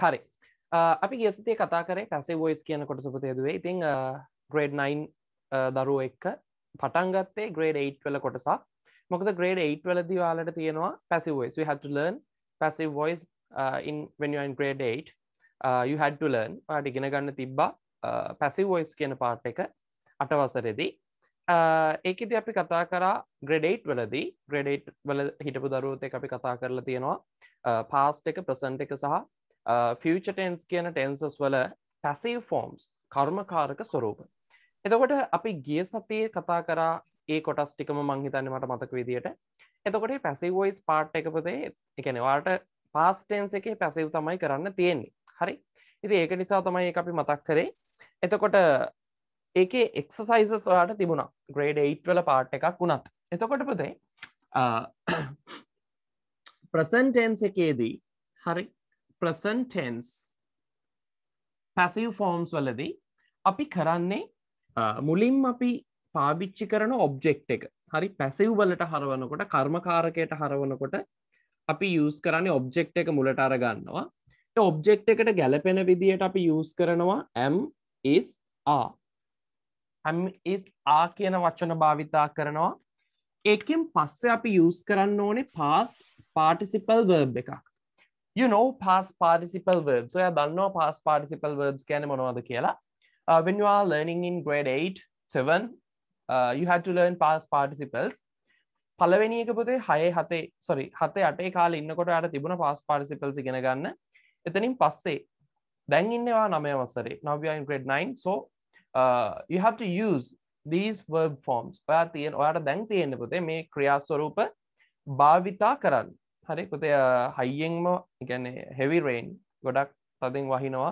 හරි අපි ගෙස්තය කතා කරේ කසේ වෝයිස් කියන කොට සපතයදුවේ ඉතිං ග්‍රේඩ් 9 දරුව එක්ක පටන්ගත්තේ ග්‍රේඩ් 8 වල කොටසා මොකද ග්‍රේඩ් 8 වලදි වාලට තියෙනවා පැසිවෝයිස් had to learn passive voice uh, in when you're in grade 8 uh, you had to learn වාට ඉගෙන ගන්න තිබ්බා පැසිව වොයිස් කියන පාට් එක අටවසරෙදි ඒකෙති අපි කතා කරා ග්‍රඩේට් වලදී ග්‍රඩේට් වල හිටපු දරුවත අපි කතා කරලා තියෙනවා පාස්ට එක ප්‍රසන්ට එක සහ ෆච ටන්ස් කියන ටන්සස් වල පැසී ෆෝම්ස් කර්මකාරක ස්වරූප. එතකොට අපි ගිය සතිය කතා කරා ඒ කොටස් ටිකම මංහිතන්න මට මතක විදියට එතකොට පැසිවෝයිස් පාට් එකපදේ එකනවාට පාස්ටන්ස එක පැසිව් තමයි කරන්න තියෙන්නේ හරි ඉති ඒක නිසා තමයි අපි මතක් කරේ එතකොට ඒක එක්සසයිසස් වලාට තිබුණා ග්‍රේඩ 8 වල පාට් එකක් වුණත් එතකොට පොදේ ප්‍රසන්ටන්ස එකේදී හරි present tense passive forms වලදී අපි කරන්නේ මුලින්ම අපි පාවිච්චි කරන ඔබ්ජෙක්් එක හරි පැසිව් වලට හරවනකොට කර්මකාරකයට හරවනකොට අපි යස් කරන්නේ ඔබ්ජෙක්් එක මුලට අරගන්නවා ඔබ්ජෙක්් එකට ගැලපෙන විදියට අපි යස් කරනවා ඇම් is ආ හැම්ස් ආ කියන වචන භාවිතා කරනවා ඒකෙන් පස්සේ අපි යස් කරන්න ඕනේ පාස්ට පාටිසිපල් වර්බ් එකක් you know past participle verbs ඔයා දන්නවා past participle verbs කියන්නේ මොනවද කියලා uh, when you are learning in grade 8 7 uh, you had to learn past participles පළවෙනි එක පොතේ 6 7 sorry 7 8 කාලේ ඉන්නකොට ඔයාට තිබුණා past participles ඉගෙන ගන්න එතනින් පස්සේ දැන් ඉන්නේ ඔයා 9 වසරේ now we are in grade 9 so uh, you have to use these verb forms ඔයා තියෙන ඔයාට දැන් තියෙන පොතේ මේ ක්‍රියා ස්වරූප භාවිතා කරන්න හරි කුතය හයියෙන්ම ගැන හෙවි රේන් ගොඩක් තදින් වහිනවා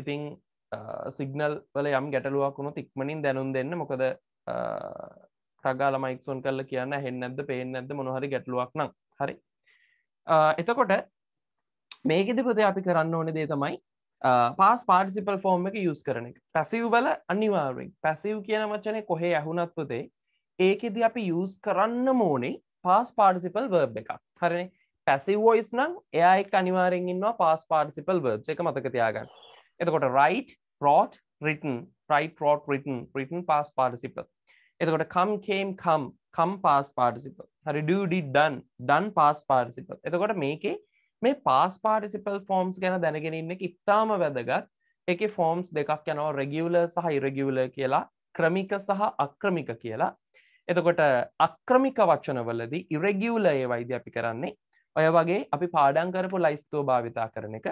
ඉතිං සිගනල් වල යම් ගැටලුවක් වුණු තික්මනින් දැනුම් දෙන්න මොකද ්‍රගාලමයික්සොන් කරල කියන්න හෙන්නද පේෙන් ඇද මොහරි ගැටලුවක් නම් හරි එතකොට මේකෙද ප්‍රති අපි කරන්න ඕන දේ තමයි පාස් පාටිසිපල් ෆෝර්ම් එක යස් කරන එක පැසිව් බල අනිවාරුවෙන් පැසිව් කියන වචනය කොහේ ඇහුනත්පතේ ඒකෙද අපි යස් කරන්න මෝනේ පාස් පාඩිසිපල් වර්බ් එකක් හරණ පැසිවෝයිස් නම් එයයි අනිවාරෙන් ඉන්නවා පාස් පාඩිසිපල් වර්බ් එක මතක තියාගන්න එතකොට write wrote written write wrote written written past participle එතකොට come came come come past participle හරි did done done past participle එතකොට මේකේ මේ පාස් පාඩිසිපල් ෆෝම්ස් ගැන දැනගෙන ඉන්න ඉතාම වැදගත් එක ෆෝම්ස් දෙකක් යනව රෙගියවල සහ ඉරගියවල කියලා ක්‍රමික සහ අක්‍රමික කියලා එතකොට අක්‍රමික වචනවලදී ඉරගියවුල ඒවයිද අපි කරන්නේ ඔය වගේ අපි පාඩන් කරපු ලයිස්තුව භාවිතා කරන එක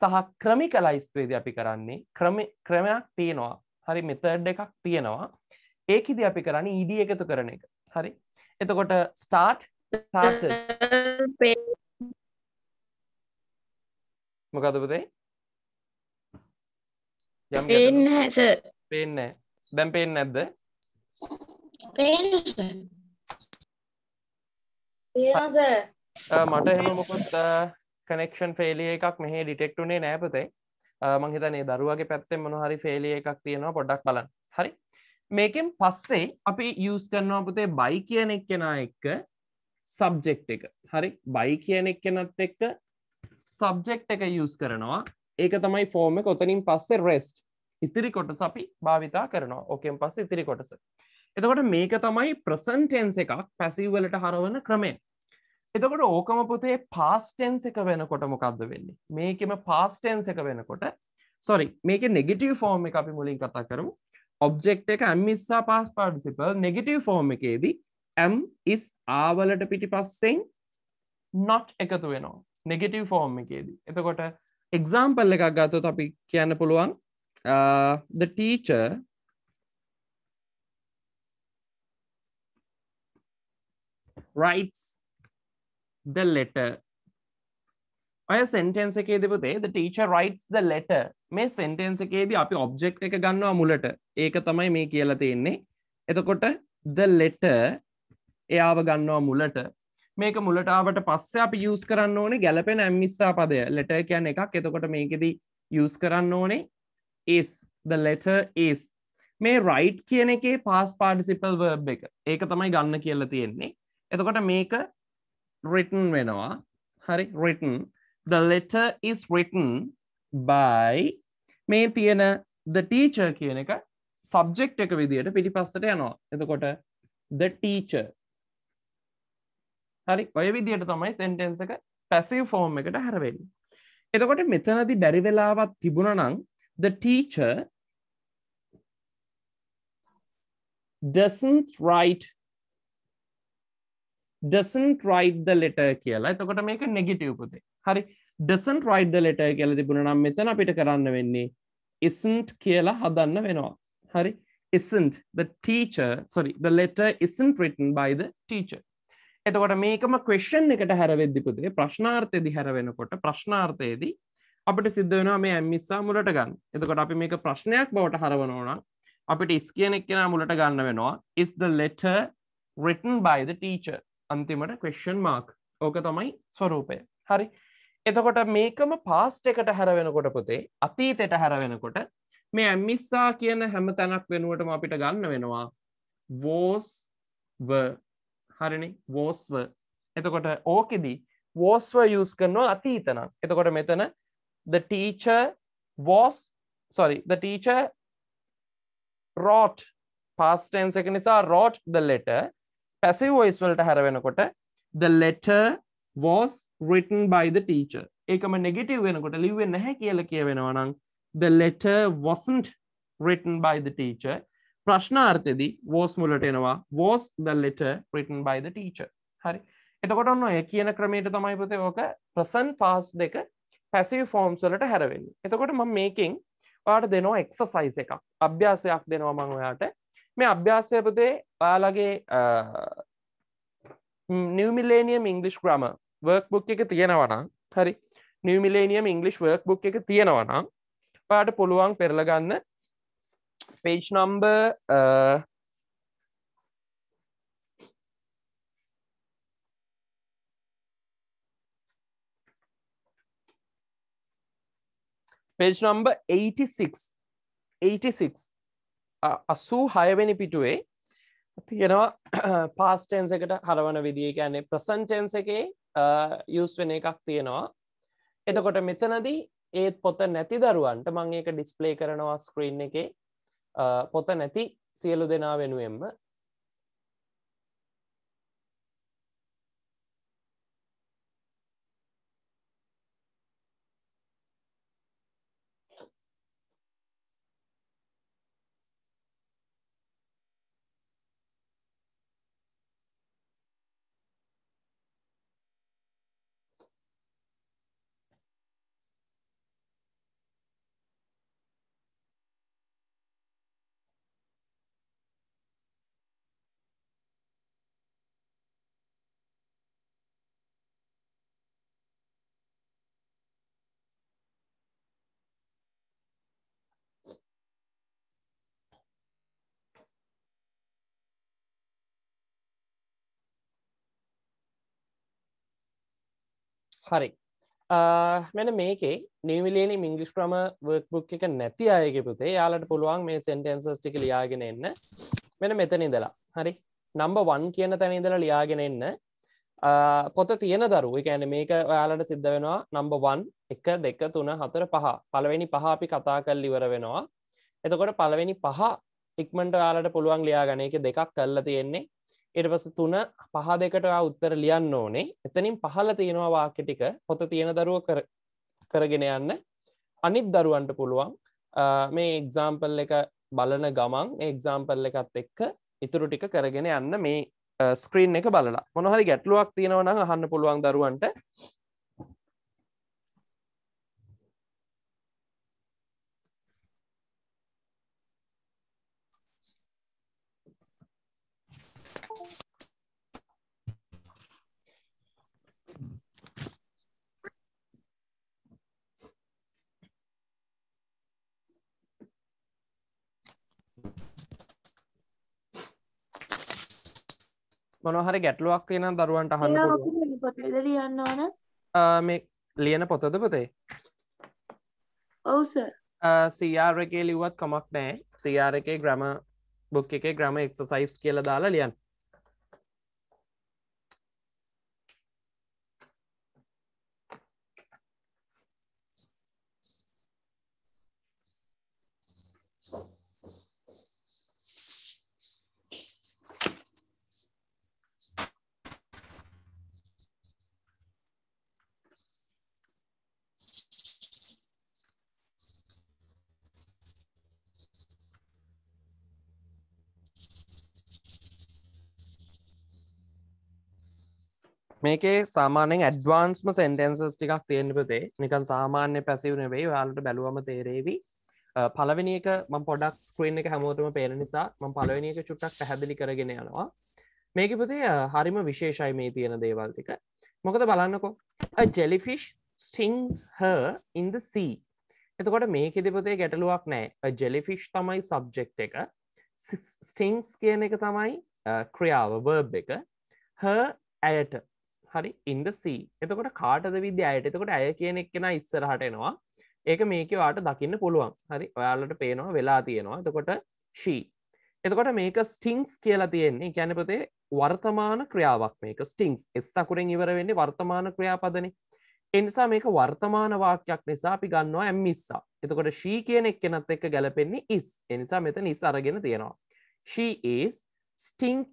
සහ ක්‍රමික ලයිස්තුවේද අපි කරන්නේ ක්‍රම ක්‍රමයක් තියෙනවා හරි මෙතඩ් එකක් තියෙනවා ඒකිද අපි කරන්න ඉඩිය e එකතු කරන එක හරි එතකොට ස්ටාට් මොකදපතේ යම් පේන්න දැම් පේෙන් නැද්ද පේනස පේනස මට එහෙම මොකොත් කනෙක්ෂන් ෆේලිය එකක් මෙහි ඩිටෙක්ටුනේ නෑපතේ මංහිතනේ දරුවගේ පැත්තෙන් මොනහරි ෆේලිය එකක් තියෙනවා පොඩ්ඩක් බලන්න හරි මේකෙන් පස්සේ අපි යස් කරනවා පුතේ බයි කියන එක් කෙනා එක්ක සබ්ජෙක්් එක හරි බයි කියන එක් කෙනත් එක්ක සබ්ජෙක්් එක යස් කරනවා ඒක තමයි ෆෝර්ම කොතනින් පස්සේ රෙස්ට් ඉතිරි කොටස අපි භාවිතා කරනවා ඕකෙන් පස්ස ඉතිරි කොටස එතකොට මේක තමයි ප්‍රසන්ටෙන්න්ස එකක් පැසිවලට හරවන ක්‍රමය එතකොට ඕකම පුතේ පාස්ටෙන්න්ස එක වෙනකොට මොකක්ද වෙන්නේ මේකම පාස්ටෙන්න්ස එක වෙනකොට සොරි මේක නෙගටව ෆෝර්ම් එක අපි මුලින් කතා කරමු ඔබ්ෙක්් එක ඇම්මිස්සා පාස් පාඩිසිපල් නෙගටව ෆෝර්ම් එකේදී ඇම් ඉස් ආවලට පිටි පස්සෙන් නොට් එකතු වෙනවා නෙගටව ෆෝර්ම් එකේදී එතකොට එක්සාම්පල් එකක් ගත්තොත් අපි කියන්න පුළුවන් uh, the teacher writes the letter ඔය සෙන්ටන්ස එකේ දෙපතේ the teacher writes the letter මේ සෙන්ටන්ස එකේදී අපි ඔබ්ජෙක්ට් එක ගන්නවා මුලට ඒක තමයි මේ කියලා තියෙන්නේ එතකොට the letter එයාව ගන්නවා මුලට මේක මුලට ආවට පස්සේ අපි යූස් කරන්න ඕනේ ගැලපෙන ඇම්මිස්සා පදය letter කියන්නේ එකක් එතකොට මේකෙදී යූස් කරන්න ඕනේ is the letter is මේ right කියන එකේ past participle verb එක ඒක තමයි ගන්න කියලා තියෙන්නේ එතකොට මේක written වෙනවා හරි written the letter is written by මේ තියෙන the teacher කියන එක subject එක විදියට පිටිපස්සට යනවා එතකොට the teacher හරි ඔය විදියට තමයි sentence එක passive form එකට හැරෙන්නේ එතකොට මෙතනදි බැරි වෙලාවක් තිබුණා නම් the teacher doesn't write ඩසන් රයිඩ්ද ලෙට කියලා එතකොට මේක නෙගිටව පුතේ හරි ඩසන් රයිඩ්ද ලෙට කියල තිබුණ නම් මෙතන අපිට කරන්න වෙන්නේ ඉසන්ට් කියලා හදන්න වෙනවා හරි isn't the teacher sorry the letter isn't written by the teacher එතකොට මේකම ක්වෙස්්න් එකට හැරවෙද්දිපුදේ ප්‍රශ්නාර්ථයදි හැරවෙනකොට ප්‍රශ්නාර්ථයේදී අපට සිද්ධ වෙනවා මේ ඇම්මිස්සා මුලට ගන්න එතකොට අපි මේක ප්‍රශ්නයක් බවට හරවනෝන අපිට ඉස් කියනෙක් කෙන මුලට ගන්න වෙනවා is the letter written by the teacher අන්තිමට ක්වෙස්ෂන් මාක් ඕක තමයි ස්වරූපය හරි එතකොට මේකම පාස්ට එකට හැරවෙනකොට පොතේ අතීතයට හැරවෙනකොට මේ ඇම්මිස්සා කියන හැම තැනක් වෙනුවටම අපිට ගන්න වෙනවා වෝස්ව හරිනි වෝස්ව එතකොට ඕකෙදී වෝස්ව යස් කරනවා අතීතනම් එතකොට මෙතන the teacher was sorry the teacher wrote past tense එක නිසා wrote the letter passive voice වලට හැරවෙනකොට the letter was written by the teacher ඒකම නෙගටව වෙනකොට ලිවෙන් නැහැ කියල කියවෙනවා නම් the letter wasn't written by the teacher ප්‍රශ්නාර්ථයේදී was මුලට එනවා was the letter written by the teacher හරි එතකොට ඔන්න ඔය කියන ක්‍රමයට තමයි පුතේ ඕක present past දෙක passive forms වලට හැරවෙන්නේ එතකොට මම මේකෙන් ඔයාට දෙනවා exercise එකක් අභ්‍යාසයක් දෙනවා මම ඔයාට මේ අභ්‍යාසයපතේ ඔයාලගේ නිවමිලේනියම් ඉංගලිස්් ග්‍රම වර්ක් බුක් එක තියෙනවනම් හරි නිවමිලේනියම් ඉංගලිස්් වර්ක් බුක් එක තියෙනවනම් පාට පුළුවන් පෙරලගන්න පේජ් නම්බ page number 86 86 අස්සූ හයවෙනි පිටුවේ තියෙනවා පාස්ටන්ස එකට හරවන විදිිය ගැන්නේ ප්‍රසන්ටන්ස එකේ යස් වෙන එකක් තියෙනවා එතකොට මෙතනදී ඒත් පොත නැති දරුවන්ට මං ඒක ඩිස්පලේ කරනවා ස්ක්‍රීන් එක පොත නැති සියලු දෙනා වෙනුවෙන්ම හරි මෙන මේකේ නිවිලේන මිංගලිස් ක්‍රම වර්ක්බුක් එක නැති අයගේ පුතේ යාලට පුළුවන් මේ සෙන්ටන්සස් ටික ලියාගෙන එන්න මෙන මෙතන ඉඳලා හරි නම්බ වන් කියන තැන ඉඳලා ලියාගෙන එන්න පොත තියෙන දරු එකැන මේක ඔයාලට සිද්ධ වෙනවා නම්බ වන් එක දෙක තුන හතර පහ පළවෙනි පහ අපි කතා කල් ඉවර වෙනවා එතකොට පළවෙනි පහ ඉක්මට යාලට පුළුවන් ලියාගන එක දෙකක් කල්ල තියෙන්නේ ඊට පස තුන පහ දෙකට උත්තර ලියන්න ඕනේ එතනින් පහල තියෙනවා වාක්‍ය ටික පොත තියෙන දරුව කරගෙන යන්න අනිත් දරුවන්ට පුළුවන් මේ එක්සාම්පල් එක බලන ගමන් එක්සාම්පල් එකත් එක්ක ඉතුරු ටික කරගෙන යන්න මේ ස්ක්‍රීන් එක බලලා මොනහරි ගැටලුවක් තියෙනවන අහන්න පුළුවන් දරුවන්ට මොනහරි ගැටලුවක් තියෙන දරුවන්ට අහන්න ලියන්න ඕන මේ ලියන පොතද පොතේ ඔවුස සයාර එකේ ලිවත් කමක් නෑ සියාර එකේ ග්‍රම බුක් එකේ ග්‍රම එක්සසයිස් කියල දාලා ලියන්න මේකේ සාමානෙන් ඇඩ්වාන්ස්ම සෙන්ටන්සස් ටිකක් තියෙන්පතේ නිකන් සාමාන්‍ය පැසිවුණවෙයි යාලට බැලුවම තේරේවි පලවෙනික ම පොඩක් ස්ක්‍රීන් එක හැමෝටම පේන නිසා ම පලවෙනික චුට්ටක් පැහැදිලි කරගෙන යනවා මේකපතේ හරිම විශේෂයි මේ තියෙන දේවල්තික මොකද බලන්නකෝ ජෙලිෆිෂ් ස්ටිංස් හ ඉන්ද සී එතකොට මේක දෙපතේ ගැටලුවක් නෑ ජෙලිෆිෂ් තමයි සබ්ජෙක්් එක ස්ටිංස් කියන එක තමයි ක්‍රියාව බර්බ් එක හ ඇයට හරි ඉන්ද සී එතකොට කාටද විද්‍යායට එතකොට ඇය කියනෙක් කෙන ඉස්සරහට එනවා ඒක මේක වාට දකින්න පුළුවන් හරි ඔයාලට පේනවා වෙලා තියෙනවා එතකොට ශී එතකොට මේක ස්ටිංස් කියලා තියෙන්නේ ගැනපතේ වර්තමාන ක්‍රියාවක් මේක ස්ටිංස් එස් අකුරෙන් ඉවර වෙන්නේ වර්තමාන ක්‍රියාපදන එනිසා මේක වර්තමාන වාක්‍යයක් නිසා අපි ගන්නවා ඇම්මිස්සා එතකොට ශී කියනෙක් කෙනත් එක්ක ගැලපෙන්නේ ඉස් එනිසා මෙත නිස් අරගෙන තියෙනවා she is sting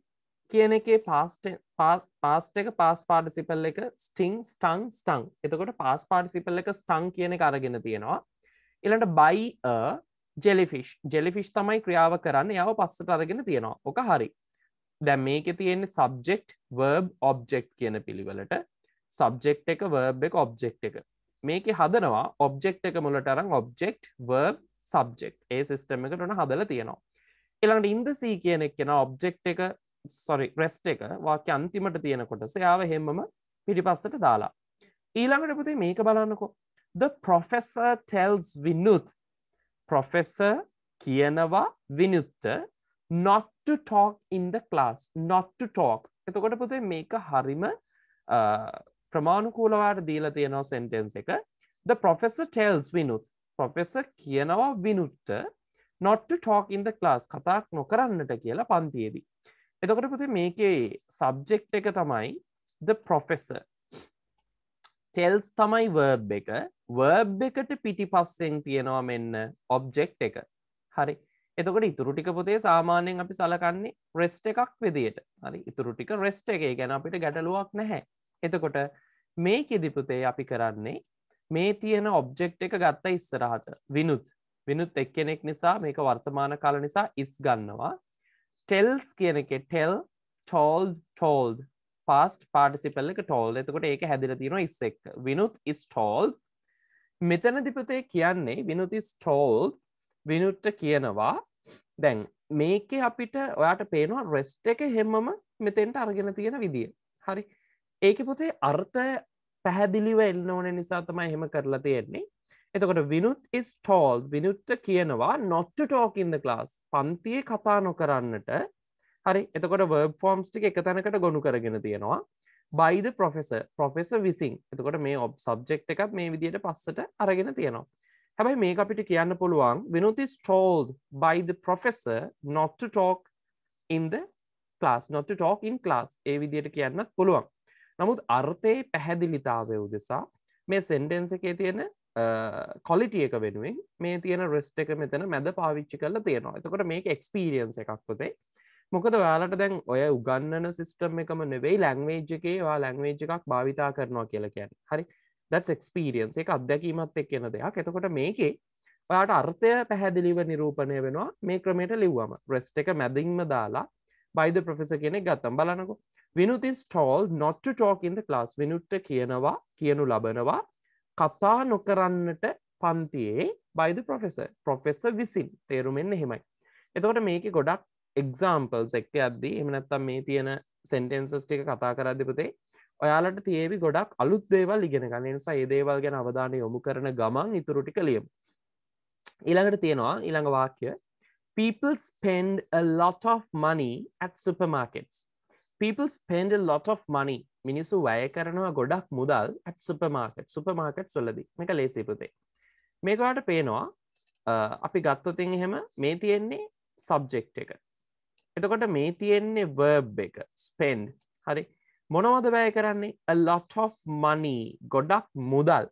කියන එකේ පාස්ට එක පාස් පාඩසිපල් එක ස්ටිං ස්ටං ස්ටං එතකොට පාස් පාඩසිපල් එක ස්ටං කියන එක අරගෙන තියෙනවා එළට බයි ජෙලිෆිෂ් ජෙලිෆිෂ් තමයි ක්‍රියාව කරන්න යව පස්සට අරගෙන තියෙනවා ඕක හරි දැ මේක තියෙන්නේ සබ්ජෙක්් වර්බ් ඔබ්ජෙක්් කියන පිළිවලට සබ්ජෙක්් එක වර්බ් එක ඔබ්ජෙක්් එක මේක හදනවා ඔබ්ජෙක්් එක මුලට අරං ඔබ්ජෙක්් වර්බ් සබ්ජෙක්් ඒ සිස්ටම එකට වන හදල තියෙනවා එළඟට ඉන්දසී කියන එක් කියෙන ඔබ්ජෙක්් එක සොරි රෙස්ට් එක වාක්‍ය අන්තිමට තියෙන කොටස යාව හෙම්මම පිටිපස්සට දාලා ඊළඟට පුතේ මේක බලන්නකෝ the professor tells විනුත් professor කියනවා විනුත්ත not to talk in the class not to talk එතකොට පුතේ මේක හරිම ප්‍රමාණුකූලවාට දීලා තියෙනවා සෙන්ටෙන්ස් එක the professor tells විනුත් professor කියනවා විනුත්ත not to talk in the class කතාක් නොකරන්නට කියලා පන්තියේදී එතකොට පුති මේකේ සබ්ජෙක්් එක තමයි ද පොෆෙස ටෙල්ස් තමයි වර්බ් එක වර්බ් එකට පිටි පස්සෙන් තියෙනවා මෙන්න ඔබ්ජෙක්් එක හරි එතකට ඉතුරු ටික පොතේ සාමාන්‍යයෙන් අපි සලකන්නේ රෙස්ට එකක් විදියට හරි ඉතුරු ටික රෙස්ට එක ගැන අපිට ගැටලුවක් නැහැ එතකොට මේකෙදිපුතේ අපි කරන්නේ මේ තියෙන ඔබ්ජෙක්් එක ගත්ත ඉස්සරහට විනුත් විනුත් එක්කෙනෙක් නිසා මේක වර්තමාන කාල නිසා ඉස් ගන්නවා ටෙල්ස් කියන එක ටෙල් ටෝල් ටෝල්ඩ් පාස්ට පාටිසිපල් එක ටෝල් එතකොට ඒක හැදිර තියෙන ඉස් එක් විනුත් ස්ටෝල් මෙතන දිපතේ කියන්නේ විනුති ස්ටෝල් විනුට්ට කියනවා දැන් මේක අපිට ඔයාට පේනවා රෙස්ට් එක හෙම්මම මෙතෙන්ට අර්ගෙන තියෙන විදිිය හරි ඒක පොතේ අර්ථය පැහැදිලිව එන්න ඕන නිසා තමයි හෙම කරලා තියෙන්නේ එතකොට විනුත් is told විනුත්ට කියනවා not to talk in the class පන්තියේ කතා නොකරන්නට හරි එතකොට verb forms ටික එක තැනකට ගොනු කරගෙන තියෙනවා by the professor professor විසින් එතකොට මේ ඔබ් subject එකත් මේ විදිහට පස්සට අරගෙන තියෙනවා හැබැයි මේක අපිට කියන්න පුළුවන් විනුත් is told by the professor not to talk in the class not to talk in class ඒ විදිහට කියන්නත් පුළුවන් නමුත් අර්ථයේ පැහැදිලිතාවය උදෙසා මේ සෙන්ටෙන්ස එකේ තියෙන කොලිටිය එක වෙනුවෙන් මේ තියෙන රෙස්ට එක මෙතන මැද පාවිච්චි කරල තියෙනවා එතකොට මේක එක්ස්පිරියන්ස එකක්තොතේ මොකද ඔයාලට දැන් ඔය උගන්නන සිිස්ටම් එකම නෙවෙයි ලැංවේජ් එකේවා ලැංවේජ් එකක් භාවිතා කරනවා කියලා කියන්න හරි දත් එක්ස්පිරියන්ස එක අත්දැකීමත් එක් කියන දෙයක් එතකොට මේකේ ඔයාට අර්ථය පැහැදිලිව නිරූපණය වෙනවා මේ ක්‍රමයට ලිව්වම රෙස්ට එක මැදින්ම දාලා බයිද ප්‍රෆෙස කෙනෙක් ගත්තම් බලනකු විනුති ස්ටෝල් නොට්ට ටෝක ඉන්ද ලාස් විනුට්ට කියනවා කියනු ලබනවා කතා නොකරන්නට පන්තියේ බයිද පොෆෙස පොෆෙස විසින් තේරුමෙන් එහෙමයි එතකොට මේක ගොඩක් එක්සාම්පල්ස් එක්ක අද්දී එමනත්තම් මේ තියෙන සෙන්ටෙන්සස් ටික කතා කරදිපතේ ඔයාලට තියේවි ගොඩක් අලුත් දේවල් ඉගෙන ගනිනිසා ඒදේවල් ගැන අවධානය යොමු කරන ගමන් ඉතුරුටි කළියම් ඉළඟට තියෙනවා ඉළඟ වාක්‍ය people spend a lot of money at supermarkets people spend a lot of money මිනිස්සු වැය කරනවා ගොඩක් මුදල් ඇත් සුපමාකට් සුපමාකට් සොලදී මේක ලේසිපුතේ මේකවාට පේනවා අපි ගත්තතින් එහෙම මේ තියෙන්නේ සබ්ජෙක්් එක එතකොට මේ තියෙන්නේ වර්බ් එක ස්පෙන්් හරි මොනවද වැය කරන්නේ ලොට් of මනී ගොඩක් මුදල්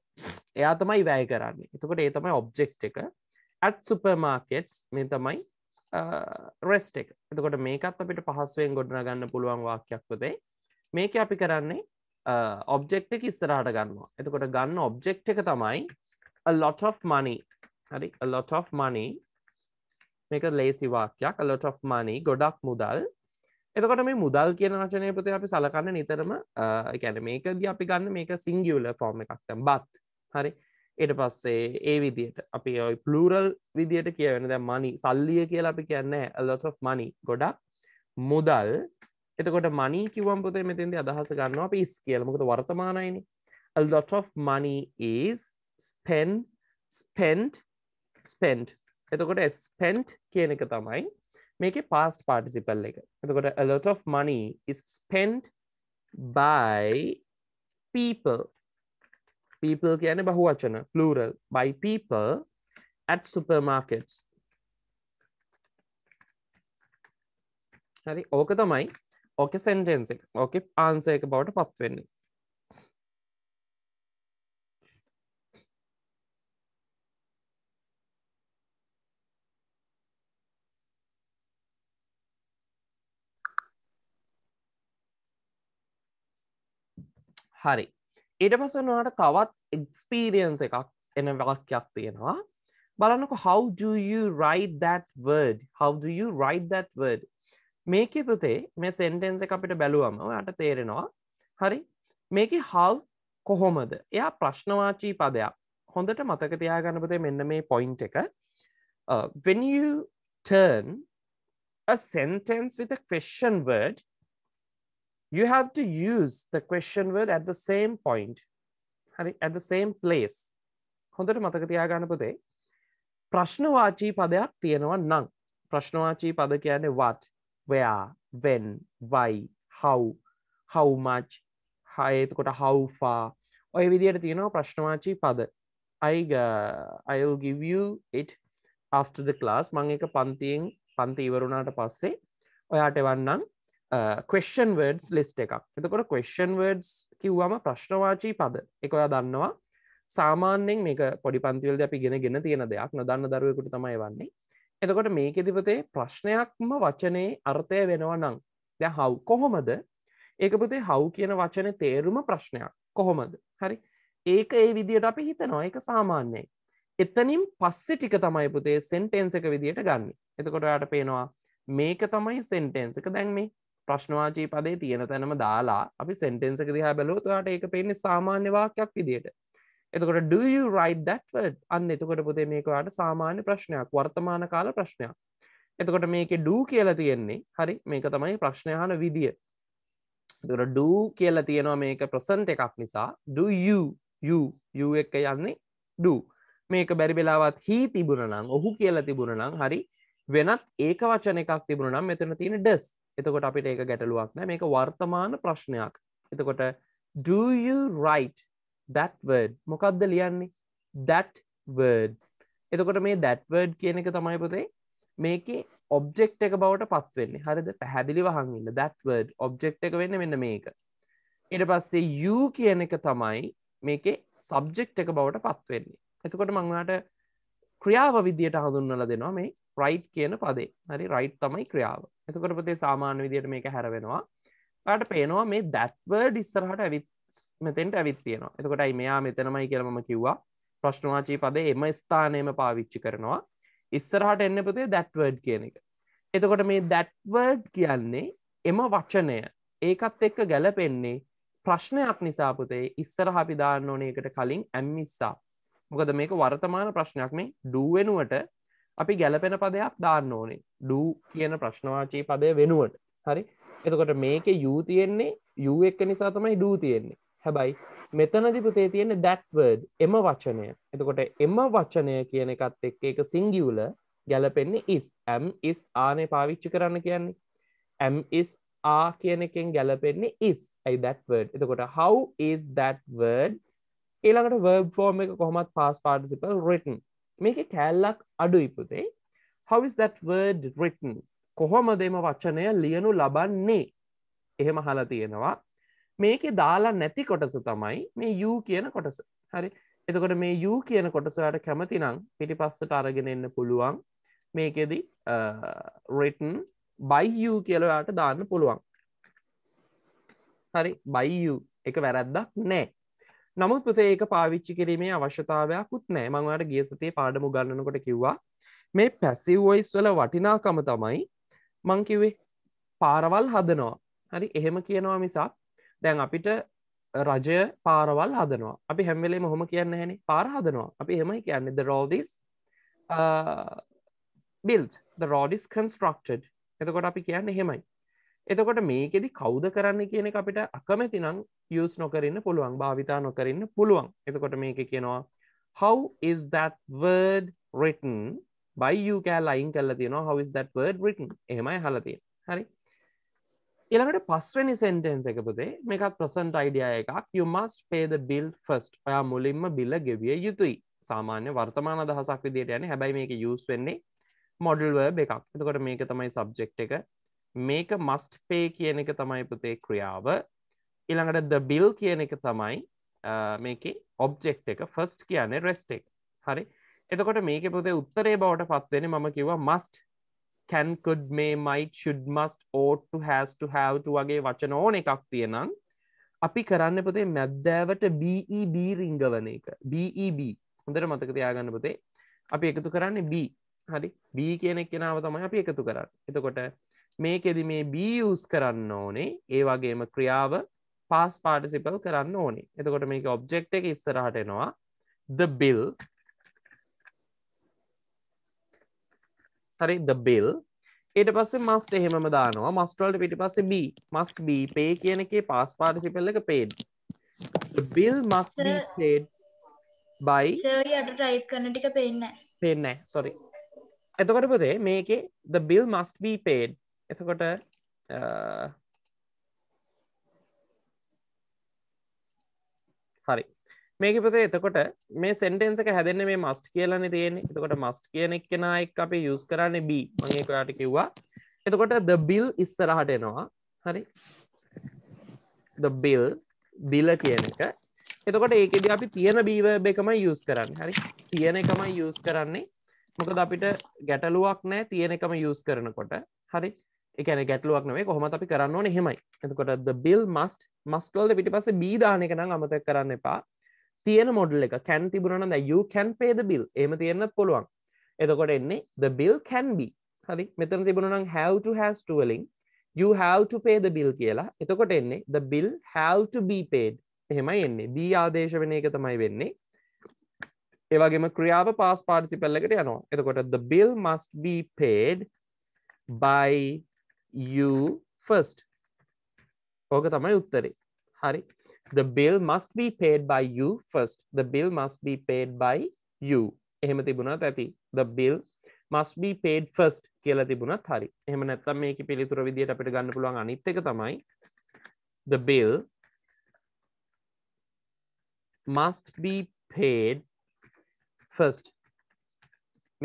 එයා තමයි වැය කරන්නේ එතකොට ඒ තමයි ඔබ්ජෙක්් එක ඇත් සුපර්මාකෙට්ස් මේ තමයි රෙස්ට එක එතකොට මේකත් අපිට පහසුවෙන් ගොඩන ගන්න පුළුවන් වාක්‍යයක් වදේ මේක අපි කරන්නේ ඔබ්ෙක්් එක ඉස්සරහට ගන්නවා එතකොට ගන්න ඔබ්ෙක්් එක තමයි lot of money හරි lot of money මේක ලේසි වාක්‍යයක් lot of money ගොඩක් මුදල් එතකොට මේ මුදල් කියන වචනය පොතේ අපි සලකන්න නිතරම ගැන මේකද අපි ගන්න මේක සිංගියල ෆෝර්ම එකක්තම් බත් හරි එට පස්සේ ඒ විදියට අපි ඔයි පලරල් විදියට කියවෙන ද මනි සල්ලිය කියලා අපි කියන්න lot of money ගොඩක් මුදල් එතකොට මනී කිවම් පොතේ මෙතින්ද අදහස ගන්නවා අපි ස් කියල මොකද වර්තමානයින a lot of money is spent spent spent එතකොට spent කියන එක තමයි මේක past participle එක එතකොට a lot of money is spent by people people කියන බහු වචන plural by people at supermarkets හරි ඕක තමයි ඕක සෙන්ටෙන්ස එක ඕක ආන්සය එක බවට පත්වෙන්නේ හරි ඊට පස වනාට තවත් එක්ස්පීරියන්ස එකක් එන වලක්යක් තියෙනවා බලන්නක how do you write that word how do you write that word මේක පුතේ මේ සෙන්ටෙන්ස අපිට බැලුවම යට තේරෙනවා හරි මේක හව් කොහොමද එයා ප්‍රශ්නවාචී පදයක් හොඳට මතකතියා ගණපතේ මෙන්න මේ පොයින්් එක uh, when you turn a sentence with a question word you have to use the question word at the same point හරි at the same place හොඳට මතකතියා ගණපතේ ප්‍රශ්නවාචී පදයක් තියෙනවා නං ප්‍රශ්නවාචී පද කියන්නේ වට where when why how how much හයතකොට how far ඔය විදියට තියෙනවා ප්‍රශ්නවාචී පද අයිග uh, I'll give you it after the class මං එක පන්තියෙන් පන්ති ඉවරුණාට පස්සේ ඔයාට එවන්නම් uh, question words list එකක් එතකොට question words කිව්වම ප්‍රශ්නවාචී පද එක ඔයා දන්නවා සාමාන්‍යෙන් මේක පොඩි පන්තිවලද අපි ගෙන ගෙන තියෙන දෙයක් නොදන්න දරුවකුට තමයි වන්නේ එතකොට මේකෙදිපතේ ප්‍රශ්නයක්ම වචනයේ අර්ථය වෙනවා නං ද හව් කොහොමද ඒකපතේ හව් කියන වචන තේරුම ප්‍රශ්නයක් කොහොමද හරි ඒක ඒ විදියට අපි හිතනවා එක සාමාන්‍යයි එතනින් පස්සෙ ටික තමයි පුතේ සෙන්ටෙන්න්ස එක විදියට ගන්න එතකොටට පේනවා මේක තමයි සෙන්ටෙන්න්ස එක දැන් මේ ප්‍රශ්නවාචී පදේ තියෙන තැනම දාලා අපි සෙන්ටෙන්න්සක දිහා බැලෝතුවාට ඒක පේන්නේ සාමාන්‍යවාකයක් විදියට එතකොට ඩිය රයිඩ් දැට්වඩ් අන්න එතකොට පුතේ මේකවාට සාමාන්‍ය ප්‍රශ්නයක් වර්තමාන කාල ප්‍රශ්නයක් එතකොට මේක ඩූ කියලා තියෙන්නේ හරි මේක තමයි ප්‍රශ්නයහන විදිිය දුර ඩූ කියලා තියෙනවා මේක ප්‍රසන්ත එකක් නිසා ඩ එක යන්නේ ඩූ මේක බැරි වෙලාවත් හි තිබුණනම් ඔහු කියලා තිබුණනම් හරි වෙනත් ඒක වචන එකක් තිබුණනම් මෙතන තියෙන ඩෙස් එතකොට අපිට ඒක ගැටලුවක් නෑ මේක වර්තමාන ප්‍රශ්නයක් එතකොට do you write that word මොකක්ද ලියන්නේ that word එතකොට මේ that word කියන එක තමයි පොතේ මේකේ ඔබ්ෙක්් එක බවට පත්වෙන්නේ හරිද පැහැදිලි වහන්න that word ඔබ්ෙක්් එක වෙන්න මෙන්න මේක එට පස්සේ you කියන එක තමයි මේකේ සබ්ජෙක්් එක බවට පත්වෙන්නේ එතකොට මංලාට ක්‍රියාව විදියට හඳුන්නල දෙනවා මේ රයිට් කියන පදේ හරි රයිට් තමයි ක්‍රියාව එතකොට පතේ සාමාන්‍ය විදියට මේක හැරවෙනවා පට පේනවා මේ that word ඉස්සරහට ඇවිත් මෙතෙන්ට ඇවිත් තියෙනවා එතකොටයි මෙයා මෙතනමයි කියලම කිව්වා ප්‍රශ්නවාචී පද එම ස්ථානයම පාවිච්චි කරනවා ඉස්සරහට එන්න පතේ දැට්වර්ඩ් කියන එක එතකොට මේ දැට්වර්ඩ් කියන්නේ එම වචනය ඒකත් එක්ක ගැලපෙන්නේ ප්‍රශ්නයක් නිසාපුතේ ඉස්සර හපිදාන්න ඕනයකට කලින් ඇම්මිස්සා මොකද මේක වර්තමාන ප්‍රශ්නයක් මේ ඩුවෙනුවට අපි ගැලපෙන පදයක් දාන්න ඕනේ ඩූ කියන ප්‍රශ්නවාචී පදය වෙනුවට හරි එතකොට මේක යූතියෙන්නේ යුව එක්ක නිසා තමයි ඩූ තියෙන්නේ හැබැයි මෙතනදි පුතේ තියෙන දැත්වර්ඩ් එම වචනය එතකොට එම වචනය කියන එකත් එක්ක එක සිංගියවල ගැලපෙන්නේ ඉස් ඇම් ඉස් ආනය පාවිච්චි කරන්න කියන්නේ ඇම් ඉස් ආ කියන එකෙන් ගැලපෙන්නේ ඉස් ඇයි දැත්වර්ඩ් එතකොට how is that word ඊළඟට වර්බ් ෆෝර්ම් එක කොහොමත් පාස් පාටිසිපල් රිටන් මේක කෑල්ලක් අඩු ඉපුතේ how is that word written කොහොමදම වචනය ලියනු ලබන්නේ එහෙම හලා තියෙනවා මේක දාලා නැති කොටස තමයි මේ යු කියන කොටස හරි එතකොට මේ යු කියන කොටසට කැමති නම් පිටි පස්සට අරගෙන එන්න පුළුවන් මේකෙදි රටන් බයියු කියලයාට දාන්න පුළුවන් හරි බයියු එක වැරැද්දක් නෑ නමුත් පුතේ ඒක පාවිච්චි කිරීමේ අවශ්‍යතාවයක්කුත් නෑ මංවාට ගිය සතිය පාඩමු ගන්නකොට කිව්වා මේ පැසිවොයිස් වල වටිනාකම තමයි මංකිවේ පාරවල් හදනවා හරි එහෙම කියනවා මිසක් දැන් අපිට රජය පාරවල් හදනවා අපි හැම්වෙලේ මොහොම කියන්න හැනි පාරහදනවා අපි හෙමයි කියන්නේ ද රෝදිස් බිල්් ද රෝඩිස් කන්ස්ට්‍රක්ටඩ් එතකොට අපි කියන්න හෙමයි එතකොට මේකෙදි කෞද කරන්න කියන අපිට අකමැති නම් යස් නොකරන්න පුළුවන් භාවිතා නොකරන්න පුළුවන් එතකොට මේක කියනවා how is that word written by you කෑ ලයින් කල්ල තියෙනවා how is that word written එහෙමයි හලතිය හරි ඉළඟට පස්වනි සෙන්ටෙන්න්ස එක පුතේ මේකත් ප්‍රසන්ට අයිඩිය එකක් යුමස් පේද බිල් ෆස්ට් ඔයා මුලින්ම බිල්ල ගෙවිය යුතුයි සාමාන්‍ය වර්තමාන දහසක් විදියට යන හැබැයි මේක යස් වෙන්නේ මොඩල්වර් එකක් එතකොට මේක තමයි සබ්ජෙක්් එක මේක මස්ට පේ කියන එක තමයි පුතේ ක්‍රියාව ඉළඟට ද බිල් කියන එක තමයි මේක ඔබ්ජෙක්් එක ෆස්ට් කියන්නේ රෙස්ටෙක් හරි එතකොට මේක පුතේ උත්තරේ බවට පත්වෙන මම කිව must can could may might should must ought to has to have to වගේ වචන ඕන එකක් තියෙනම් අපි කරන්න පොතේ මැද්දෑවට BEB e, රිංගවන එක BEB e, හොඳට මතක තියාගන්න පොතේ අපි එකතු කරන්නේ B හරි B කියනෙක් කෙනාව තමයි අපි එකතු කරන්න එතකොට මේකෙදි මේ බියස් කරන්න ඕනේ ඒ වගේම ක්‍රියාව පාස් පාටිසිපල් කරන්න ඕනේ එතකොට මේක ඔබ්ජෙක්් එක ඉස්සරහටෙනවා ද බිල් හරි ද බෙල් ඒට පස්සේ මස්ට එහෙම දානවා මස්ටවල්ට පිටි පස්සේ බ මස්ට බී පේ කියන එකේ පාස් පාටිසිපල්ල එක පේඩ් බිල් මස්ේඩ් බයි ටයි් කන ටික පෙන්න පෙන්න සොරි එතකොට පොතේ මේකේ ද බිල් මස්ට බී පේඩ් එතකොට මේක පතේ එතකොට මේ සෙන්ටෙන්සක හැදන්න මේ මස්ට කියලන තියෙන එතකොට මස්ට කියනෙක් කෙනක් අපි යුස් කරන්න බී මගේ කොයාට කිව්වා එතකොට ද බිල් ඉස්සරහට එනවා හරි ද බිල් බිල කියන එක එතකොට ඒකෙද අපි තියෙන බීව එකමයි යස් කරන්න හරි තියෙන එකමයි යස් කරන්නේ මොකද අපිට ගැටලුවක් නෑ තියෙන එකම යස් කරනකොට හරි එකන ගැටලුවක් නේ කොහොම අපි කරන්න ඕන හෙමයි එතකොට ද බිල් මස්ට මස්ටල්ද පිටි පස බීධානක නම් අමත කරන්න එපා තියෙන මොඩල් එක කැන් තිබුණන ද කැන් පේද බිල් එම තියෙන්න්නත් පුළුවන් එතකොට එන්නේ ද බිල් කැන්බි හරි මෙතන තිබුණනම් හැවටු හැස්ටුවලින් you have to pay the bill කියලා එතකොට එන්නේ the bill have to be paid එහෙමයි එන්නේ b ආදේශ වෙන එක තමයි වෙන්නේ ඒ වගේම ක්‍රියාව past participle එකට යනවා එතකොට the bill must be paid by you first ඕක තමයි උත්තරේ හරි the bill must be paid by you first the bill must be paid by you එහෙම තිබුණත් ඇති the bill must be paid first කියලා තිබුණත් හරි එහෙම නැත්තම් මේක පිළිතුර විදියට අපිට ගන්න පුළුවන් අනිත් එක තමයි the bill must be paid first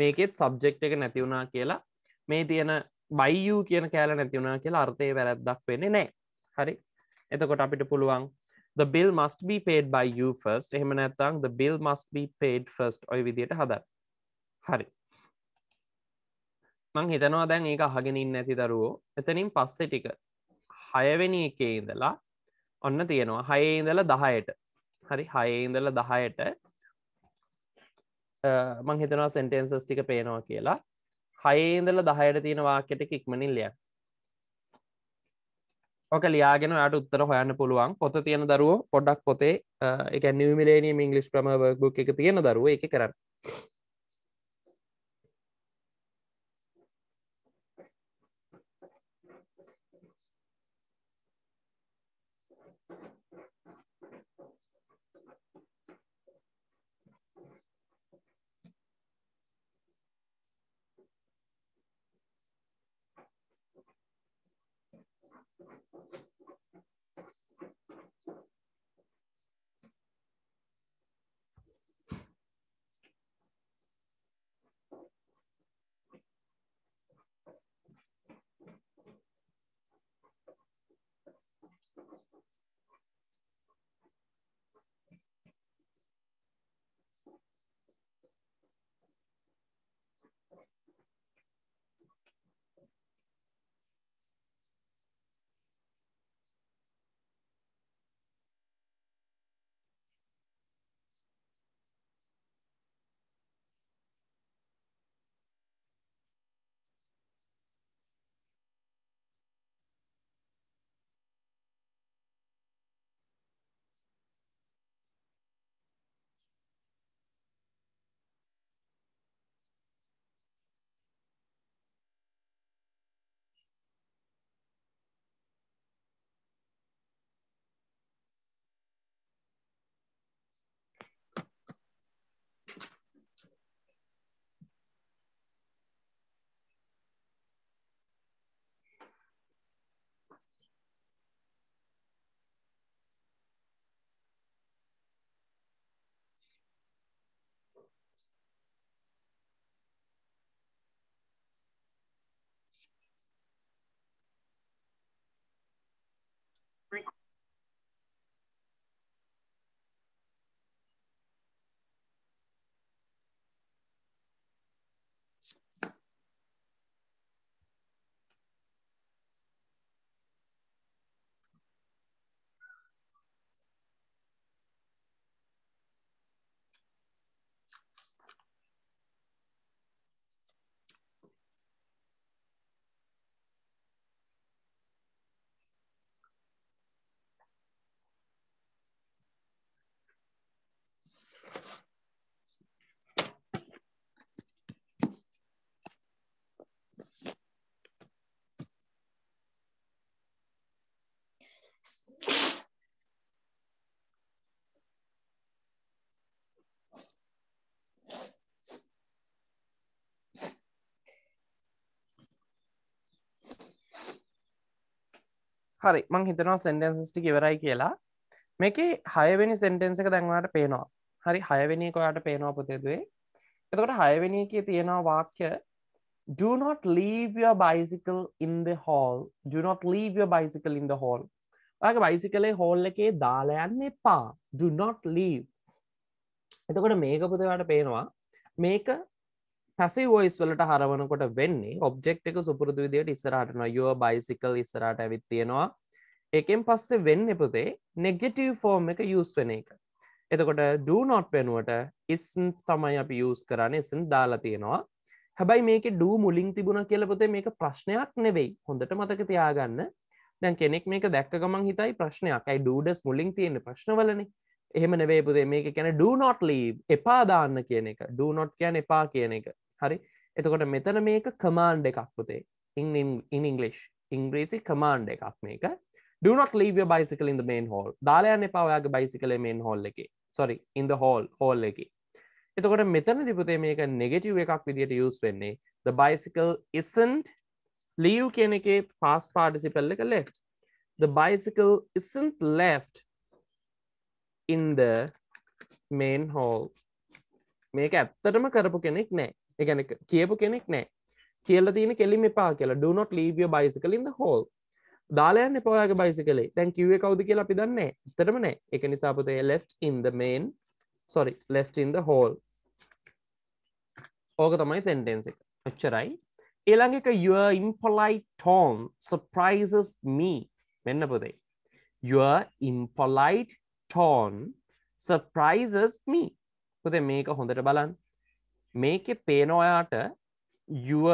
මේකෙත් සබ්ජෙක්් එක නැති වුණා කියලා මේ තියෙන බයියූ කියන කෑල නැති වුණා කියලා අර්ථය වැරැද්දක් වෙන්නේ නෑ හරි එතකොට අපිට පුළුවන් the bill must be paid by you first එහෙම නැත්තං the bill must be paid first ඔය විදියට හදන්න හරි මං හිතනවා දැන් ඒක අහගෙනින් නැති දරුවෝ එතනින් පස්සෙ ටික හයවෙනි එකේ ඉඳලා ඔන්න තියෙනවා හයේ ඉඳල දහයට හරි හයේ ඉඳල දහයට මං හිතනවා සෙන්ටන්සස් ටික පේනවා කියලා හයේ ඉඳල දහයට තියෙන වාක්‍යට ඉක්මනින් ලියන්න ඕක ලියාගෙන යාට උත්තර හොයන්න පුළුවන් පොත තියෙන දරුව පොඩක් පොතේ එක නිවමිලේනිය ඉංගලිස් ක්‍රම බක් එක තියෙන දරුව එක කරන්න Thank you. හරි මං හිතනවා සෙන්ඩන්සිස්ටි ඉවරයි කියලා මේක හයවෙනි සෙන්ටෙන්ස එක දැන්වාට පේනවා හරි හයවෙනික ඔයාට පේනවා පොතේදේ එතකොට හයවෙනික තියෙනවා වාක්‍ය do not leave your bicycle in the hall do not leave your bicycle in the hall ඔයාගේ බයිසිකලේ හෝල් එකේ දාලා යන්න එපා do not leave එතකොට මේක පුතේවාට පේනවා මේක පැසි වොයිස් වලට හරවනකොට වෙන්නේ ඔබ්ෙක්් එක සුපුරදු විදියට ඉස්සරහටන යෝ බයිසිකල් ඉස්සරට ඇවිත් තියෙනවා එකෙන් පස්සේ වෙන්න එපතේ නෙගෙටව ෆෝර්ම් එක යස් වෙන එක එතකොට ඩනොට් පෙනුවට ඉස්න් තමයි අපි යස් කරන්න ඉසින් දාලා තියෙනවා හැබයි මේක ඩූ මුලින් තිබුණ කියලපොතේ මේක ප්‍රශ්නයක් නෙවෙයි හොඳට මතක තියාගන්න දැන් කෙනෙක් මේක දැක්ක ගමන් හිතයි ප්‍රශ්නයක් අයි ඩඩස් මුලින් තියෙන ප්‍රශ්නවලන එහෙම නෙවේපුදේ මේක කැන ඩනොට් ලී එපාදාන්න කියන එක ඩනොට් කියැන එපා කියන එක හරි එතකොට මෙතන මේක කමාන්්ඩ එකක් පුතේ ඉංගලිෂ් ඉංග්‍රීසි කමාන්්ඩ එකක් මේක ඩනොට ලීව බයිසිකල ඉද මේන් හෝල් දාලයන්න පවයාගේ බයිසිකල මේන් හොල් එක සොරි ඉන්ද හෝල් හෝල් එක එතකොට මෙතන දිපුතේ මේක නෙගටව එකක් විදිට යස් වෙන්නේ ද බයිසිකල් ඉසන්ට ලියව් කියන එකේ පාස් පාඩිසිපල්ල එක let the bicycle isn't left in the main hall මේක ඇත්තටම කරපු කෙනෙක් නෑ එකන කියපු කෙනෙක් නෑ කියල තින කෙලිම පා කියලා ඩනොට ලීවිය බයිසිකලින්ද හෝල් දාලයන්න පොයාගේ බයිසි කලේ තැන් කිවේ කවද කියලා අපි දන්න එතරම නෑ එක නිසාපතේ let in the main sorry let in the hall ඕක තමයි සෙන්ටෙන්ස එක ඔච්චරයි එළඟ එක ය ඉම්පොලයි ටෝම් සප්‍රයිසස් මී මෙන්න පොදේ ය ඉම්පොලයිට් ටෝන් සප්‍රයිසස් මී පොදේ මේක හොඳට බලන්න මේකෙ පේන ඔයාට යුව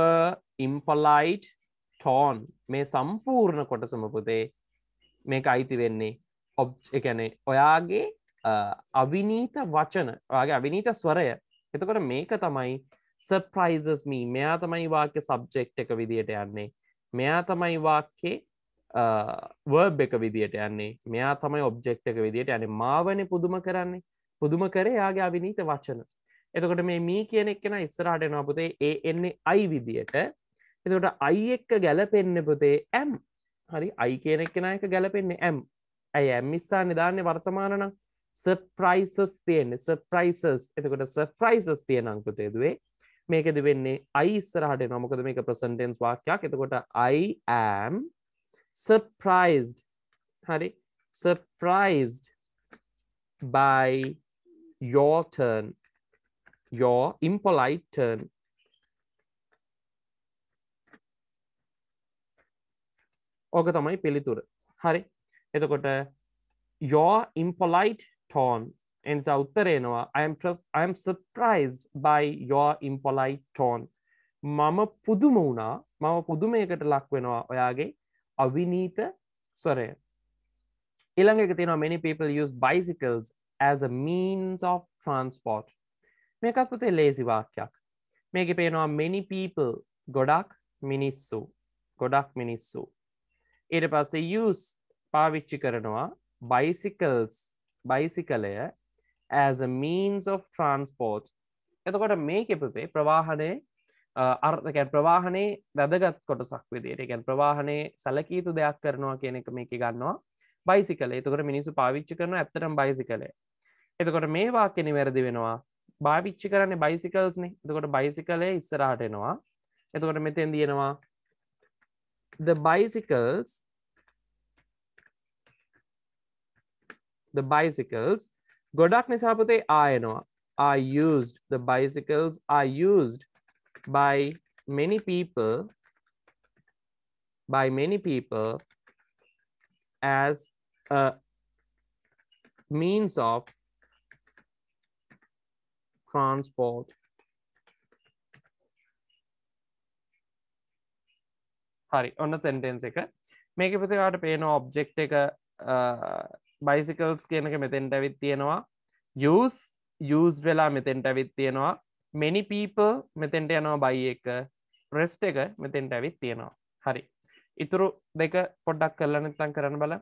ඉම්පලයිට් ටෝන් මේ සම්පූර්ණ කොටසම පුතේ මේක අයිති වෙන්නේ ඔබ් එකනේ ඔයාගේ අවිනීත වචන ඔයාගේ අවිනීත ස්වරය එතකොට මේක තමයි සර්ප්‍රයිසස් මී මෙයා තමයි වාක්‍ය සබ්ජෙක්් එක විදියට යන්නේ මෙයා තමයි වාක්‍යේ වර්බ් එක විදියට යන්නේ මෙයා තමයි ඔබ්ජෙක්් එක විදියට යන මාවන පුදුම කරන්නේ පුදුම කරේ යාගේ අවිනීත වචන එතකොට මේ මී කියන එක්කෙන ඉස්සරහට එනවා පුතේ ඒ එන්නේ අයි විදියට එතකොට අයි එක්ක ගැලපෙන්න පුතේ ඇම් හරි අයි කියන එක්කෙන එක ගැලපෙන්නේ ඇම් ඇයි ඇම් ඉස්සා නිධාන්නේ වර්තමාන නම් සර්ප්‍රයිසස් තියෙන්නේ සර්ප්‍රයිසස් එතකොට සර්ප්‍රයිසස් තියෙනං පුතේදුවේ මේකද වෙන්නේ අයි ඉස්සරහට එනවා මොකද මේක ප්‍රසන්ට් ටෙන්ස් වාක්‍යයක් එතකොට I am surprised හරි surprised by your turn your impolite turn. ඕක තමයි පිළිතුර හරි එතකොට your impolite tone එනිසා උත්තරේනවා I am surprised by your impolite tone මම පුදුම වුණා මම පුදුමයකට ලක් වෙනවා ඔයාගේ අවිනීත ස්වරය ඉළඟ එක තියෙනවා many people use bicycles as a means of transport මේකත් පුතේ ලේසි වාක්‍යයක් මේක පේනවා මෙනි පීපල් ගොඩක් මිනිස්සු ගොඩක් මිනිස්සු ඊට පස්සේ යස් පාවිච්චි කරනවා බයිසිකල්ස් බයිසිකලය as a means of transport එතකොට මේක එපතේ ප්‍රවාහනය අර්ථකැන් ප්‍රවාහනේ වැදගත් කොටසක් විදියට ගැන් ප්‍රවාහනය සැලකීතු දෙයක් කරනවා කියන එක මේක ගන්නවා බයිසිකල එතකොට මිනිසු පාවිච්චි කරන ඇත්තටම් බයිසි කළේ එතකොට මේවාක්‍යනි වැරදි වෙනවා භාවිච්චි කරන්නේ බයිසිකල්ස්න එතකොට බයිසිකලේ ඉස්සරහට එනවා එතකොට මෙතෙන් තියෙනවා the bicycles the bicycles ගොඩක් නිසාපතේ ආයනවා are used the bicycles are used by many people by many people as a means of transport. හරි ඔන්න සෙන්ටෙන්න්ස එක මේක ප්‍රතිවාට පේන ඔබ්ජෙක්් එක බයිසිකල්ස් කියනක මෙතෙන්ට ඇවිත් තියෙනවා යස් යස් වෙලා මෙතෙන්ට ඇවිත් තියෙනවා මෙනි පීපල් මෙතෙන්ට යනවා බයි එක ප්‍රෙස්් එක මෙතෙන්ට ඇවිත් තියෙනවා හරි ඉතුරු දෙක පොඩ්ඩක් කරලනත්තන් කරන්න බල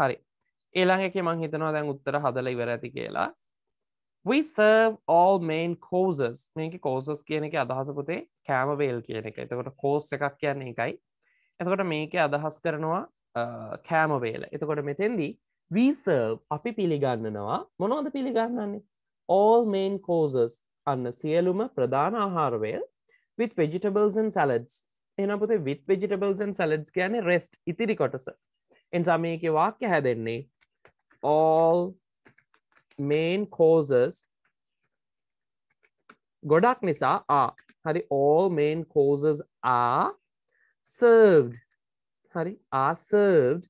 හරි ඒලාහෙක මං හිතනවා දැන් උත්තර හදල ඉවර ඇති කියලා we serve all main causes මේක කෝසස් කියන එක අදහස පුතේ කෑමවේල් කියන එක එතකොට කෝස් එකක් කියන්නේ එකයි එතකොට මේක අදහස් කරනවා කෑමවේල එතකොට මෙතෙන්දී වීසර්් අපි පිළිගන්නනවා මොනෝද පිළිගන්නන්නේ all main causes අන්න සියලුම ප්‍රධාන ආහාරවේල් with vegetables and salads එනපුතේ with vegetables and salads කියන්නේ rest ඉතිරි කොටස එනිසා මේක වාක්‍ය හැදෙන්නේ all main causes ගොඩක් නිසා ආ හරි all main causes are served හරි are served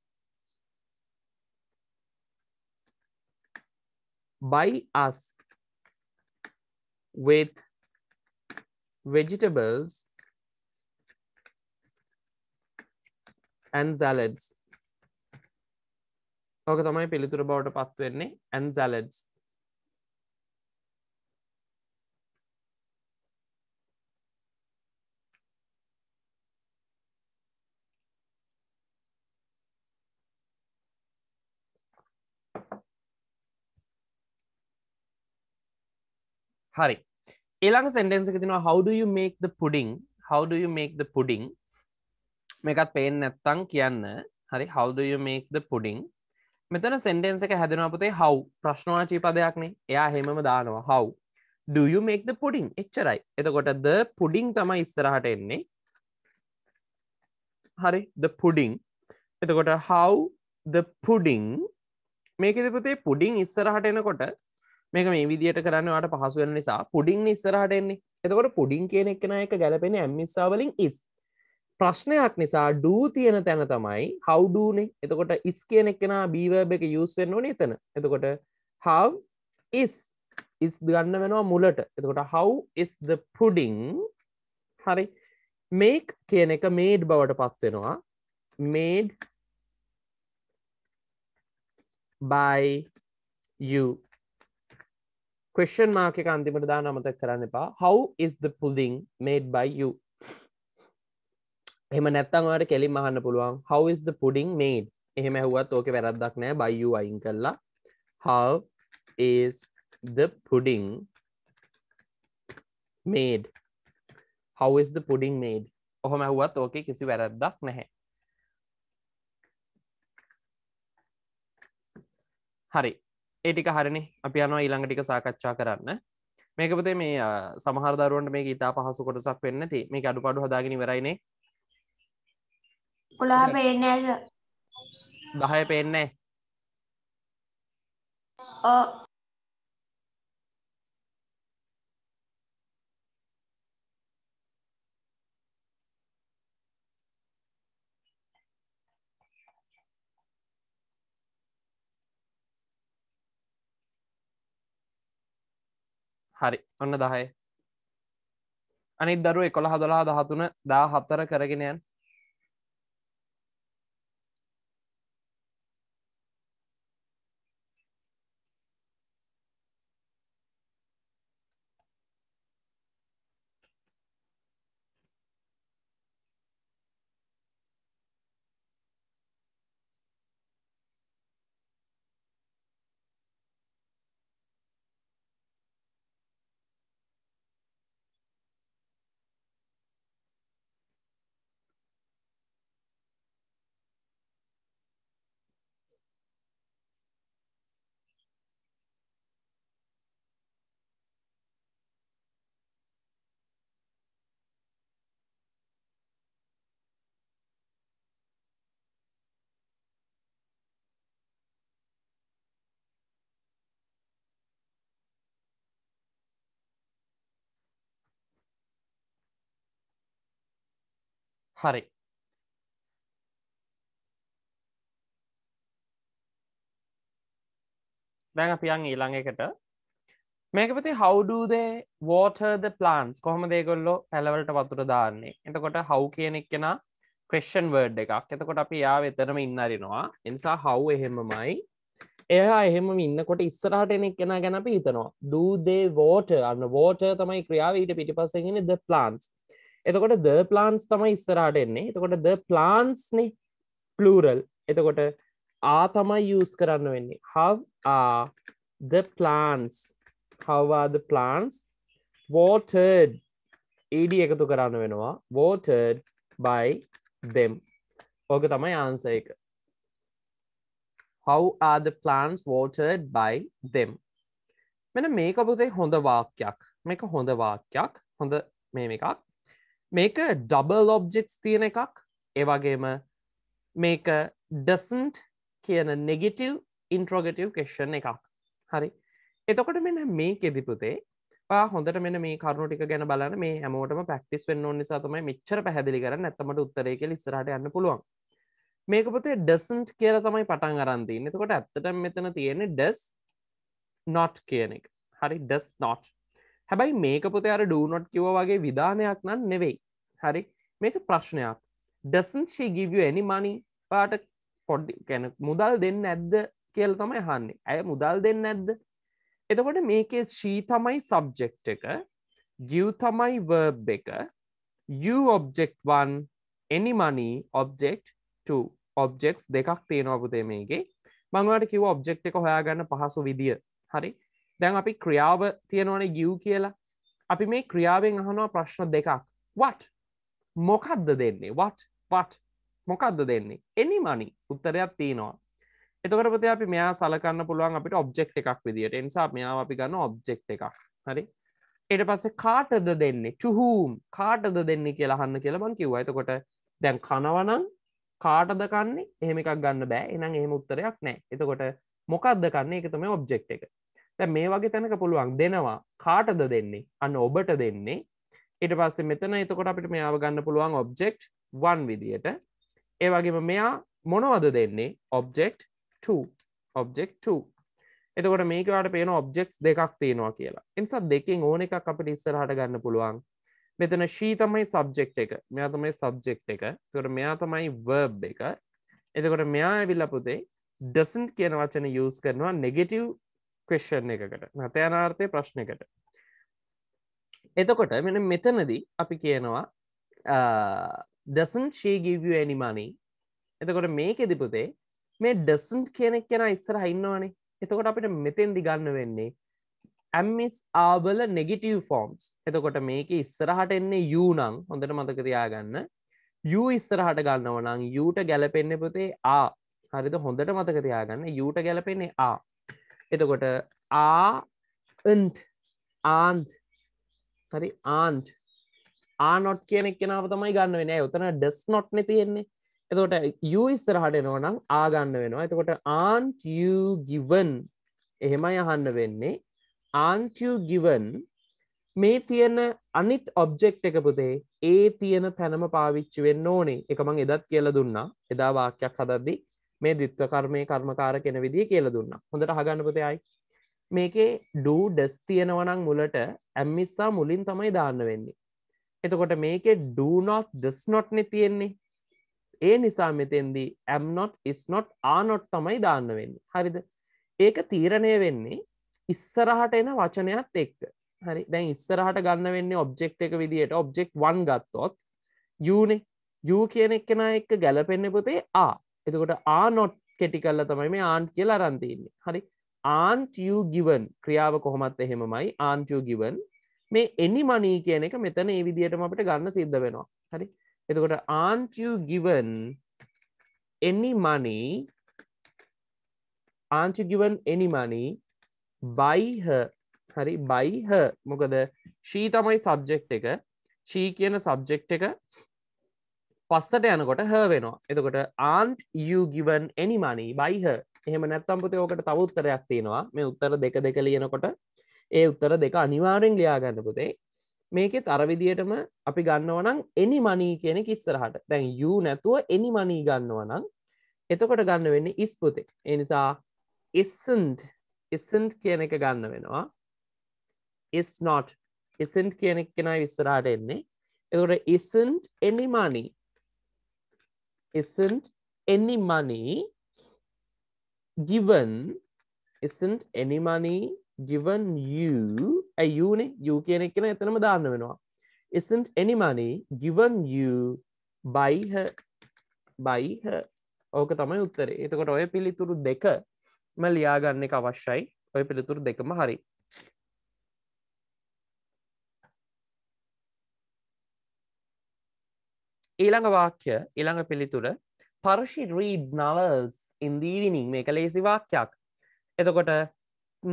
by us with vegetables and salads ඕක තමයි පිළිතුර බවට පත්වවෙන්නේ ඇන් සැලඩ්ස් හරි එළඟ සෙන්ඩෙන්සික තිනවා how do you make the pudding how do you make the pudding මේකත් පේෙන් නැත්තං කියන්න හරි how do you make the pudding මෙතන සෙන්ඩෙන්න්ස එක හැදෙන අපතේ හව් ප්‍රශ්නවා චීපදයක්නේ එයා හෙම දානවා හව් ඩයුමෙක්ද පුඩින් එච්චරයි එතකොට ද පුඩිං තමයි ඉස්සරහට එන්නේ හරි ද පුඩිං එතකොට හව් ද පුඩිං මේකෙදපතේ පුඩිං ඉස්සරහට එනකොට මේක මේ විදියට කරන්නවාට පහසුවෙන් නිසා පුඩිං ඉස්සරහට එන්නේ එතකොට පුඩින් කියන එක්න එක ගැලපෙන ඇමිස්සාවලින් ඉස් ප්‍රශ්නයක් නිසා ඩූ තියෙන තැන තමයි හවඩූනේ එතකොට ඉස් කියනෙක් කෙන බීවබ එක යස් වෙන්න ඕන එතන එතකොට හව ඉස් ඉස් ගන්න වෙනවා මුලට එතකොට හව is the පුඩිං හරි මේක් කියන එක මේඩ් බවට පත්වෙනවා made by you question mark අන්තිමට දා නමතක් කරන්න එපා how is the pudding made by you එම නැත්තන්ට කෙලින් මහන්න පුළුවන් හවස් පුඩින් මේඩ් එහෙම ඇහුවත් ඕක වැරද්දක් නෑ බයිු අයින් කරලා how the pudding made how's the pudding made ඔහොම ඇහුවත් ඕක කිසි වැරද්දක් නැහැ හරි ඒටික හරිනි අපි අනවා ඊළඟටික සාකච්ඡා කරන්න මේකපතේ මේ සමහරදරුවන්ට මේ ඉතා පහසු කොටසක් වෙන්න ති මේ අඩු පඩු හදාගෙන වරයිනේ කොළහ පේන්න ඇස දහය පේන්නේ හරි ඔන්න දහය අනිත් දරුව එකොළ හදලා දහතුන දා හත්තර කරගෙනයන් හරි දැන් අපියන් ඊළඟ එකට මේකපති හවුඩුදේ වෝටර්ද ප්ලාන්ස් කොහොම දෙගොල්ලො පැලවලට වතුර දාන්නේ එතකොට හව් කියනෙක් කෙන ක්‍රෙෂන් වර්ඩ් එකක් එතකොට අපි යා වෙතරම ඉන්නරිනවා එනිසා හව් එහෙමමයි එයා එහෙම ඉන්නකොට ඉස්සරහට එනෙක් කෙන ගැන පිහිතනවා දූදේ වෝට අන්න වෝට තමයි ක්‍රියාව ඊට පිටිපස්සගෙන ද ප්ලාන්ස් එතකොට ද ප්ලාන්ස් තමයි ඉස්සරහට එන්නේ එතකොට ද ප්ලාන්ස්නේ පලරල් එතකොට ආ තමයි යස් කරන්න වෙන්නේ හවආද ප්ලාන්ස් හවවාද ප්ලාන්ස් වෝටඩ් ඒඩ එකතු කරන්න වෙනවා වෝටඩ් බයි දෙම් ඕක තමයි ආන්ස එක how are the plants watered by them මෙන මේක පුතේ හොඳ වාක්‍යයක් මේක හොඳ වාක්‍යයක් හොඳ මේ එකක් මේක ඩබල් ඔබ්ජෙක්ස් තියෙන එකක් ඒවගේම මේක ඩසන්ට් කියන නෙගටව් ඉන්ට්‍රෝගටව් කෙෂන් එකක් හරි එතකොට මෙන්න මේකෙදි පුතේ හොඳට මෙ මේ කරුණටික ගැන බලන මේ හැමෝටම පැක්ටිස් වෙන්න නිසාතම මෙච්චර පැදිලි කරන්න ඇතමට උත්තරේ කෙ ස්රට යන්න පුළුවන් මේක පොතේ ඩසන්ට් කියල තමයි පටන් අරන්දී එතකොට ඇත්තට මෙතන තියෙන ඩස් නොට් කියන එක හරි ඩස් නොට් හැබැයි මේක පොතේ අර ඩූනොට් කිව වගේ විධානයක් නම් නෙවෙයි හරි මේක ප්‍රශ්නයක් ඩසන්ශී ගිවිය එනි මනි පාට පොඩ්ඩි කැන මුදල් දෙන්න ඇද්ද කියල තමයි හන්නේ ඇය මුදල් දෙන්න ඇද්ද එතකොට මේකේ ශී තමයි සබ්ජෙක්් එක ගිව් තමයි වර්බ් එක ඔබ්ෙක්වන් එනිමනි ඔබ්ෙක්් ඔබ්ෙක්ස් දෙකක් තියෙනවපුතේ මේගේ මංවට කිව ඔබ්ෙක්් එක හොයාගන්න පහසු විදිිය හරි දැන් අපි ක්‍රියාව තියෙනවන ගිව් කියලා අපි මේ ක්‍රියාවෙන් අහනවා ප්‍රශ්න දෙකක් වට මොකක්ද දෙන්නේ වට පට් මොකක්ද දෙන්නේ එනි මනි උත්තරයක් තියෙනවා එතකරපති අපි මෙයා සලකන්න පුළුවන් අපිට ඔබ්ෙක්් එකක් විදිට එනිසා මෙයා අපි ගන්න ඔබ්ෙක්් එකක් හරි එට පස්සේ කාටද දෙන්නේ චුහූම් කාටද දෙන්නේ කියලාහන්න කියලබන් කිව් ඇතකොට දැන් කනවනං කාටද කන්නේ එහෙම එකක් ගන්න බෑ එනම් එහෙම උත්තරයක් නෑ එතකොට මොකක්ද කන්නේ එකතම ඔබ්ෙක්් එක දැ මේ වගේ තැනක පුළුවන් දෙනවා කාටද දෙන්නේ අන්න ඔබට දෙන්නේ ඉට පස්සේ මෙතන එතකොට අපිට මෙයාව ගන්න පුළුවන් ඔබ්ෙක්් වන් විදියට ඒ වගේම මෙයා මොනවද දෙන්නේ ඔබ්ෙක්් 2 ඔබ්ෙක්් 2 එතකොට මේකවට පේන ඔබ්ෙක්ස් දෙකක් තියෙනවා කියලා එනිසා දෙකින් ඕන එකක් අපට ඉස්සරහට ගන්න පුළුවන් මෙතන ශී තමයි සබ්ජෙක්් එක මෙයා තමයි සබ්ජෙක්් එක තුොට මෙයා තමයි වර්බ් එක එතකොට මෙයා ඇවිල්ල පුතේ ඩසන්් කියන වචන යස් කරනවා නෙගෙටව් ක්‍රේෂන් එකකට නතයනාර්ථය ප්‍රශ්නයකට එතකොට මෙන මෙතනදී අපි කියනවා දසන් ශීගීවිය ඇනිමානී එතකොට මේක දිපුතේ මේ ඩසන් කියනෙක් කෙන ඉස්සර හින්නවානේ එතකොට අපිට මෙතෙන්දි ගන්න වෙන්නේ ඇම්මිස් ආබල නෙගිටව් ෆෝම්ස් එතකොට මේක ඉස්සරහට එන්නේ යුනං හොඳට මතකතියාගන්න යු ඉස්සරහට ගන්නවනං යුට ගැලපෙන්න්න පුතේ ආ හරිද හොඳට මතකතියාගන්න යුට ගැලපෙන්නේ ආ එතකොට ආන්ට් ආන්ත් හරි ආන්ට් ආනොට් කියනෙක් කෙනාව තමයි ගන්න වෙන උතන ඩෙස් නොට්න තියෙන්නේ එතකොට යස්තර හටනෝ නම් ආගන්න වෙනවා එතකොට ආන්ටගිවන් එහෙමයි අහන්න වෙන්නේ ආන්ටගිවන් මේ තියෙන අනිත් ඔබ්ජෙක්් එක පුතේ ඒ තියෙන තැනම පාවිච්චි වෙන්න ඕනේ එකමං එදත් කියල දුන්නා එදා වාක්‍යයක් හදද්දී මේ දිත්ව කර්මය කර්මකාර කෙන විදිිය කියල දුන්න හොඳට හගන්නපතයයි මේකේ ඩූ ඩෙස් තියෙනවනං මුලට ඇම්මිස්සා මුලින් තමයි දාන්න වෙන්නේ එතකොට මේකේ ඩනොත් ඩෙස් නොට්න තියෙන්නේ ඒ නිසා මෙතෙන්දී ඇම්නොත් ඉස්නොට් ආනොට් තමයි දාන්න වෙන්නේ හරිද ඒක තීරණය වෙන්නේ ඉස්සරහට එන වචනයක්ත් එක්ක හරි දැන් ඉස්සරහට ගන්න වෙන්න ඔබ්ෙක්් එක විදිහයට ඔබ්ෙක්් වන් ගත්තොත් යනේ යූ කියන එක්කෙන එක්ක ගැලපෙන්න පොතේ ආ එතකොට ආනොට් කෙටි කල්ල තමයි මේ ආන් කියලා රන්තින්නේ හරි ආන්ටිය ගිවන් ක්‍රියාව කොහොමත් එහෙමයි ආන්ටිය ගිවන් මේ එනි මනී කියන එක මෙතන ඒ විදිහටම අපට ගන්න සිද්ධ වෙනවා හරි එතකොට ආන්ටිය ගිවන් එනි මනී ආංචි ගිවන් එනි මනී බයිහ හරි බයිහ මොකද ශී තමයි සබ්ජෙක්් එක ශී කියන සබ්ජෙක්් එක පස්සට යනකොට හ වෙනවා එතකොට ආන්ට යුගිවන් එනිමනී බයිහ එහෙම නැත්තම්පති ඕකට තවුත්තරයක් තියෙනවා මේ උත්තර දෙක දෙක ලියනකොට ඒ උත්තර දෙක අනිවාරෙන් ලියාගන්න පුතේ මේකෙත් අරවිදියටම අපි ගන්නවනම් එනි මනී කියන කිස්සරහට තැන් යු නැතුව එනි මනී ගන්නවනම් එතකොට ගන්න වෙන්න ඉස්පුතේ එනිසා ඉස්සන්ට් ඉස්සන්ට් කියන එක ගන්න වෙනවා ඉස්නොට් ඉසන්ට් කියන කෙනයි විස්සරාට එන්නේ එතකොට ඉසන්ට් එනිමනී isn't any money given isn't any money given you a unit you කියන එක කියන එතනම දාන්න වෙනවා isn't any money given you by her by her ඕක තමයි උත්තරේ එතකොට ඔය පිළිතුරු දෙකම ලියාගන්න එක අවශ්‍යයි ඔය පිළිතුරු දෙකම හරි ඊළඟ වාක්‍ය ඉළඟ පිළිතුර පර්ෂි රීඩ්ස් නවල්ස් ඉන්දීවිනිින් මේක ලේසි වාක්‍යයක් එතකොට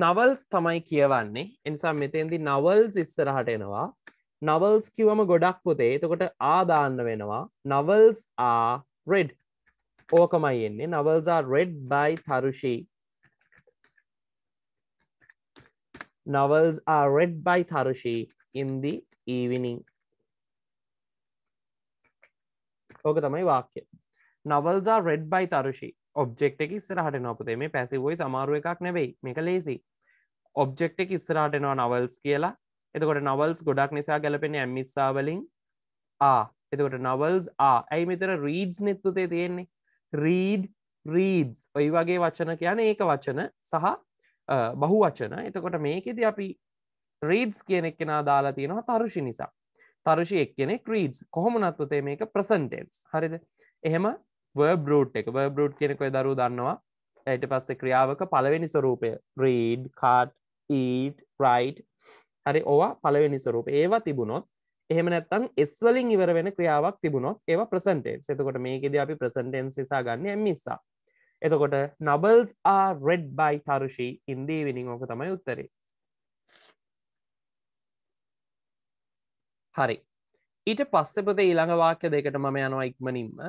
නවල්ස් තමයි කියවන්නේ එනිසා මෙතෙන්දි නවල්ස් ඉස්සරහට එනවා නවල්ස් කිවම ගොඩක් පොතේ එතකොට ආදාන්න වෙනවා නවල්ස් ආ රෙඩ් ඕකමයි එන්නේ novels are read by Tharushi novels are read by Tarushi in the evening. ඕක තමයි වාක්‍ය නවල්සා රෙඩ් බයි තරුෂි ඔබෙක්් එක ඉස්සරහට නොපතේ මේ පැසිවයි සමාරුව එකක් නෙවෙයි මේක ලේසි ඔබෙක්් එක ඉස්සරහටනවා නවල්ස් කියලා එතකොට නවල්ස් ගොඩක් නිසා ගැලපෙන ඇම්මිස්සාවලින් ආ එතකොට නවල්ස් ආ ඇයි මෙතර රීඩ්ස් නෙත්තුතේ තියෙන්නේ රීඩ් රීඩ්ස් ඔයි වගේ වචන කියන ඒක වචන සහ බහු වචන එතකොට මේකෙද අපි රීඩ්ස් කියන එක්කෙනා දාලා තියෙනවා තරුෂි නිසා තර්ශයෙක් කෙනෙ ක්‍රීඩ්ස් කොහොමනත්වතේ මේක ප්‍රසන්ටේන්ස් හරිද එහෙම බරෝට් එක බරෝට් කෙනෙක දරු දන්නවා ඇයට පස්සේ ක්‍රියාවක පලවෙනි ස්වරූපය රීඩ් කාට් ඊට රයිට් හරි ඕවා පලවෙනි ස්වරූප ඒවා තිබුණොත් එහෙම නැත්තං එස්වලින් ඉවර වෙන ක්‍රියාවක් තිබුණොත් ඒ ප්‍රසන්ටේන්ස් එතකොට මේකෙද අපි ප්‍රසන්ටේන්ස් නිසා ගන්න මිස්සා එතකොට නබල්ස් ආ රෙඩ් බයි තරුෂී ඉන්දී විනිං ඕක තමයි උත්තරේ හරි ඊට පස්සෙපද ඊළඟ වාක්‍ය දෙකට මම යනවා ඉක්මනින්ම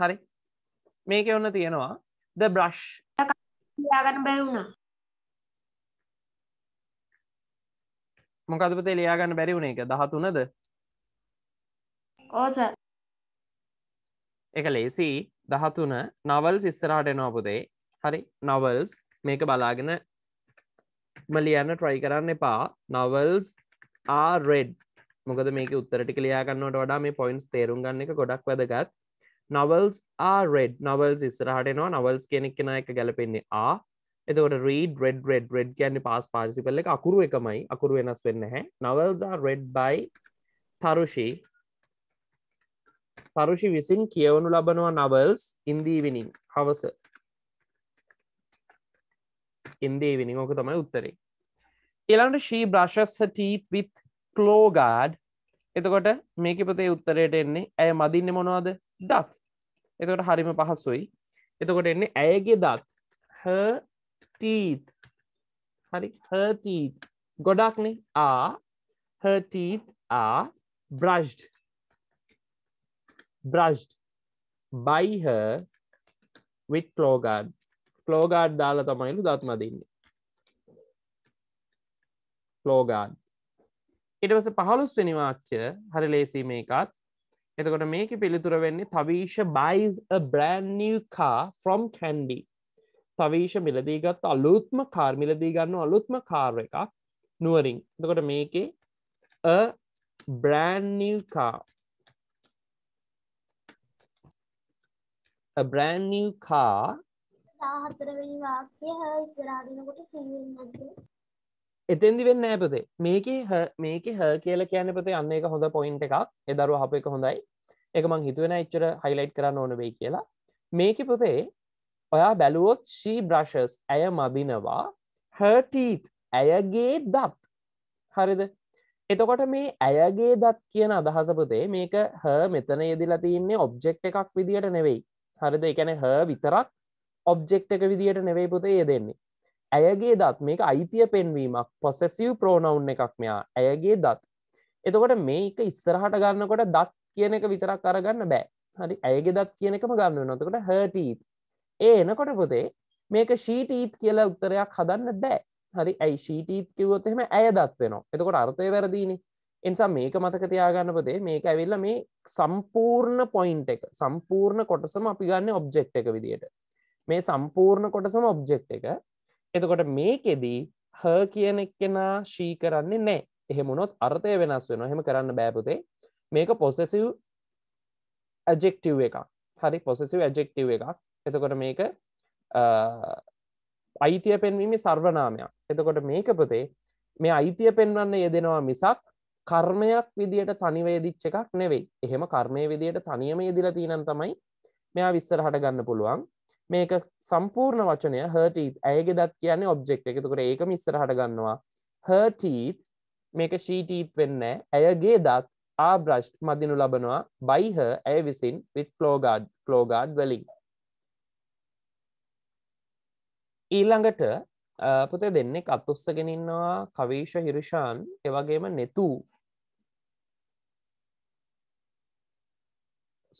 හරි මේක ඔන්න තියෙනවා ද බ්‍රශ් යාගන්න බැරිුණා මොකදපතේ ලියාගන්න බැරි වුණ එක දහතුනද ඕස එක ලේසි දහතුන නවල් සිස්සරහට එනවාපුදේ හරි නවල්ස් මේක බලාගෙන ම ලියන්න ට්‍රයි කරන්න එපා නවල්ස් ආරෙඩ් මොකද මේක උත්තරටි ලියාගන්නට වඩා මේ පොයින්ස් තේරුම් ගන්න එක ගොඩක් වැදගත් නවල්ස් ආරෙඩ් නවල්ස් ඉස්සරහටනවා නවල්ස් කෙනෙක් කෙන එක ගැලපෙන්නේ ආ එතකට රීඩ රෙඩ් රෙඩ් රෙඩ් කියන්නේ පාස් පාසිපල්ල එක අකුරු එකමයි අකුරු වෙනස් වෙන්න හැ novels are read by Tharushi Tharushi විසින් කියවනු ලබනවා නවල්ස් ඉන්දීවිනිින් හවස එන්දේ වෙන ඕක තමයි උත්තරේ එළන්ට ශී බ්‍රශස් ටීත් විත් කලෝගාඩ් එතකොට මේක පතේ උත්තරයට එන්නේ ඇය මදින්න මොනවාද දත් එතකොට හරිම පහස්සුයි එතකොට එන්නේ ඇයගේ දත් හටීත් හරි හටීත් ගොඩක්නේ ආ හටීත් ආ බ්‍රශ්් brushed by her with Clogard. ෆ්ලෝගාඩ් දාලා තමයිලු දත්මදින්නේ ෆ්ලෝගාඩ් ඉටවස පහළුස් වෙනිවාක්්‍ය හරි ලේසි මේකත් එතකොට මේක පිළිතුර වෙන්නේ තවීශ බයිස් බ්‍රන්්කා ෆ්‍රොම් කැන්ඩි තවීශ මිලදීගත් අලුත්ම කාර් මිලදී ගන්න අලුත්ම කාර් එකක් නුවරින් එතකොට මේකේ බ්‍රන්්කා a brand new car සාහතරවෙනි වාක්‍ය හ ඉස්රාගෙනකොට සිවෙන්නතු එතෙන්දි වෙන්න ඇපතේ මේක මේක හ කියල කියන පතේ අන්න එක හොඳ පොයින්ට එකක් එදරු අප එක හොඳයි එකමං හිතුවෙන එච්චර හයිලයිට් කරන්න ඕන වෙයි කියලා මේක පොතේ ඔයා බැලුවොත් ශී බ්‍රශස් ඇය මදිනවා හටීත් ඇයගේ දත් හරිද එතකොට මේ ඇයගේ දත් කියන අදහසපතේ මේක හ මෙතන යෙදිලා තියන්නේ ඔබ්ජෙක්් එකක් විදිහට නෙවෙයි හරිද එකන හ විතරක් ඔබ්ජෙක්් එක විදිහට නෙවෙයි පුතේ ඒ දෙන්නේ ඇයගේ දත් මේක අයිතිය පෙන්වීමක් පොසෙසිව් ප්‍රෝනවුන් එකක් මෙයා ඇයගේ දත් එතකොට මේක ඉස්සරහට ගන්නකොට දත් කියන එක විතරක් අරගන්න බෑ හරි ඇයගේ දත් කියන එකම ගන්න නොතකොට හටීත් ඒ එනකොට පොතේ මේක ශීටීත් කියලා උත්තරයක් හදන්න බෑ හරි ඇයි ශීටීත් කිවොත් එහෙම ඇය දත් වෙනවා එතකොට අර්ථය වැරදිීනි එනිසා මේක මතක තියාගන්න පොතේ මේක ඇවිල්ල මේ සම්පූර්ණ පොයින්් එක සම්පූර්ණ කොටසම අපි ගන්න ඔබ්ජෙක්් එක විදියට මේ සම්පූර්ණ කොටසම ඔබ්ජෙක්් එක එතකොට මේකෙදී හ කියන එක්කෙනා ශී කරන්නේ නෑ එහෙමුණොත් අර්ථය වෙනස් වෙන හෙම කරන්න බෑපුතේ මේක පොසෙසිව් ඇජෙක්ටව් එකක් හරි පොසෙසිව් ඇජෙක්ටව් එකක් එතකොට මේක අයිතිය පෙන්වීම සර්වනාමයක් එතකොට මේක පතේ මේ අයිතිය පෙන්වන්න යෙදෙනවා මිසක් කර්මයක් විදියට තනිවේදිච්ච එකක් නෙවෙයි එහෙම කර්මය විදියට තනියම යෙදිල තිීනන් තමයි මෙයා විස්සර හට ගන්න පුළුවන් මේක සම්පූර්ණ වචනය හටීත් ඇයගේ දත් කියන්නේ ඔබ්ෙක්් එකතුකට ඒක මිස්සර හටගන්නවා හටීත් මේක ශීටීත් වෙන්න ඇයගේ දත් ආබ්‍රශ්් මදිනු ලබනවා බයිහ ඇය විසින් විත් ලෝගාඩ් ලෝගාඩ් වලින් ඊළඟට පුතේ දෙන්නෙක් අත්තුස්සගෙනන්නවා කවීශ හිරුෂාන් එවගේම නෙතුූ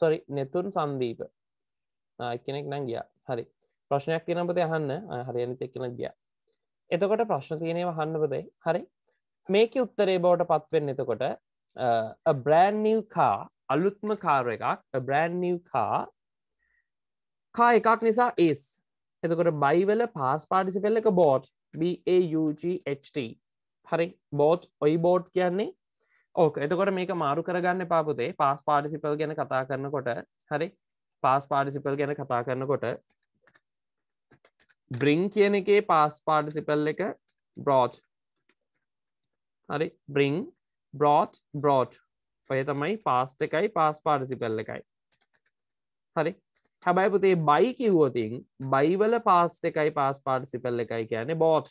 සොරි නෙතුන් සන්දීප කෙනෙක් නම් ගිය හරි ප්‍රශ්නයක් තියනපති අහන්න හරියනත කෙන ගිය එතකොට ප්‍රශ්න තියනව හන්නපදයි හරි මේක උත්තරේ බවට පත්වෙන් එතකොට බ්‍රන්්නිව් කා අලුත්ම කාර එකක් බ්‍රන්්නිව් කා කා එකක් නිසා ඒස් එතකොට බයිවල පාස් පාටිසිපෙල්ල එක බෝට් BAUGHT හරි බෝට් ඔයි බෝට් කියන්නේ ඕක එතකොට මේක මාරු කරගන්න පාපුතේ පාස් පාටිසිපල් ගැන කතා කරනකොට හරි පාස් පාඩිසිපල් ගැන කතා කරනකොට බ්‍රිං කියන එකේ පාස් පාඩිසිපල් එක බ්‍රෝච් හරි බ්‍රිං බ්‍රෝට් බ්‍රෝට් ඔය තමයි පාස්ට එකයි පාස් පාඩිසිපල් එකයි හරි හැබැයි පුතේ බයි කිව්වතින් බයිවල පාස්ට එකයි පාස් පාඩිසිපල් එකයි කියන්නේ බෝට්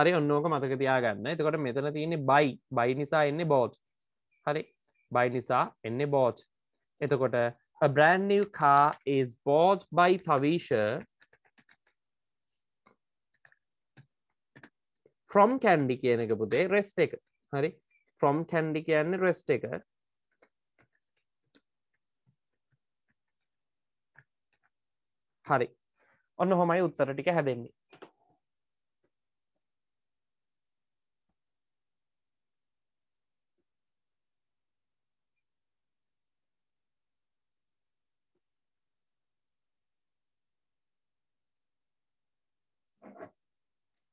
හරි ඔන්නෝක මතක තියාගන්න එතකොට මෙතන තියන්නේ බයි බයි නිසා එන්නේ බෝට් හරි බයි නිසා එන්න බෝච් එතකොට a brand new car is bought by Pavisha from candy කියන එක පුතේ rest එක හරි from candy කියන්නේ rest එක හරි ඔන්න හොමයි උත්තර ටික හැදෙන්නේ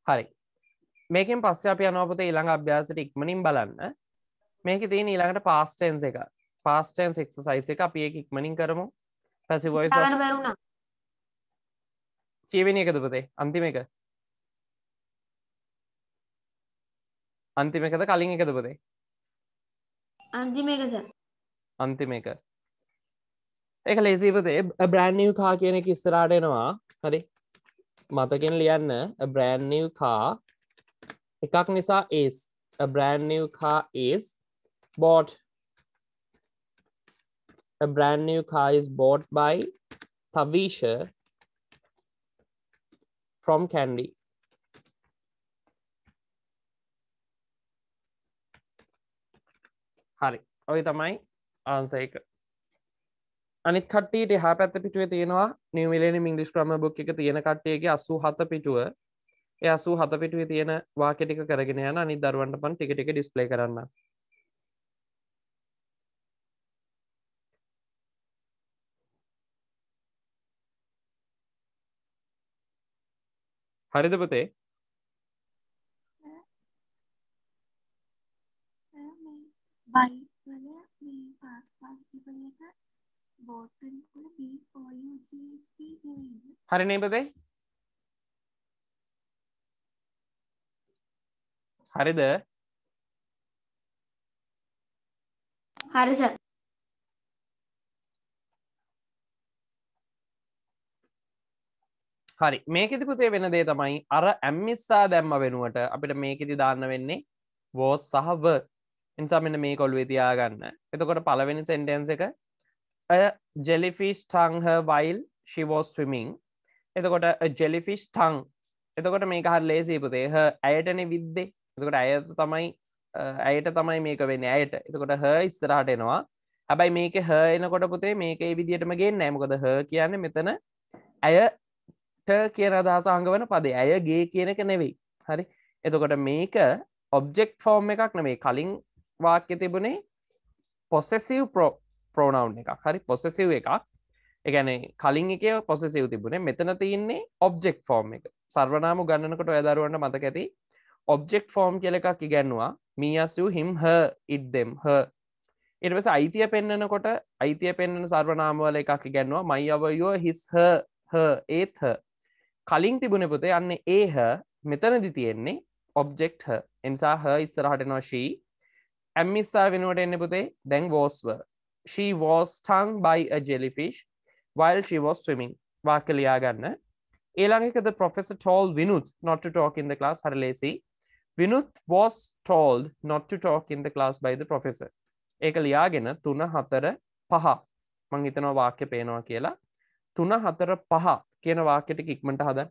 හරි මේකින් පස්ස අප අනෝපත ඊළඟ අභ්‍යාසට ඉක්මනින් බලන්න මේක තියෙන ඊළඟට පාස්ටන්ස එක පාස්ටන්ස් එක් සයිස එක අපිය ඉක්මනින් කරමු පැසිවයි කියවෙන එකද පතේ අන්තිම එක අන්තිම එකද කලින් එකද පතේ අන්තිම එක අන්තිම එක එක ලේසිපතේ බ්‍රන්්නියු කා කියන එක ඉස්සරාටයනවා හරි මතකෙන් a brand new car එකක් නිසා is a brand new car is bought a brand new car is bought by Tavisha from Candy හරි ඔය තමයි ආන්ස එක අනිත් කට්ටියට හා පැත්ත පිටුවේ තියෙනවා නිවමිලෙන මිංගලිස් ක්‍රම බුක් එක තියෙන කට්ටේගේ අසූ හත පිටුව එය අසූ හත පිටුවේ තියෙන වාකෙටික කරගෙන යන අනි දරුවන්ට පන් ටික ටික ඩිස්පලේ කරන්න හරිද පතේ බයි වල මේ පාස් පාස් ඉබලට හරි නේපතේ හරිද හරිස හරි මේකෙති පුතේ වෙන දේ තමයි අර ඇම්මිස්සා දැම්ම වෙනුවට අපිට මේකෙති දාන්න වෙන්නේ වෝස් සහව එනිසා මෙන්න මේ කොල්ුවේ තියාගන්න එතකොට පලවෙනි සෙන්ටන්ස එක a jellyfish stung her while she was swimming එතකොට jellyfish stung එතකොට මේක හර ලේසිපුතේ හ ඇයටන විද්දේ එතකොට ඇය තමයි ඇයට තමයි මේක වෙන ඇයට එතකොට හ ඉස්සරහට එනවා හැබයි මේක හ එනකොට පුතේ මේක විදිටම ගේ නෑමකොද හ කියන්න මෙතන ඇයට කියන අදහස අංගවන පදේ ඇයගේ කියනක නෙවෙයි හරි එතකොට මේක ඔබ්ජෙක්් ෆෝර්ම් එකක් නෙවේ කලින් වාක්‍ය තිබුණේ පොසෙසිව් ප්‍රෝ ප්‍රෝනවන්් එකක් හරි පොසෙසිව් එකක් එකන කලින් එක පොසෙසිව් තිබුණේ මෙතන තියන්නේ ඔබ්ජෙක් ෆෝර්ම් එක සර්වනාම ගන්නකොට ඔයදරුවන්ට මතක ඇති ඔබ්ජෙක් ෆෝර්ම් කියල එකක් ඉගැන්වා මී අසූ හිම් හ ඉත් දෙම් හ එටවස අයිතිය පෙන්න්නනකොට අයිතිය පෙන්න්න සර්වනාමවල එකක් ඉගැන්වා මයි අවයෝ හිස් හ හ ඒත් හ කලින් තිබුණ පුතේ යන්න ඒ හ මෙතනදි තියෙන්නේ ඔබ්ජෙක්් හ එනිසා හ ඉස්සරහටනවශී ඇම්මිස්සා වෙනුවට එන්න පුතේ දැන් වෝස්ව she was stung by a jellyfish while she was swimming. වාක්‍ය ලියා ගන්න. ඊළඟ එක the professor told Vinut not to talk in the class. හරි ලේසි. Vinut was told not to talk in the class by the professor. ඒක ලියාගෙන 3 4 5 මං හිතනවා වාක්‍ය පේනවා කියලා. 3 4 5 කියන වාක්‍ය ටික ඉක්මනට හදන්න.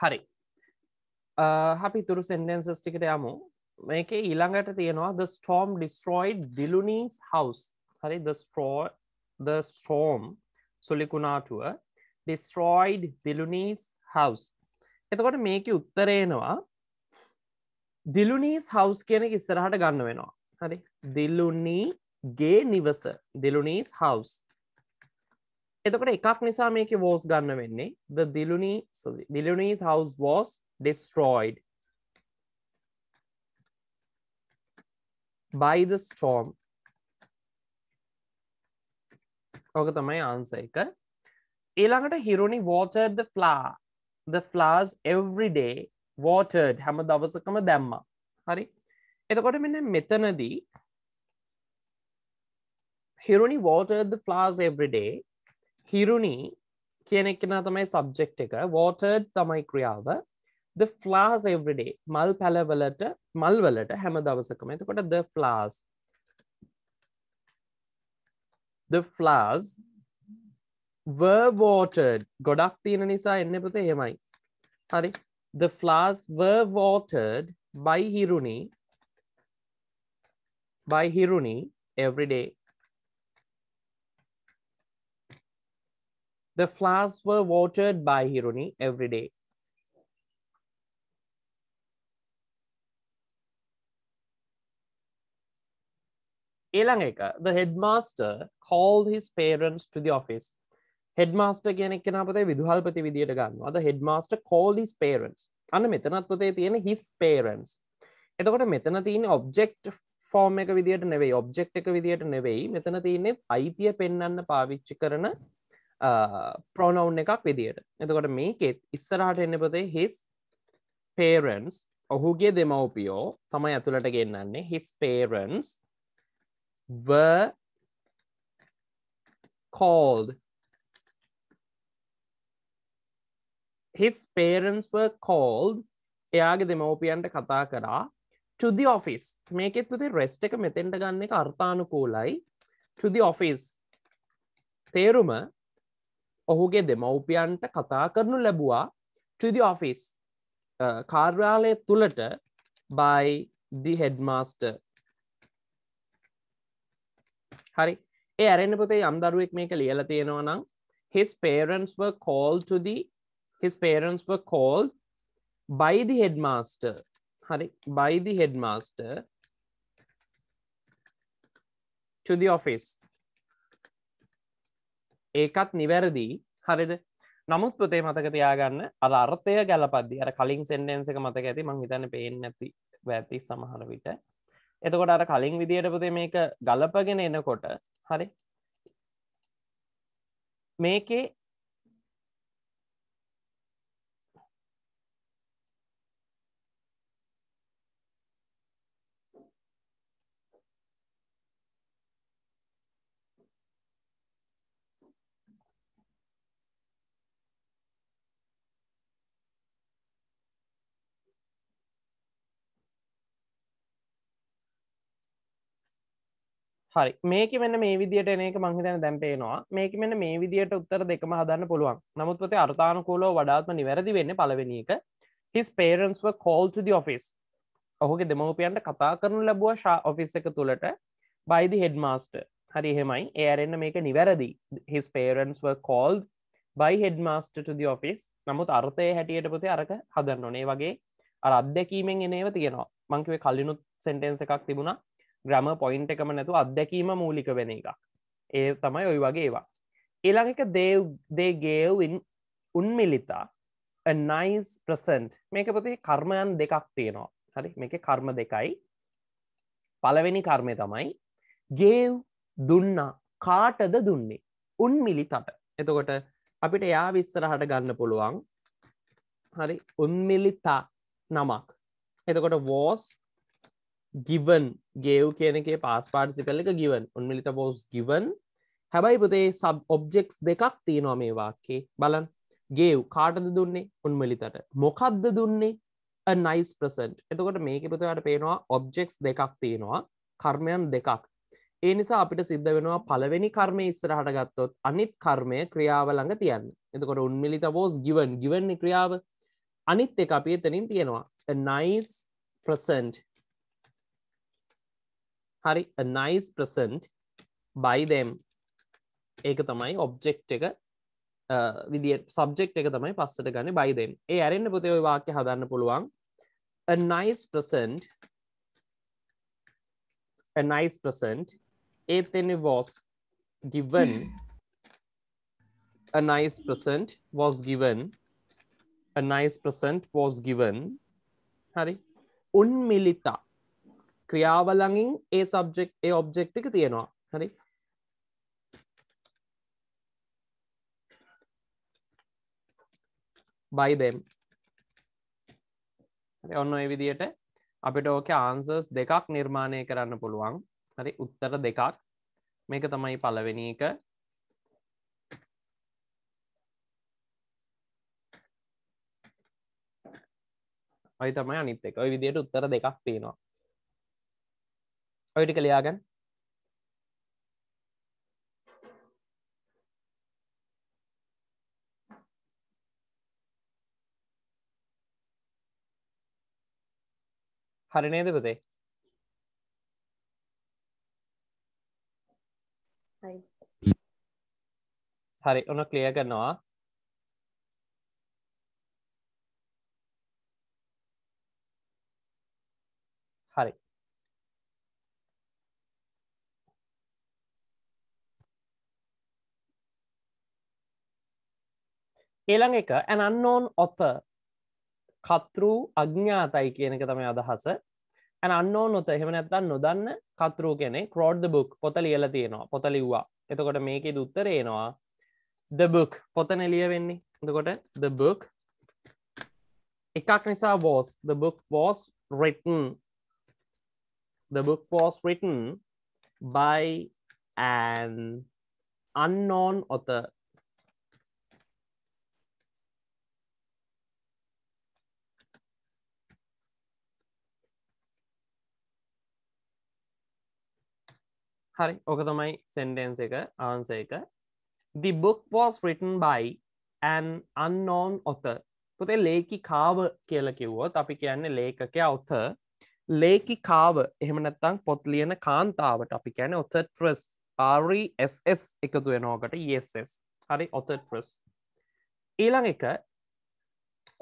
හරි අපි තුරු සෙන්ඩන්සස් ටිකට යමු මේක ඊළඟට තියෙනවා ද ස්ටෝම් ඩිස්ට්‍රෝයිඩ් ඩිලුනීස් හවස් හරි ස්ටෝද ස්ටෝම් සුලිකුණාටුව ඩිස්ට්‍රෝයිඩ් ඩිලුනීස් හවස් එතකොට මේක උත්තරේනවා දිලුනීස් හවස් කියන ඉස්සරහට ගන්න වෙනවා හරි දිල්ලුන්නීගේ නිවස දිලුනීස් හවස් එතකට එකක් නිසා මේක වෝස් ගන්න වෙන්නේ ද Diluni Diluni's house was destroyed by the storm ඕක තමයි ආන්ස එක ඊළඟට හිරුණි watered the flower the flowers every day watered හැම දවසකම දැම්මා හරි එතකොට මෙන්න මෙතනදී හිරුණි watered the flowers every day හිරුණි කියනෙක් කෙන තමයි සබ්ජෙක්් එක වෝටර්ඩ් තමයි ක්‍රියාව ද ෆ්ලාස් එවරිඩේ මල් පැලවලට මල් වලට හැම දවසකම එතකොට ද ෆ්ලාස් the flowers were watered ගොඩක් තියෙන නිසා එන්න ප්‍රත හෙමයි හරි the flowers were watered by hiruni by hiruni every day The flowers were watered by Hironi every day. ඊළඟක the headmaster called his parents to the office හෙඩ්මස්ට කෙනෙක් කෙන අපතේ විදුහල්පති විදිට ගන්නවා අද හෙඩ්මස්ට කෝල් හිස් පේරන්ස් අන්න මෙතනත් පොතේ තියෙන හිස් පේරන්ස් එතකොට මෙතන තියෙන ඔබ්ජෙක්් ෆෝර්ම් එක විදිට නෙවෙයි ඔබ්ජෙක්් එක විදිට නෙවෙයි මෙතන තියන්නේ අයිතිය පෙන්න්න පාවිච්චි කරන ප්‍රෝනවුන් එකක් විදියට එතකොට මේකෙත් ඉස්සරහට එන්නපතේ හිස් පේරන්ස් ඔහුගේ දෙමවපියෝ තමයි ඇතුළට ගෙන්න්නන්නේ his parents called his parents were called එයාගේ දෙමවපියන්ට කතා කරා චුදි ඔෆිස් මේකෙත් පුති රෙස්ට එක මෙතෙන්ට ගන්න එක අර්ථානුකූලයි චුදි ඔෆිස් තේරුම ඔහුගේ දෙමව්පියන්ට කතා කරනු ලැබවා to the office කාර්යාලය තුළට by the headmaster හරි ඒ ඇරෙන පොතේ අම්දරුවෙක් මේක ලියල තියෙනවා නම් his parents were called to the his parents were called by the headmaster හරි by the headmaster to the office ඒකත් නිවැරදි හරිද නමුත් පොතේ මතක තියාගන්න අර අර්ථය ගැලපද්දි අර කලින් සෙන්ඩන්ස එක මතක ඇති මංහිතන පේෙන් නැති වැඇති සමහර විට එතකොට අර කලින් විදියට පොතේ මේක ගලපගෙන එනකොට හරි මේකේ හරි මේක මෙන්න මේ විදිට එනක මංහිතන දැම්පේනවා මේක මෙන්න මේ විදියට උත්තර දෙකම හදන්න පුළුවන් නමුත් ප්‍රති අර්තානකූලෝ වඩාත්ම නිවැරදි වෙන්න පලවෙනි එක හිස් පේරන්ස්ව කෝල් ද ඔෆිස් ඔහුගේ දෙමවපියන්ට කතා කරනු ලැබුව ශා ඔෆිස් එක තුළට බයිදි හෙඩ්මස්ට හරි හෙමයි ඒරෙන්න්න මේක නිවැරදි හිස් පේරන්ස්ව කෝල් බයි හෙඩ්මස්ට ද ඔෆිස් නමුත් අර්ථය හැටියට පොති අරක හදන්න ඕනේ වගේ අර අත්දැකීමෙන් එනේව තියෙනවා මංකිවේ කල්ලිනුත් සෙන්ටෙන්ස එකක් තිබුණා ග්‍රම පොයින්් එකම නැතු අත්දැකීම මූලික වෙන එකක් ඒ තමයි ඔයි වගේ ඒවා ඒළඟක දේදේ ගේවින් උන්මිලිතා නයිස් ප්‍රසන්ට් මේක පොති කර්මයන් දෙකක් තියෙනවා හරි මේක කර්ම දෙකයි පලවෙනි කර්මය තමයි ගේව් දුන්නා කාටද දුන්නේ උන්මිලිතට එතකොට අපිට යා විස්සරහට ගන්න පුළුවන් හරි උන්මිලිතා නමක් එතකොට වෝස් ගිවන් ගේව් කියනගේ පස් පාර්සිකල් එක ගිවන් උන්මිලිත බෝස් ගිවන් හැබයි පුතේ සබ් ඔබ්ජෙක්ස් දෙකක් තියෙනවා මේ වාක්කේ බලන් ගේව් කාටද දුන්නේ උන්මලිතට මොකක්ද දුන්නේ නයිස් ප්‍රසන්ට් එතකොට මේක පුතුට පේනවා ඔබ්ජෙක්ස් දෙකක් තියෙනවා කර්මයන් දෙකක් ඒ නිසා අපිට සිද්ධ වෙනවා පළවෙනි කර්මය ඉස්සරහට ගත්තොත් අනිත් කර්මය ක්‍රියාව ළඟ තියන්න එතකොට උන්මිලිත බෝස් ගිවන් ගිවන්නේ ක්‍රියාව අනිත් එක අපි එතනින් තියෙනවා නයිස් ප්‍රසන්ට් හරි නයිස් ප්‍රසන්ට් බයිදම් ඒක තමයි ඔබ්ජෙක්් එක විදි සබ්ෙක්් එක තමයි පස්සට ගන්න බයිදම් ඒ අරෙන්න්න පොතේ ඔය වාක්‍ය හදන්න පුළුවන් නයිස් ප්‍රසන්ට් නයිස් ප්‍රසන්ට් ඒත් එන්නේ was given a nice present was given a nice present was given හරි උන්මිලිතා ක්‍රියාවලඟින් ඒ සබ්ෙක් ඒ ඔබ්ෙක්් එක තියෙනවා හරි බයිදම් ඔන්න ඒ විදියට අපිට ඕක ආන්සර්ස් දෙකක් නිර්මාණය කරන්න පුළුවන් හරි උත්තර දෙකක් මේක තමයි පලවෙනි එක ඔයි තමයි අනිත් එක ඔය විදියට උත්තර දෙකක් තියෙනවා ඔයිටික ලියාගන්න හරි නේද පුතේ හරි ඔන්න ක්ලිය කරනවා ඒළඟ එක ඇන් අන්නෝන් ඔත කතෘ අඥ්ඥාතයි කියනක තමයි අදහස ඇන අන්නෝ නොත එහෙමනැත්තන් නොදන්න කතරු කෙනෙ කරෝඩ් බුක් පොත ලියල තියෙනවා පොත ලිව්වා එතකොට මේකෙ දුත්තරේනවා ද බුක් පොතන එලිය වෙන්නේ එතකොට ද බුක් එකක් නිසා was the book was written the book was written by an unknown author හරි ඕක තමයි සෙන්ඩන්ස එක ආන්ස එක The book was written by an unknown author පුතේ ලේකි කාව කියල කිව්වොත් අපි කියන්න ලේකක අවත ලේකි කාව එහෙමනත්තං පොත් ලියන කාන්තාවට අපි කියැන ඔත ට්‍රස් RSS එකතු වෙනෝකට ESS හරි ඔත ට්‍රස් ඊළඟ එක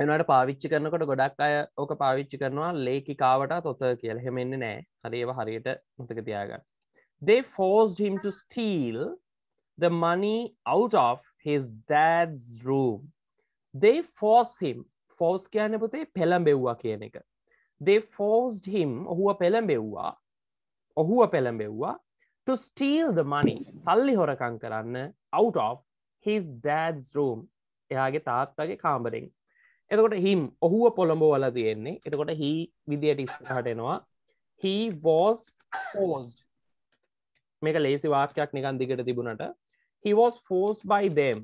එනට පාවිච්චි කරනකොට ගොඩක් අය ඕක පාවිච්චි කරනවා ලේකි කාවට තොත කියල හෙමෙන්න්නේ නෑ හරි ඒව හරියට මුතක තියාගන්න they forced him to steal the money out of his dad's room. They forced him force කියන්න පුතේ පෙළඹෙව්වා කියන එක. They forced him ඔහුව පෙළඹෙව්වා ඔහුව පෙළඹෙව්වා to steal the money සල්ලි හොරකං කරන්න out of his dad's room එයාගේ තාත්තගේ කාමරෙන් එතකොට හිම් ඔහුව පොළඹවල තියෙන්නේ එතකොට හි විදියට ඉස්සහටෙනවා he was forced මේක ලේසි වාක්‍යයක් නිකන් දිගට තිබුණට හිවෝස් ෆෝස් බයි දෙම්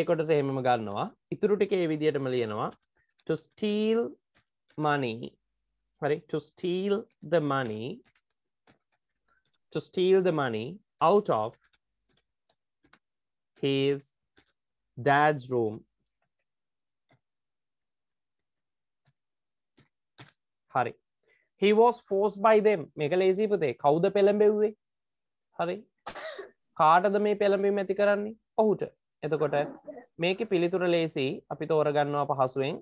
ඒකොට සහෙමම ගන්නවා ඉතුරුටික ඒ විදියටම ලියනවා ස්ටීල් මනී හරි steal the money steal the money out of his dad's room හරි he was forced by them මේක ලේසිපතේ කවුද පෙළඹෙව්වේ හරි කාටද මේ පෙළඹීම ඇති කරන්නේ ඔහුට එතකොට මේක පිළිතුර ලේසි අපි තෝරගන්නවා පහසුවෙන්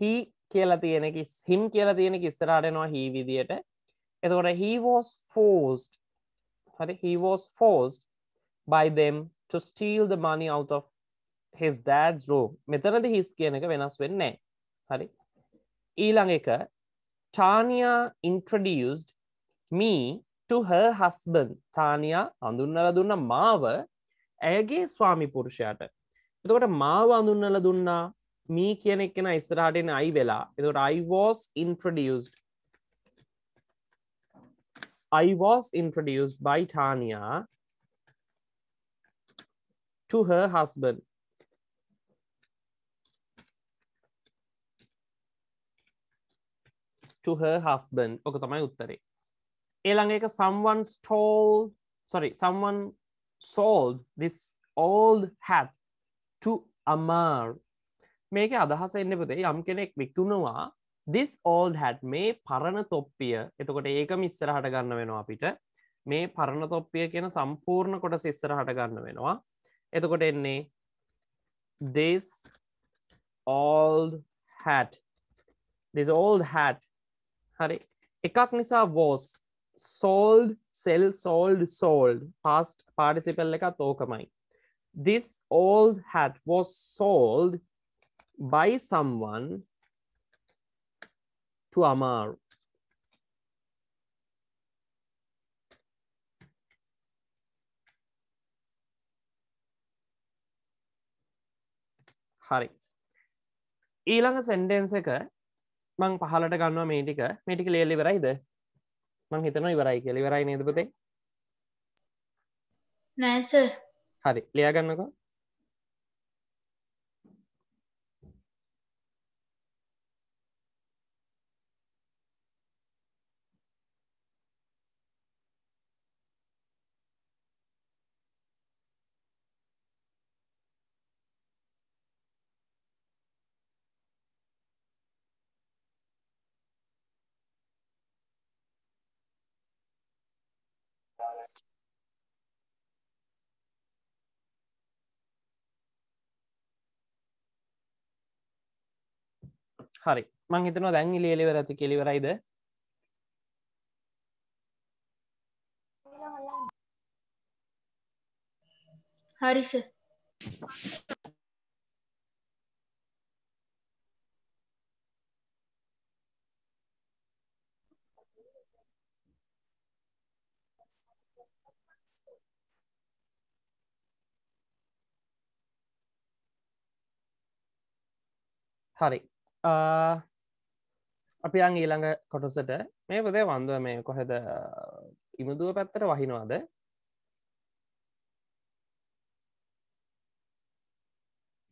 හි කියලා තියෙනකි හිම් කියලා තියෙන කිස්සරාටනවා හි විදියට එතකොට හිවෝස් ෆෝස්ට හරි හිවෝස් ෆෝස්ට by them to steal the money out of his dad's room මෙතනද හිස් කියන එක වෙනස් වෙන්නේ හරි ඊළඟ එක ටානියා introduced me to her husband තානයා අඳුන්නල දුන්න මාව ඇයගේ ස්වාමි පුරුෂයට එතකොට මාව අඳුන්නල දුන්නා මී කියනෙක් කෙන ඉස්සරහටෙන අයි වෙලා එතකොට I was introduced I was introduced by Tanya to her husband to her husband ඕක තමයි උත්තරේ එළඟ එක someone stole sorry someone sold this old hat to Amar මේක අදහස එන්න පුතේ යම් කෙනෙක් විකුණවා this old hat මේ පරණ තොප්පිය එතකොට ඒක මිස්සර හට ගන්න වෙනවා අපිට මේ පරණ තොප්පිය කියන සම්පූර්ණ කොට සිස්සර හට ගන්න වෙනවා එතකොට එන්නේ this old hat this old hat හරි එකක් නිසා was sold sell sold sold past participle එකත් ඕකමයි this old hat was sold by someone to Amaru හරි ඊළඟ සෙන්ඩෙන්ස එක මං පහලට ගන්නවා මේටික මෙටික ලේලිවරයිද මං හිතන ඉවරයි කෙලිවරයි නේදපතේ නෑස හරි ලියාගන්නකෝ හරි මං හිතනවා දැන් ලියලිවර ඇති කෙලිවරයිද හරිස හරි අපි අන් ඊළඟ කොටසට මේ පදේ වන්දුව මේ කොහෙද ඉමුදුව පැත්තට වහිනවාද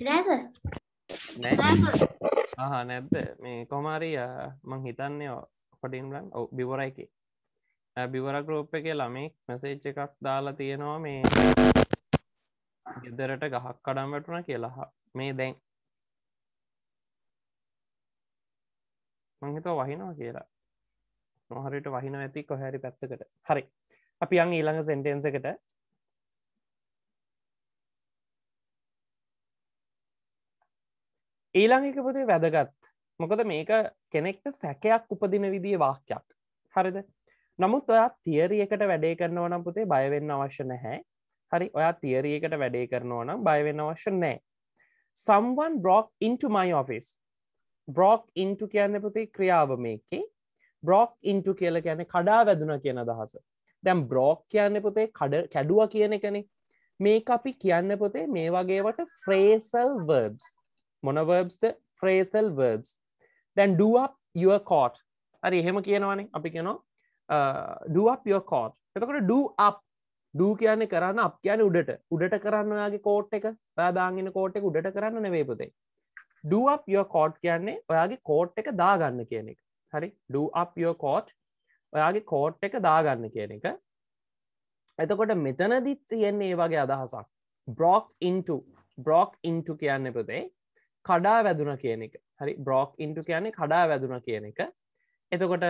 රැස ආහ නැද්ද මේ කොමාරී මං හිතන්නේ පටින්ලන් ඔ බිවරයිකි බිවර ගරෝප් එක ළමෙක් මැසේච් එකක් දාලා තියෙනවා මේ ගෙදරට ගහක් කඩම් වැටුන කියලාහා මේ දැන් මංහිතව වහිනවා කියලා සමහරට වහින ඇති කොහැරි පැත්තකට හරි අපි අන් ඊළඟ සෙන්ටෙන්ස එකට ඊළඟක පොතේ වැදගත් මොකද මේක කෙනෙක්ට සැකයක් උපදින විදිිය වාක්‍යයක් හරිද නමුත් ඔයා තියරියකට වැඩේ කරන ඕනම් පුතේ බයවෙන්න අවශ්‍ය නැහැ හරි ඔයා තියරියකට වැඩේ කරන ඕනම් බයවෙන්න අවශ්‍ය නෑ someone broke into my office broke into කියන්න පුති ක්‍රියාව මේකේ බ්‍රෝක් ඉන්ටු කියල කියන කඩා වැදුන කියන දහස දැම් බ්‍රෝක් කියන්න පුතේ කඩ කැඩුව කියන කනෙ මේ අපි කියන්න පුතේ මේ වගේවට ෆ්‍රේසල් වර්බස් මොනවර්බ්ස්ද ෆ්‍රේසල් වර්බස් දැන් ඩුවක් යුව කෝට් හරි එහෙම කියනවානේ අපි කියනවා ඩුවක් යෝ කෝට් එතකට ඩ අප් ඩූ කියන්නේ කරන්න අප කියන උඩට උඩට කරන්න ඔයාගේ කෝට් එක පෑදාගෙන කෝට් එක උඩට කරන්න නෙවේ පුතේ ඩුවප් යෝ කෝට් කියන්නේ ඔයාගේ කෝට් එක දාගන්න කියන එක හරි ඩුවප් යෝ කෝට් ඔයාගේ කෝට් එක දාගන්න කියන එක එතකොට මෙතනදිත් තියෙන්නේ ඒ වගේ අදහසක් බ්‍රෝක් ඉන්ටු බ්‍රෝක් ඉන්ටු කියන්න ප්‍රදේ කඩා වැදුන කියන එක හරි බ්‍රෝක් ඉන්ටු කියන්නේ කඩා වැදුන කියන එක එතකොට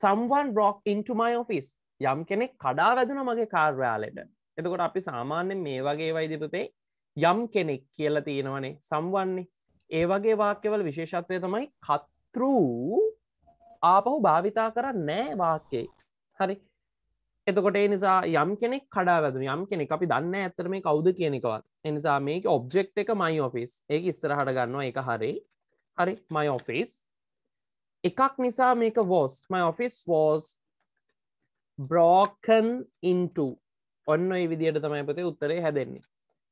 සම්වන් බ්‍රෝක් ඉන්ටු මයි ඔෆිස් යම් කෙනෙක් කඩා වැදුන මගේ කාර්යාලෙට එතකොට අපි සාමාන්‍යෙන් මේ වගේ වයිදිපතේ යම් කෙනෙක් කියලා තියෙනවනේ සම්වන්නේ ඒ වගේ වාක්‍යවල විශේෂත්වය තමයි කතෘ ආපහු භාවිතා කර නෑ වාක්‍යයි හරි එතකොට නිසා යම් කෙනෙක් කඩා වැදු යම් කෙනෙ අපි දන්න ඇත්තර මේ කවුද කියනෙකවත් එනිසා මේ ඔබ්ෙක්් එක මයි ඔෆිස් ඒ ඉස්සරහට ගන්නවා එක හරි හරි මයි ඔෆිස් එකක් නිසා මේක වෝස් මයි ඔෆිස් වෝස් බ්‍රෝකන් ඉන්ටු ඔන්න ඒ විදියට තමයි පතේ උත්තරේ හැදෙන්නේ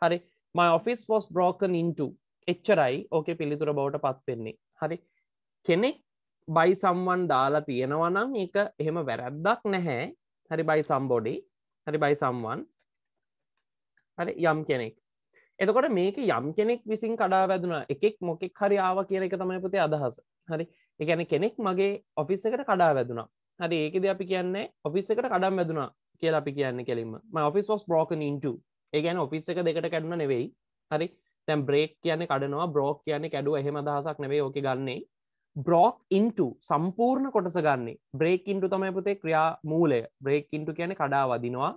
හරි මයි ඔෆිස් වෝස් බ්‍රෝකන් ඉන්ටු එච්චරයි ඕක පිළිතුර බවට පත්වෙන්නේ හරි කෙනෙක් බයි සම්වන් දාලා තියෙනවනම් එක එහෙම වැරැද්දක් නැහැ හරි බයි සම්බොඩි හරි බයි සම්වන් හරි යම් කෙනෙක් එතකොට මේක යම් කෙනෙක් විසින් කඩා වැදුන එකෙක් මොකෙක් හරි ආව කියන එක තමයි පුතේ අදහස හරි එකැන කෙනෙක් මගේ ඔෆිස් එකට කඩා වැදුනා හරි ඒකද අපි කියන්නේ ඔෆිස් එකට කඩම් වැදුනා කියලා අපි කියන්න කෙලින්ම ම ඔෆිස් ෝස් බ්‍රෝකන් ඉන්ට ඒ ගැන ඔෆිස් එක දෙකට කැඩුන නෙවෙයි හරි තැම් බ්‍රේක් කියන කඩනවා බ්‍රෝක් කියන කැඩු එහෙම දහසක් නෙවේ ඕක ගන්නේ බ්‍රෝක් ඉන්ටු සම්පූර්ණ කොටස ගන්නේ බ්‍රේක් ඉන්ටු තමයි පුතේ ක්‍රියා මූලය බ්‍රේක් ඉන්ටු කියන කඩා වදිනවා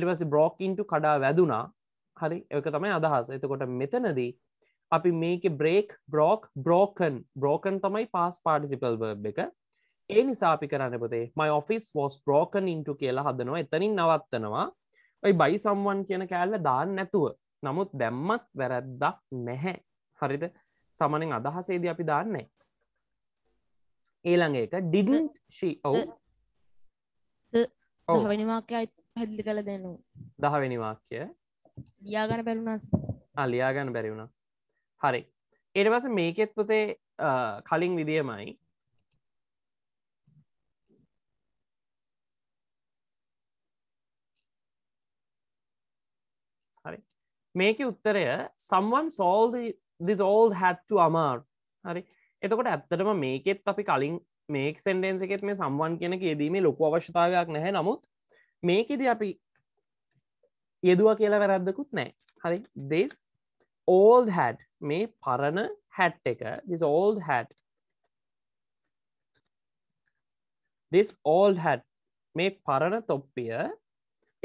ඉටවස බ්‍රෝක් ඉන්ටු කඩා වැදුනා හරි ඒක තමයි අදහස එතකොට මෙතනදී අපි මේක බ්‍රේක් බ්‍රෝක් බ්‍රෝකන් බ්‍රෝකන් තමයි පස් පාටිසිපල් බ එක ඒ නිසා අපි කරන්න පුතේ මයි ඔෆිස් ෝස් බ්‍රෝකන් ඉන්ටු කියලා හදනවා එතනින් නවත්තනවා ඔයි බයි සම්වන් කියන කෑල්ල දාන්න නැතුව නමුත් දැම්මත් වැරැද්දක් නැහැ හරිද සමනෙන් අදහසේද අපි දාන්නේ ඒළඟ එක ඩිඩන්ට් ශී ඔවු oh. දහවැනිවාක්‍ය හැදිලි කළ දෙනු දහවැනිවාක්‍ය ලියාගන බැලුණස් අලියාගන්න බැරිවුණ හරි එඩවස මේකෙත් පොතේ කලින් විදියමයි මේක උත්තරය සම්වන් සෝල් දිස් ඕල් හැට්ටු අමාර් හරි එතකොට ඇත්තටම මේකෙත් අපි කලින් මේක් සෙන්ඩෙන්න්ස එකෙත් මේ සම්වන් කියෙන කියෙදීමේ ලොකු අවශ්‍යතාවයක් නැහැ නමුත් මේකෙද අපි යෙදවා කියලා වැරද්දකුත් නෑ හරි දෙස් ඕල් හැඩ් මේ පරණ හැට් එක this old hat this old hat මේ පරණ තොප්පිය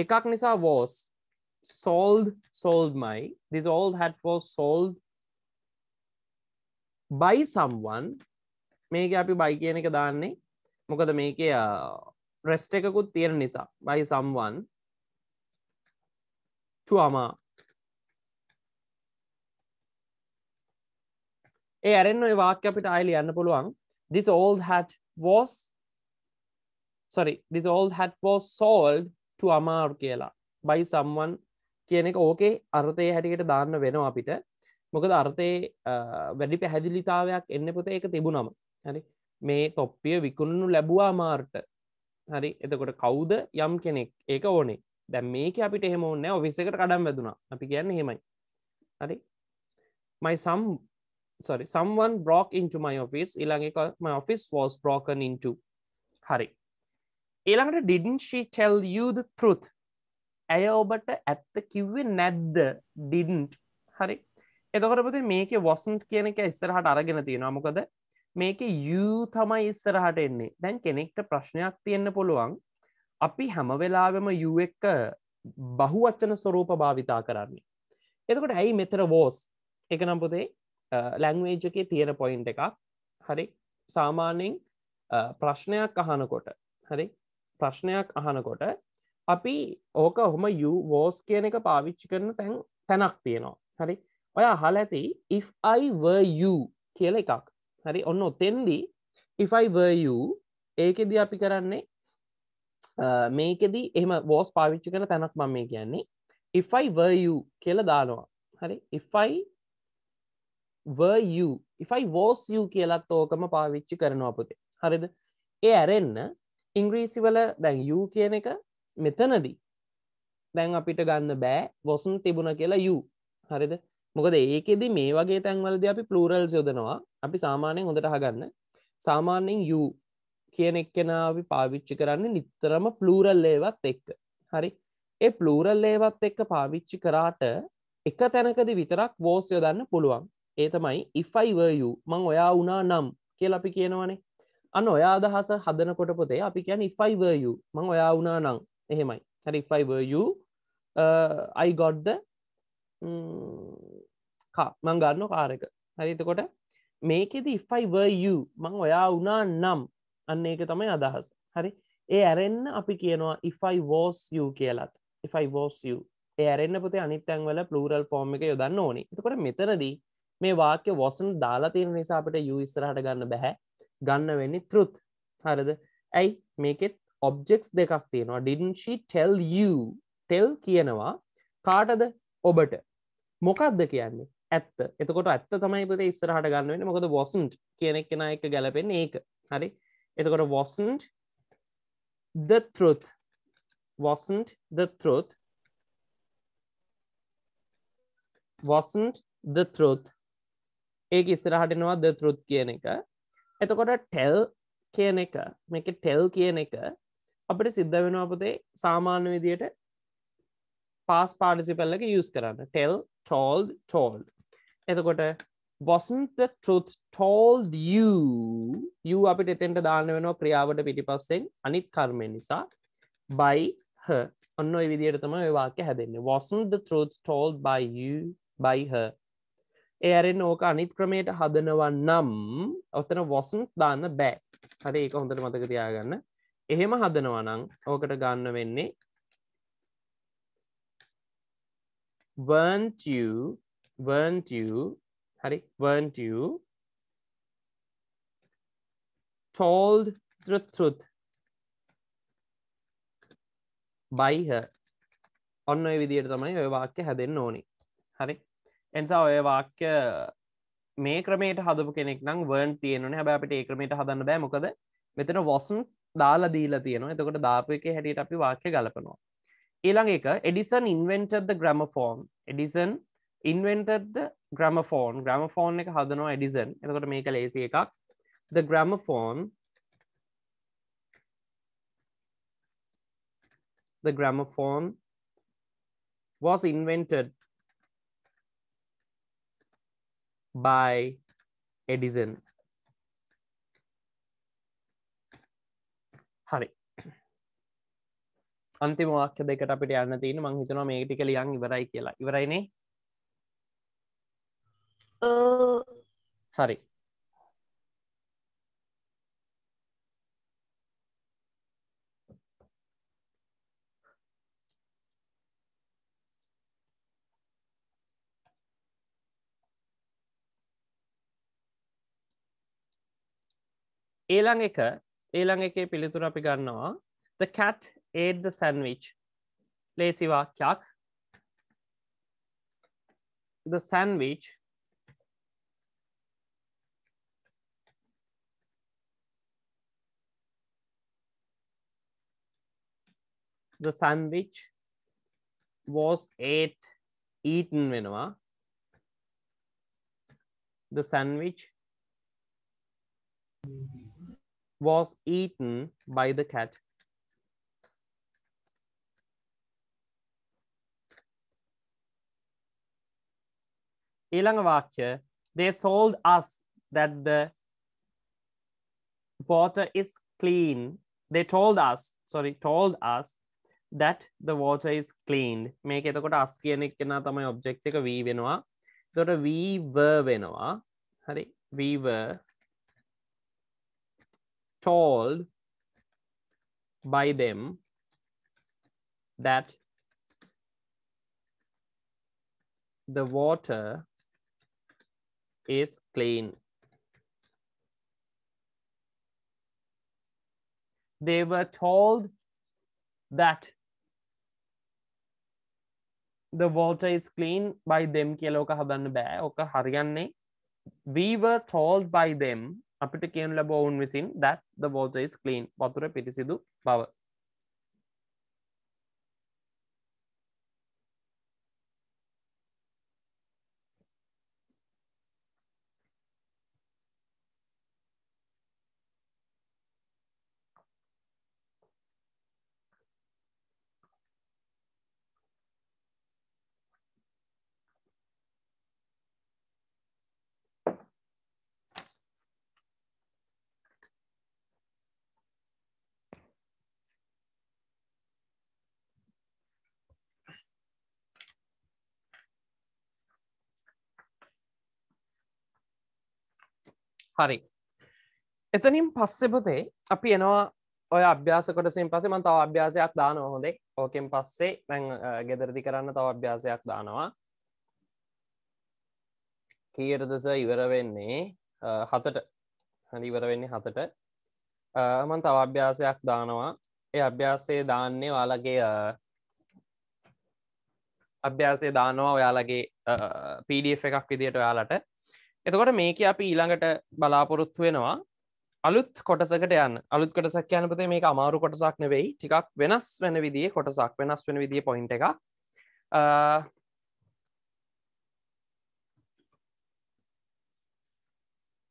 එකක් නිසා was solved solved my this all hat was solved by someone මේක අපි බයි කියන එක දාන්නේ මොකද මේක රෙස්ට එකකුත් තියෙන නිසා by someone to ama ඒ ඇරෙන් ඔය වාක්‍ය අපිට අයිලි යන්න පුළුවන් this old hat was sorry this old hat was sold to amar කියලා by someone කියන එක ඕකේ අර්ථය හැටියට දාන්න වෙනවා අපිට මොකද අර්ථය වැඩි පැහැදිලිතාවයක් එන්න පොත එක තිබුණම හරි මේ තොප්පිය විකුණු ලැබවා මාර්ට හරි එතකොට කවුද යම් කෙනෙක් ඒක ඕනේ දැම් මේක අපිට එහෙම ඕන්න ඔවිස්සකට කඩම් වැදුනා අපි කියන්න හෙමයි හරි මයි සම් sorry someone broke into my office ඊළඟ එක my office was broken into හරි ඊළඟට didn't she tell you the truth ඇය ඔබට ඇත්ත කිව්වේ නැද්ද ඩිඩන්ට් හරි එතකොටපති මේක වොසන්ට් කියන එක ඉස්සරහට අරගෙන තියෙනවා මොකද මේක යූ තමයි ඉස්සරහට එන්නේ දැන් කෙනෙක්ට ප්‍රශ්නයක් තියෙන්න්න පුළුවන් අපි හැම වෙලාවෙම යු එක්ක බහුවච්චන ස්වරූප භාවිතා කරන්නේ එතකොට ඇයි මෙතර වෝස් එක නම්පුතේ ලැංවේජ් එකේ තියෙන පොයින්් එකක් හරි සාමාන්‍යෙන් ප්‍රශ්නයක් අහනකොට හරි ප්‍රශ්නයක් අහනකොට අපි ඕක හොම යුවෝස් කියන එක පාවිච්චි කරන තැන් තැනක් තියෙනවා හරි ඔය හල ඇති if අයිවයු කියල එකක් හරි ඔන්න ඔතෙන්දී ifයිවයු ඒකෙද අපි කරන්නේ මේකෙද එම බෝස් පාවිච්චි කර තැනක් මම මේ කියන්නේ ifයිවයු කියල දානවා හරි ifයි වයු ifයි වෝස් යු කියලත් ඕකම පාවිච්චි කරනවා පුතේ හරිද ඒ ඇරෙන්න ඉංග්‍රීසි වල දැන් යු කියන එක මෙතනදී දැන් අපිට ගන්න බෑ බොසන් තිබුණ කියලා යු හරිද මොකද ඒකෙදි මේ වගේ තැන්වලද අපි පලූරල් යොදනවා අපි සාමානයෙන් හොඳට හගන්න සාමාන්‍යෙන් යු කියන එක්කෙන අපි පාවිච්චි කරන්න නිත්තරම පලූරල් ඒවත් එක්ක හරි ඒ පලූරල් ඒවත් එක්ක පාවිච්චි කරාට එක තැනකද විතරක් වෝස් යොදන්න පුළුවන් ඒ තමයි ඉෆයිවයු මං ඔයා වනා නම් කියල අපි කියනවනේ අන්න ඔයා අදහස හදනකොට පොතේ අපි කියන ඉෆයිවයු මං ඔයා වනා නං එහෙමයි හරි ෆයිවයු අයිගොඩ්ද uh, mm, මං ගන්න කාරක හරිතකොට මේකෙද ෆයිවයු මං ඔයා වනා නම් අන්න ඒක තමයි අදහස් හරි ඒ ඇරෙන්න්න අපි කියනවා ඉෆයි වෝස් යු කියලත් ඉෆයි වෝස් යු ඇරෙන්න්න පොතේ අනිත්තැන්වල පලරල් ෆෝර්ම එක යොදන්න ඕනි තකොට මෙතනදී මේ වාක්‍ය වොසන් දාලා තියෙන නිසාපට යු ඉස්සරහට ගන්න බැහැ ගන්න වෙන්නේ තෘත් හරද ඇයි මේකෙත් ඔබ්ජෙක්ස් දෙකක් තියෙනවා ඩිඩන්ශී ටෙල් ටෙල් කියනවා කාටද ඔබට මොකක්ද කියන්නේ ඇත්ත එතකොට ඇත්ත තමයි පත ඉස්සරහට ගන්නවෙන මොකද වොසන්ට් කියනෙක් කෙන එක ගැලපෙන ඒක හරි එතකොට වොසන්ට් the truth wasn't the truth wasn't the truth ඒක ඉස්සරහටනවා the truth කියන එක එතකොට ටෙල් කියන එක මේක ටෙල් කියන එක අපට සිද්ධ වෙනපතේ සාමාන්‍ය විදියට පාස් පාඩිසිපල්ලක යස් කරන්න ටෙල් ටෝල් ටෝල් එතකොට wasn't the truth told you you අපිට එතෙන්ට දාන්න වෙනවා ක්‍රියාවට පිටිපස්සෙන් අනිත් කර්මය නිසා by her ඔන්න ඔය විදියට තමයි ඔය වාක්‍ය හැදෙන්නේ wasn't the truth told by you by her ඒ අරෙන් ඕක අනිත් ක්‍රමයට හදනවා නම් ඔතන wasn't දාන්න බෑ හරි ඒක හොඳට මතක තියාගන්න එහෙම හදනවනං ඕකට ගන්න වෙන්නේ weren't you weren't you හරි weren't you told the truth by her ඔන්න ඔය විදියට තමයි ඔය වාක්‍ය හැදෙන්න ඕනි හරි එනිසා ඔය වාක්‍ය මේ ක්‍රමේට හදපු කෙනෙක් නම් වර්න් තියෙනන හැබැ අපට ඒ ක්‍රමේට හදන්න බෑ මොකද මෙතන වොසන් දාලා දීලා තියෙනවා එතකොට දාපු එක හැටියට අපි වාක්‍ය ගලපනවා ඊළඟ එක එඩිසන් ඉන්වෙන්ටද ග්‍රමෆෝන් එඩිසන් ඉන්වෙන්ටද ග්‍රමෆෝන් ග්‍රමෆෝන් එක හදනවා එඩිසන් එතකොට මේක ලේසි එකක් ද ග්‍රමෆෝන් the gramophone was invented by Edison. හරි අන්තිම වාක්‍ය දෙකට අපිට යන්න තියෙන මං හිතනවා මේ ටික ලියන් ඉවරයි කියලා ඉවරයිනේ හරි ඊළඟ එක ඊළඟ එකේ පිළිතුර අපි ගන්නවා the cat ate the sandwich ලේසි වාක්‍යයක් the sandwich the sandwich was ate eaten වෙනවා the sandwich mm -hmm. was eaten by the cat. ඊළඟ වාක්‍ය they told us that the water is clean they told us sorry told us that the water is cleaned මේක එතකොට us කියන එක්කෙනා තමයි object එක v වෙනවා එතකොට we were වෙනවා හරි we were told by them that the water is clean. They were told that the water is clean by them We were told by them අපිට කියන්න ලැබවුන් විසින් that the water is clean වතුර පිරිසිදු බව හරි එතනින් පස්සෙපොතේ අපි එනවා ඔය අභ්‍යාස කොටසින් පසේ මන් තව අභ්‍යාසයක් දාන හොඳේ ඕකෙන් පස්සේ දැන් ගෙදරදි කරන්න තව අභ්‍යාසයක් දානවා කීරදස ඉවර වෙන්නේ හතට හඳ ඉවර වෙන්නේ හතට මන් තව අභ්‍යාසයක් දානවා ඒ අභ්‍යාසේ දාන්නේ වාලගේ අභ්‍යාසේ දානවා ඔයාලගේ පඩF එකක් විදියට ඔයාලට එතකොට මේක අපි ඊළඟට බලාපොරොත්තු වෙනවා අලුත් කොටසකට යන්න අලුත් කොටසක් යනපතේ මේ අමාරු කොටසක් නෙවෙයි ටිකක් වෙනස් වෙන විදිිය කොටසක් වෙනස් වෙන විදිිය පොයින්ට එක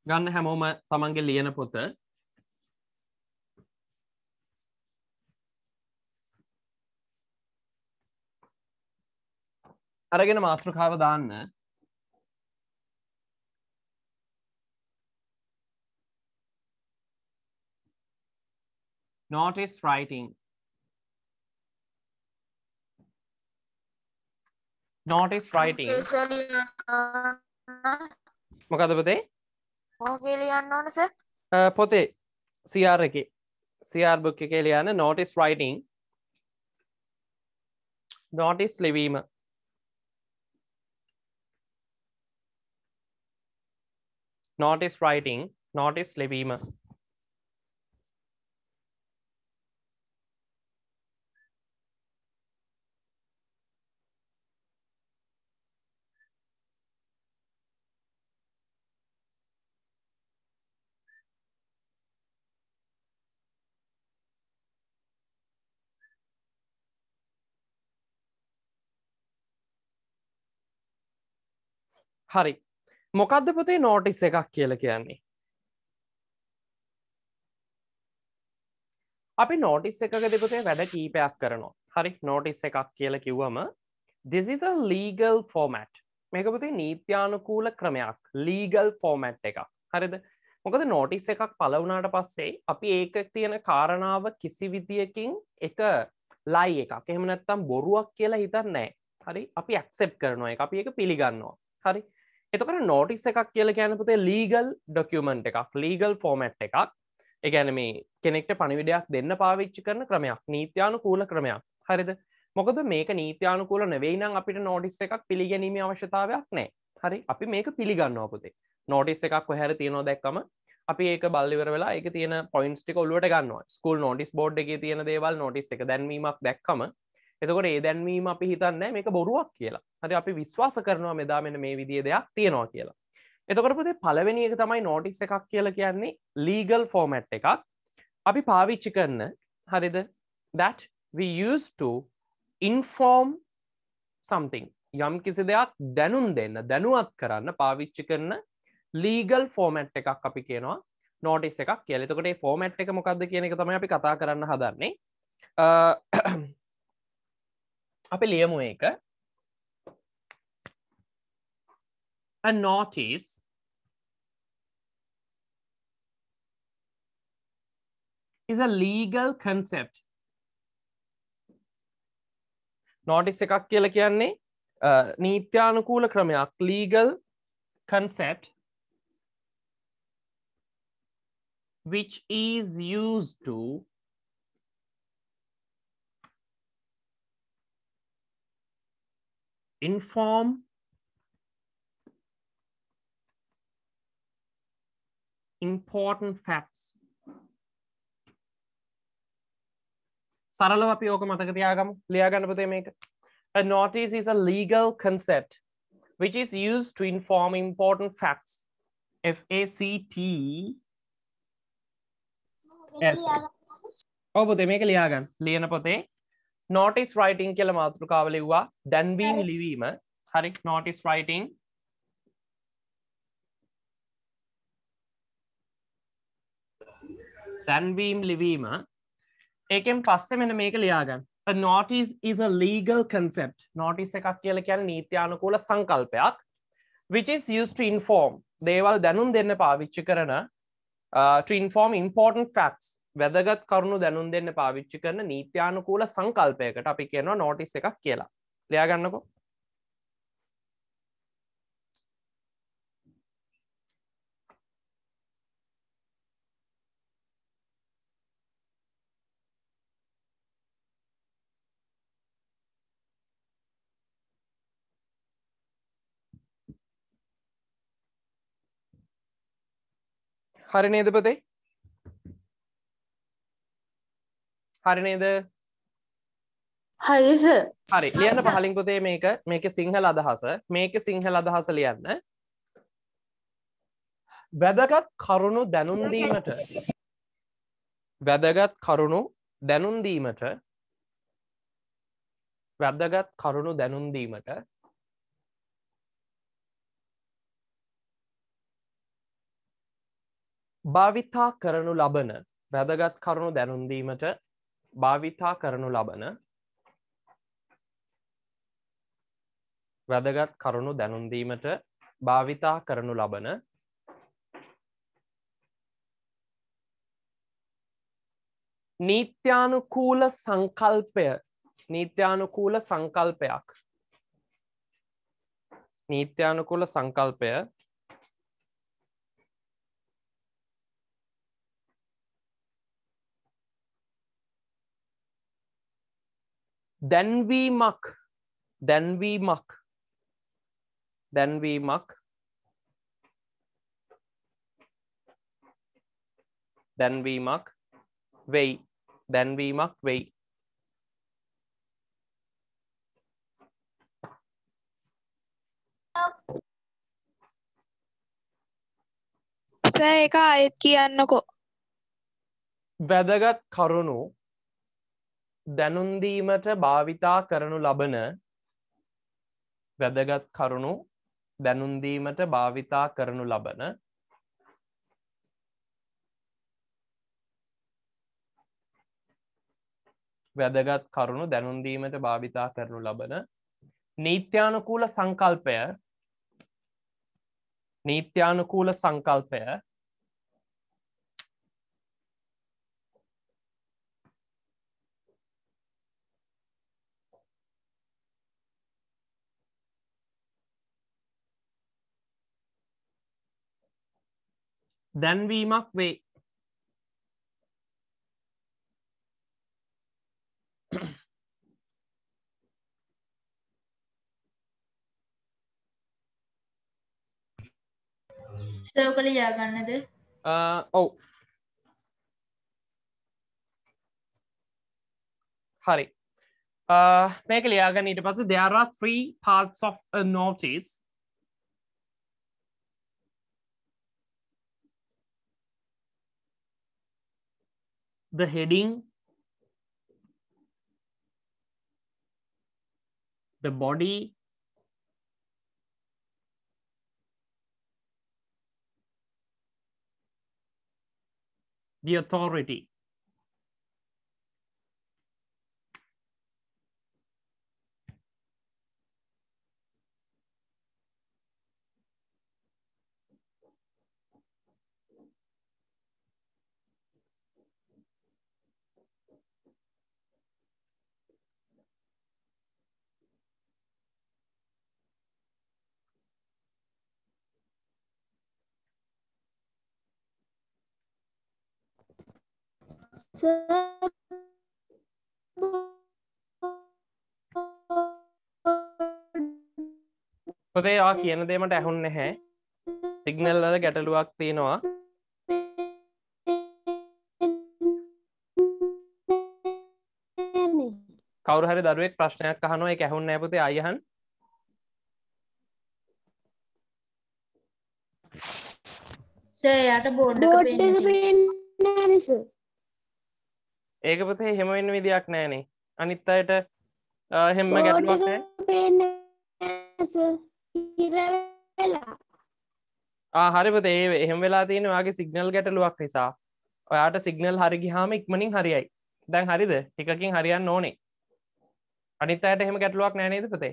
ගන්න හැමෝම තමන්ගේ ලියන පොත අරගෙන මාතෘකාව දාන්න notice writing. Notice writing. මොකද පොතේ? ඕකේ ලියන්න ඕන සර්. පොතේ CR එකේ CR book එකේ ලියන්න notice writing. notice ලිවීම. notice writing, notice ලිවීම. හරි මොකක්ද පොතේ නෝටිස් එකක් කියල කියන්නේ අපි නෝටිස් එක දෙපතේ වැඩ කීපයක් කරනවා හරි නෝටිස් එකක් කියල කිව්වම දෙසිස ලීගල් ෆෝමට් මේකපති නීත්‍යානුකූල ක්‍රමයක් ලීගල් ෆෝමට් එකක් හරිද මොකද නෝටිස් එකක් පලවුනාට පස්සේ අපි ඒක තියෙන කාරණාව කිසි විදියකින් එක ලයි එකක් එහෙමනැත්තම් බොරුවක් කියලා හිතන්නෑ හරි අපි ඇක්සෙප් කරනවා එක අපි එක පිළිගන්නවා හරි එතකට නෝටිස් එකක් කියල ගැනපතේ ලීගල් ඩොකමන්ට් එකක් ලීගල් ෆෝමට් එකක් එකැන මේ කෙනෙක්ට පණිවිඩයක් දෙන්න පාවිච්චි කරන ක්‍රමයක් නීතියානු කූල ක්‍රමයක් හරිද මොකද මේක නීතියානුකූල නෙවෙයිනම් අපිට නෝටිස් එකක් පිළිගැනීම අවශ්‍යතාවයක් නෑ හරි අපි මේක පිළිගන්න ඔපතේ නෝටිස් එකක් කොහැර තියෙනවා දැක්කම අපි ඒක බල්ලිවර වෙලා එක තියෙන පොයින්ස්ටික ඔලුවට ගන්නවා ස්කූල් නෝටිස් බෝඩ් එක තියෙන දේවල් නොටිස් එක දැන්වීමක් දැක්කම එතකොට ඒ දැන්වීම අපි හිතන්න මේක බොරුවක් කියලා හරි අපි විශ්වාස කරනවා මෙදා මෙන මේ විදිිය දෙයක් තියෙනවා කියලා එතකොටපුදේ පලවෙනි එක තමයි නෝටිස් එකක් කියලා කියන්නේ ලීගල් ෆෝමැට් එකක් අපි පාවිච්චි කරන්න හරිද that we use to inform something යම් කිසි දෙයක් දැනුම් දෙන්න දැනුවත් කරන්න පාවිච්චි කරන ලීගල් ෆෝමැට් එකක් අපි කියනවා නෝටිස් එකක් කියලෙතකට ෆෝමට් එක මොකක්ද කියන එක තම අපි කතා කරන්න හදන්නේ අපි ලියමු එක a notice is a legal concept notice එකක් කියලා කියන්නේ නීත්‍යානුකූල ක්‍රමයක් legal concept which is used to inform important facts සරලව අපි ඕක මතක තියාගමු a notice is a legal concept which is used to inform important facts FACT ඔබ දෙ මේක ලියාගන්න ලියන පොතේ නෝටිස් රයිටං කියල මාතෘකාව ලිව්වා දැන්වීම් ලිවීම හරි නෝටිස් රයිටං තැන්වීම් ලිවීම ඒකෙන් පස්සෙ මෙන මේක ලියාගන්න notice is a legal concept notice එකක් කියල කියැන නීති්‍යානකූල සංකල්පයක් which is used to inform දේවල් දැනුම් දෙන්න පාවිච්චි කරන uh, to inform important facts වැදගත් කරුණු දැනුම් දෙන්න පාවිච්චි කරන නීත්‍යානුකූල සංකල්පයකට අපි කියනවා නෝටිස් එකක් කියලා ලයාගන්නකො හරි නේදපතේ හරිනේද හරිස හරි ලියන්න පහලින් පුතේ මේක මේක සිංහල අදහස මේක සිංහල අදහස ලියන්න වැදගත් කරුණු දැනුන්දීමට වැදගත් කරුණු දැනුන්දීමට වැදගත් කරුණු දැනුන්දීමට භාවිතා කරනු ලබන වැදගත් කරුණු දැනුන්දීමට භාවිතා කරනු ලබන වැදගත් කරුණු දැනුන්දීමට භාවිතා කරනු ලබන නීත්‍යානුකූල සංකල්පය නීත්‍යානුකූල සංකල්පයක් නීත්‍යානුකූල සංකල්පය දැන්වීමක් දැන්වීමක් දැන්වීමක් දැන්වීමක් වෙයි දැන්වීමක් වෙයි සෑ එක අයත් කියන්නකෝ වැදගත් කරුණු දැනුන්දීමට භාවිතා කරනු ලබන වැදගත් කරුණු දැනුන්දීමට භාවිතා කරනු ලබන වැදගත් කරුණු දැනුන්දීමට භාවිතා කරනු ලබන නීත්‍යානුකූල සංකල්පය නීත්‍යානුකූල සංකල්පය දැන්වීමක් වේ සෝකල යාගන්නද ඔව් හරි මේක ලියාගන්න ඊට පස්ස there are three parts of a notice the heading, the body, the authority. හොදේ වා කියන දේමට ඇහුන් නැහැ සිගනල්ලද ගැටලුවක් තියෙනවා කවරහරි දරුවෙක් ප්‍රශ්නයක් අහනුව එක ඇහුන් නැපතේ අයහන් සෑයට බෝඩ්ඩ පෙන්න්න නිස ඒක පතේ හෙම වෙන්න විදියක් නෑනේ අනිත් අයට හෙම්ම ගැටලුවක්නෑ හරිපතේ එහෙම වෙලා තියෙන වගේ සිගනල් ගැටලුවක් නිසා ඔයාට සිගනල් හරිගිහාම ඉක්මනින් හරියි දැන් හරිද ටිකකින් හරියන්න ඕනේ අනිත් අයට එහෙම ගැටලුවක් නෑනේද පතේ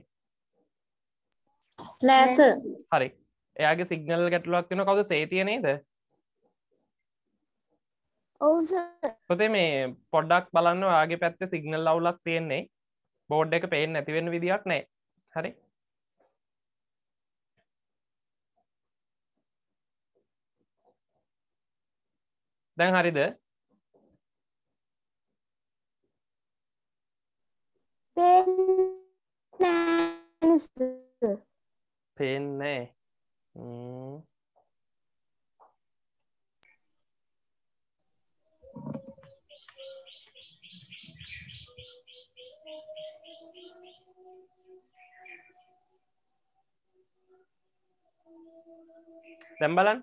නෑස හරි එයාගේ සිගනල් ගැටලුවක් වෙන කවද සේතිය නේද පොතේ මේ පොඩ්ඩක් බලන්න වාගේ පැත්ත සිගනල් අවුලක් තියෙන්නේ බෝඩ් එක පේෙන් ඇතිවෙන විදික් නෑ හරි දැන් හරිද පේන්නේ දැම් බලන්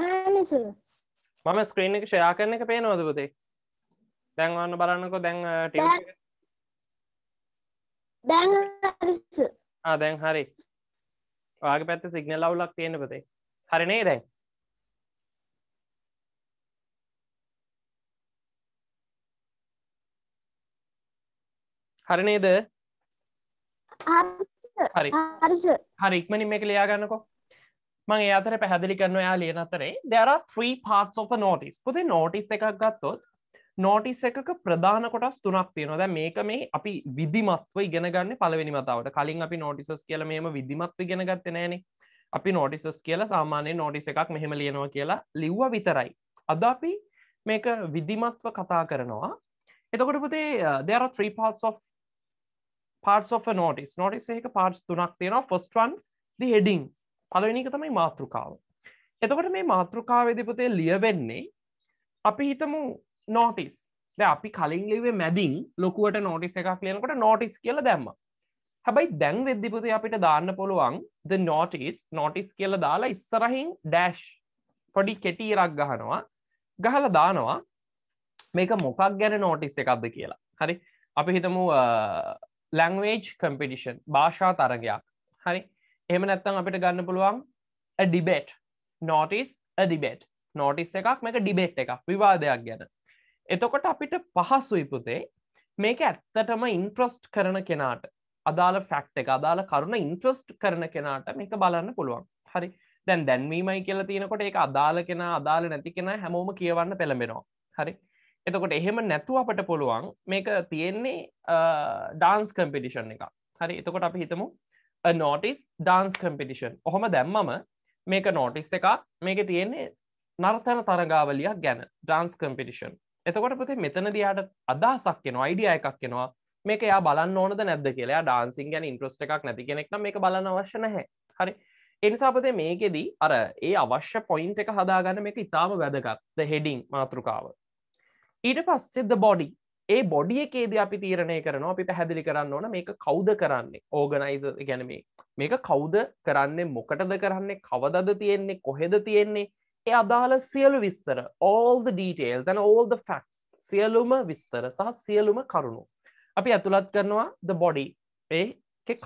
මම ස්ක්‍රීන් එක ෂයා කරන එක පේ නොදපුතේ දැන්වන්න බලන්නකො දැන් දැන් හරි වාගේ පැත්ත සිගනල් අවුලක් තියෙන පතේ හරිනේ දැන් හරි නේද හරි හරි ඉක්මනින් මේක ලියා ගන්නකෝ මං ඒ අතර පැහැදිලි කරන යා ලියන අතරේ there are three parts of a notice පුතේ notice එකක් ගත්තොත් නෝටිස් එකක ප්‍රධාන කොටස් තුනක් තියෙනවා දැ මේක මේ අපි විදිමත්ව ඉගෙනගන්න පලවෙනි මතාවට කලින් අපි නෝටිසස් කියල මෙම විදිමත්ව ඉගෙනගත්ත නෑන අපි නෝටිසස් කියලා සාමාන්‍ය නෝටිස එකක් මෙහෙම ලියනවා කියලා ලිව්ව විතරයි අද අපි මේක විදිමත්ව කතා කරනවා එතකොට පුතේ uh, there are three parts of parts of a notice notice එක parts තුනක් තියෙනවා first one the heading පළවෙනි එක තමයි මාතෘකාව එතකොට මේ මාතෘකාවේදී පුතේ ලියවෙන්නේ අපි හිතමු notice දැන් අපි කලින් ලිව්වේ මැදින් ලොකුවට notice එකක් ලියනකොට notice කියලා දැම්මා හැබැයි දැන් වෙද්දී පුතේ අපිට දාන්න පුළුවන් the notice notice කියලා දාලා ඉස්සරහින් dash පොඩි කෙටි ඉරක් ගහනවා ගහලා දානවා මේක මොකක් ගැන notice එකක්ද කියලා හරි අපි හිතමු ලංවේජ් කම්පිටිෂන් භාෂා තරගයක් හරි එහම නැත්තම් අපිට ගන්න පුළුවන් ඩිබේට් නෝටිස් ඩිබේට් නෝටිස් එකක් මේක ඩිබේට් එකක් විවාදයක් ගැන එතකොට අපිට පහසුයිපුතේ මේක ඇත්තටම ඉන්ට්‍රස්ට් කරන කෙනාට අදාළ ෆැක්් එක අදාළ කරුණ ඉන්ට්‍රස්ට් කරන කෙනාට මේක බලන්න පුළුවන් හරි දැන් දැන්වීමයි කියලා තියෙනකොට ඒ අදාළ කෙන අදාළ නැති කෙන හැමෝම කියවන්න පෙළඹෙනවා හරි එතකොට එහෙම නැතුව අපට පුළුවන් මේක තියෙන්නේ ඩාන්ස් කම්පිටිෂන් එක හරි එතකොට අපි හිතමු නෝටිස් ඩාන්ස් කම්පිටිෂන් ඔහොම දැම්මම මේක නෝටිස් එකක් මේක තියෙන්නේ නර්තන තරගාවලියක් ගැන ඩාන්ස් කම්පිටිෂන් එතකොට පති මෙතන දයාට අදහසක් කියෙන අයිඩිය එකක් කෙනවා මේක යා බලන්න ඕනද නැද කියලා ඩාන්සින් ගැන ඉන්ට්‍රස්ට එකක් නැති කෙනෙක් මේක බලන්න අවශ්‍ය නැහැ හරි එනිසාපතේ මේකෙදී අර ඒ අවශ්‍ය පොයින්් එක හදාගන්න මේක ඉතාම වැදගත් හෙඩිං මාතෘකාව ඊට පස්සේ ද බොඩි ඒ බොඩිය එකේද අපි තීරණය කරන අපි පැහැදිලි කරන්න ඕන මේක කෞද කරන්නේ ඕගනයිස ගැන මේ මේක කෞද කරන්නේ මොකටද කරන්නේ කවදද තියෙන්නේ කොහෙද තියෙන්නේ ඒ අදාළ සියලු විස්තර all the details and all the facts සියලුම විස්තර සහ සියලුම කරුණු අපි ඇතුළත් කරනවා the body ඒ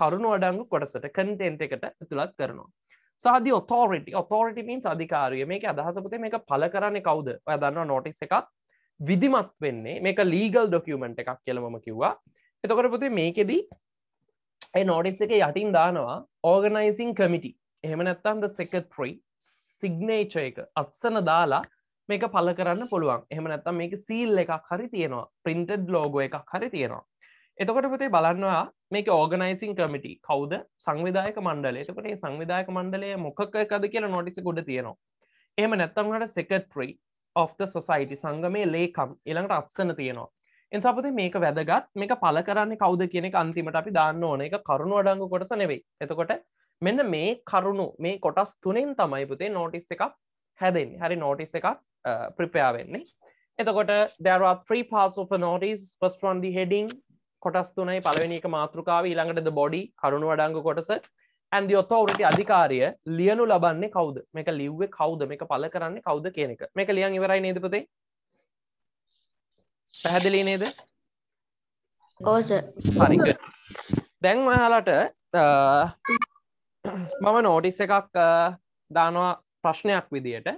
කරුණු අඩංගු කොටසට කන්ටෙන්ට් එකට ඇතුළත් කරනවා සහදි ඔතෝරිට ඔතෝරිට මීන් අධිකාරය මේක අදහසපතේ මේක පල කරන්නේ කවුද ඔය දන්න නොටිස් එකක් විදිමත් වෙන්නේ මේක ලීගල් ඩොකියමට එකක් කියලම කිව්වා එතකොට පොතේ මේකෙදී ඇ නෝඩිස් එක යටින් දානවා ඕගනයිසින් කමිටි එහෙම නැත්තම් සෙකට්‍රී සිග්නේච එක අත්සන දාලා මේක පල කරන්න පුළුවන් එහම නැත්තම් මේක සීල් එකක් හරි තියෙනවා පින්ටඩ් ලෝගෝ එකක් හරි තියෙනවා එතකොට පොතේ බලන්නවා මේක ඕගනයිසින් කමිටි කවද සංවිධායක මණ්ඩලේ එතකොට සංවිධායක මණ්ඩලය මොකක්කද කියලා නොටිස ගොඩ තියෙනවා එහම නැත්තම් හට සෙකට්‍රී of the society සංගමේ ලේකම් එළඟට අත්සන තියෙනවා එන්සාපති මේක වැදගත් මේක පල කරන්නේ කවුද කියෙනෙ අන්තිමට අපි දන්න ඕන එක කරුණු අඩංගු කොටස නෙවෙයි එතකොට මෙන්න මේ කරුණු මේ කොටස් තුනෙන් තමයි පුතේ නෝටිස් එකක් හැදෙන් හරි නෝටිස් එකක් ප්‍රිපයා වෙන්නේ එතකොට දැරවා ්‍රී පාස් of නෝටිස් පස්ටන්දි හෙඩිං කොටස් තුනයි පලවෙනික මාතෘකාව ඊළඟට ද බොඩි කරුණු අඩංගු කොටස ඇන් ඔත්තවරට අධිකාරය ලියනු ලබන්නේ කවුද මේක ලිව්වේ කවුද මේක පල කරන්න කවුද කියනෙක මේක ලියන් ඉවරයි නේදපතේ පැහැදිලි නේද ඕස හරි දැන් ඔයාලට මම නෝටිස් එකක් දානවා ප්‍රශ්නයක් විදියට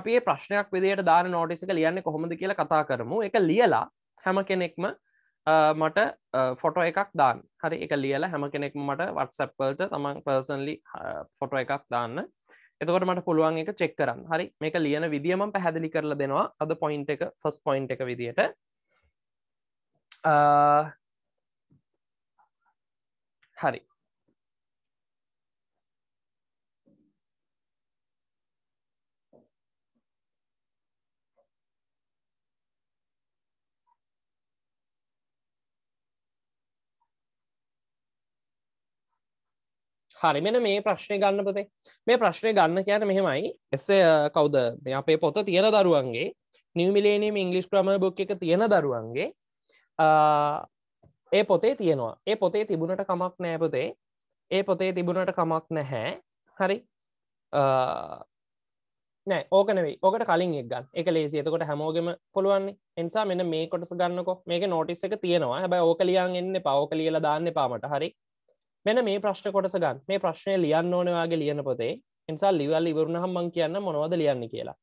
අපි ප්‍රශ්නයක් විදියට දාන නෝටිසික ලියන්න කොහොමද කියලා කතා කරමු එක ලියලා හැම කෙනෙක්ම මට ෆොටෝ එකක් දාන්න හරි එක ලියල හැම කෙනෙක් මට වටසැප්පල්ට තමන් පර්සන්ලි ෆොටෝ එකක් දාන්න එතකොට මට පුළුවන් එක චෙක් කරන්න හරි මේක ලියන විදිියම පැහැදිලි කරලා දෙනවා අද පොයින්් එක ෆස් පොයින්් එක විදියට හරි හරිමෙන මේ ප්‍රශ්නය ගන්න පතේ මේ ප්‍රශ්නය ගන්න කියන මෙහෙමයි එස uh, කවුද මේ අපේ පොත තියෙන දරුවන්ගේ නිවමිලේනීම ඉංගලිස් ක්‍රම බොක් එක තියෙන දරුවන්ගේ uh, ඒ පොතේ තියෙනවා ඒ පොතේ තිබුණට කමක් නෑපතේ ඒ පොතේ තිබුණට කමක් නැහැ හරි uh, නෑ ඕකනවෙයි ඕකට කලින් එක්ගන්න එක ලේසි එතකොට හැමෝගම පුළුවන්නේ එනිසා මෙන්න මේ කොටස ගන්නකො මේක නෝටිස් එක තියෙනවා හැබයි ඕක ලියන් එන්න පවෝක ලියල දාන්න පාමට හරි මෙන මේ ප්‍රශ්න කොටස ගන්න මේ ප්‍රශ්නය ලියන්න ඕනවාගේ ලියන පොතේ එනිසා ලිවල් ඉවරුණහම් මං කියන්න මොනවද ලියන්න කියලා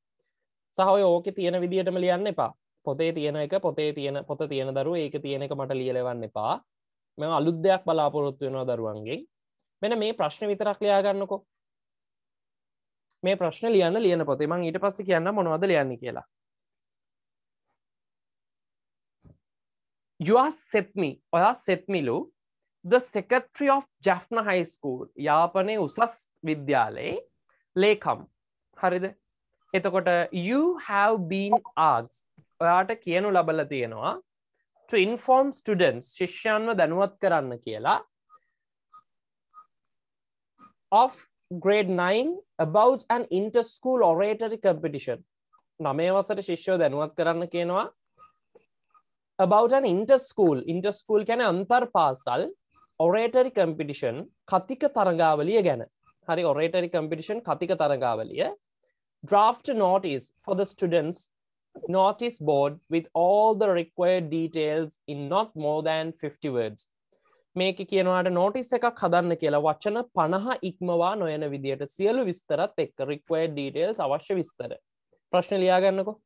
සහය ඕක තියෙන විදිහටම ලියන්න එපා පොතේ තියෙන එක පොතේ තියෙන පොත තියෙන දරු ඒක තියෙන එක මට ලියලවන්න එපා මෙම අලුත් දෙයක් බලාපොරොත්තු වෙනවා දරුවන්ගේ මෙන මේ ප්‍රශ්න විතරක් ලියාගන්නකෝ මේ ප්‍රශ්න ලියන්න ලියන පොතේ මං ඊට පස්ස කියන්න මොනවද ලියන්න කියලා යවා සෙත්මි ඔයා සෙත්මිලු the secretary of Jaffna high school Yapanaya උසස් විද්‍යාලයේ ලේකම් හරිද එතකොට you have been asked ඔයාට කියනු ලබල තියෙනවා to inform students ශිෂ්‍යන්ව දැනුවත් කරන්න කියලා of grade 9 about an interschool oratory competition නමේ වසට ශිෂ්‍යෝ දැනුවත් කරන්න කියනවා about an interschool interschool කැන අන්තර් පාසල් ඔරේටරි කම්පිටිෂන් කතික තරගාවලිය ගැන හරි ඔරේටරි කම්පිටිෂන් කතික තරගාවලිය draft notice for the students notice board with all the required details in not more than 50 words මේක කියනවාට නොටිස් එකක් හදන්න කියලා වචන පණහ ඉක්මවා නොයන විදියට සියලු විස්තරත් එක් රික්වඩ ඩීටේල්ස් අවශ්‍ය විස්තර ප්‍රශ්න ලියාගන්නකෝ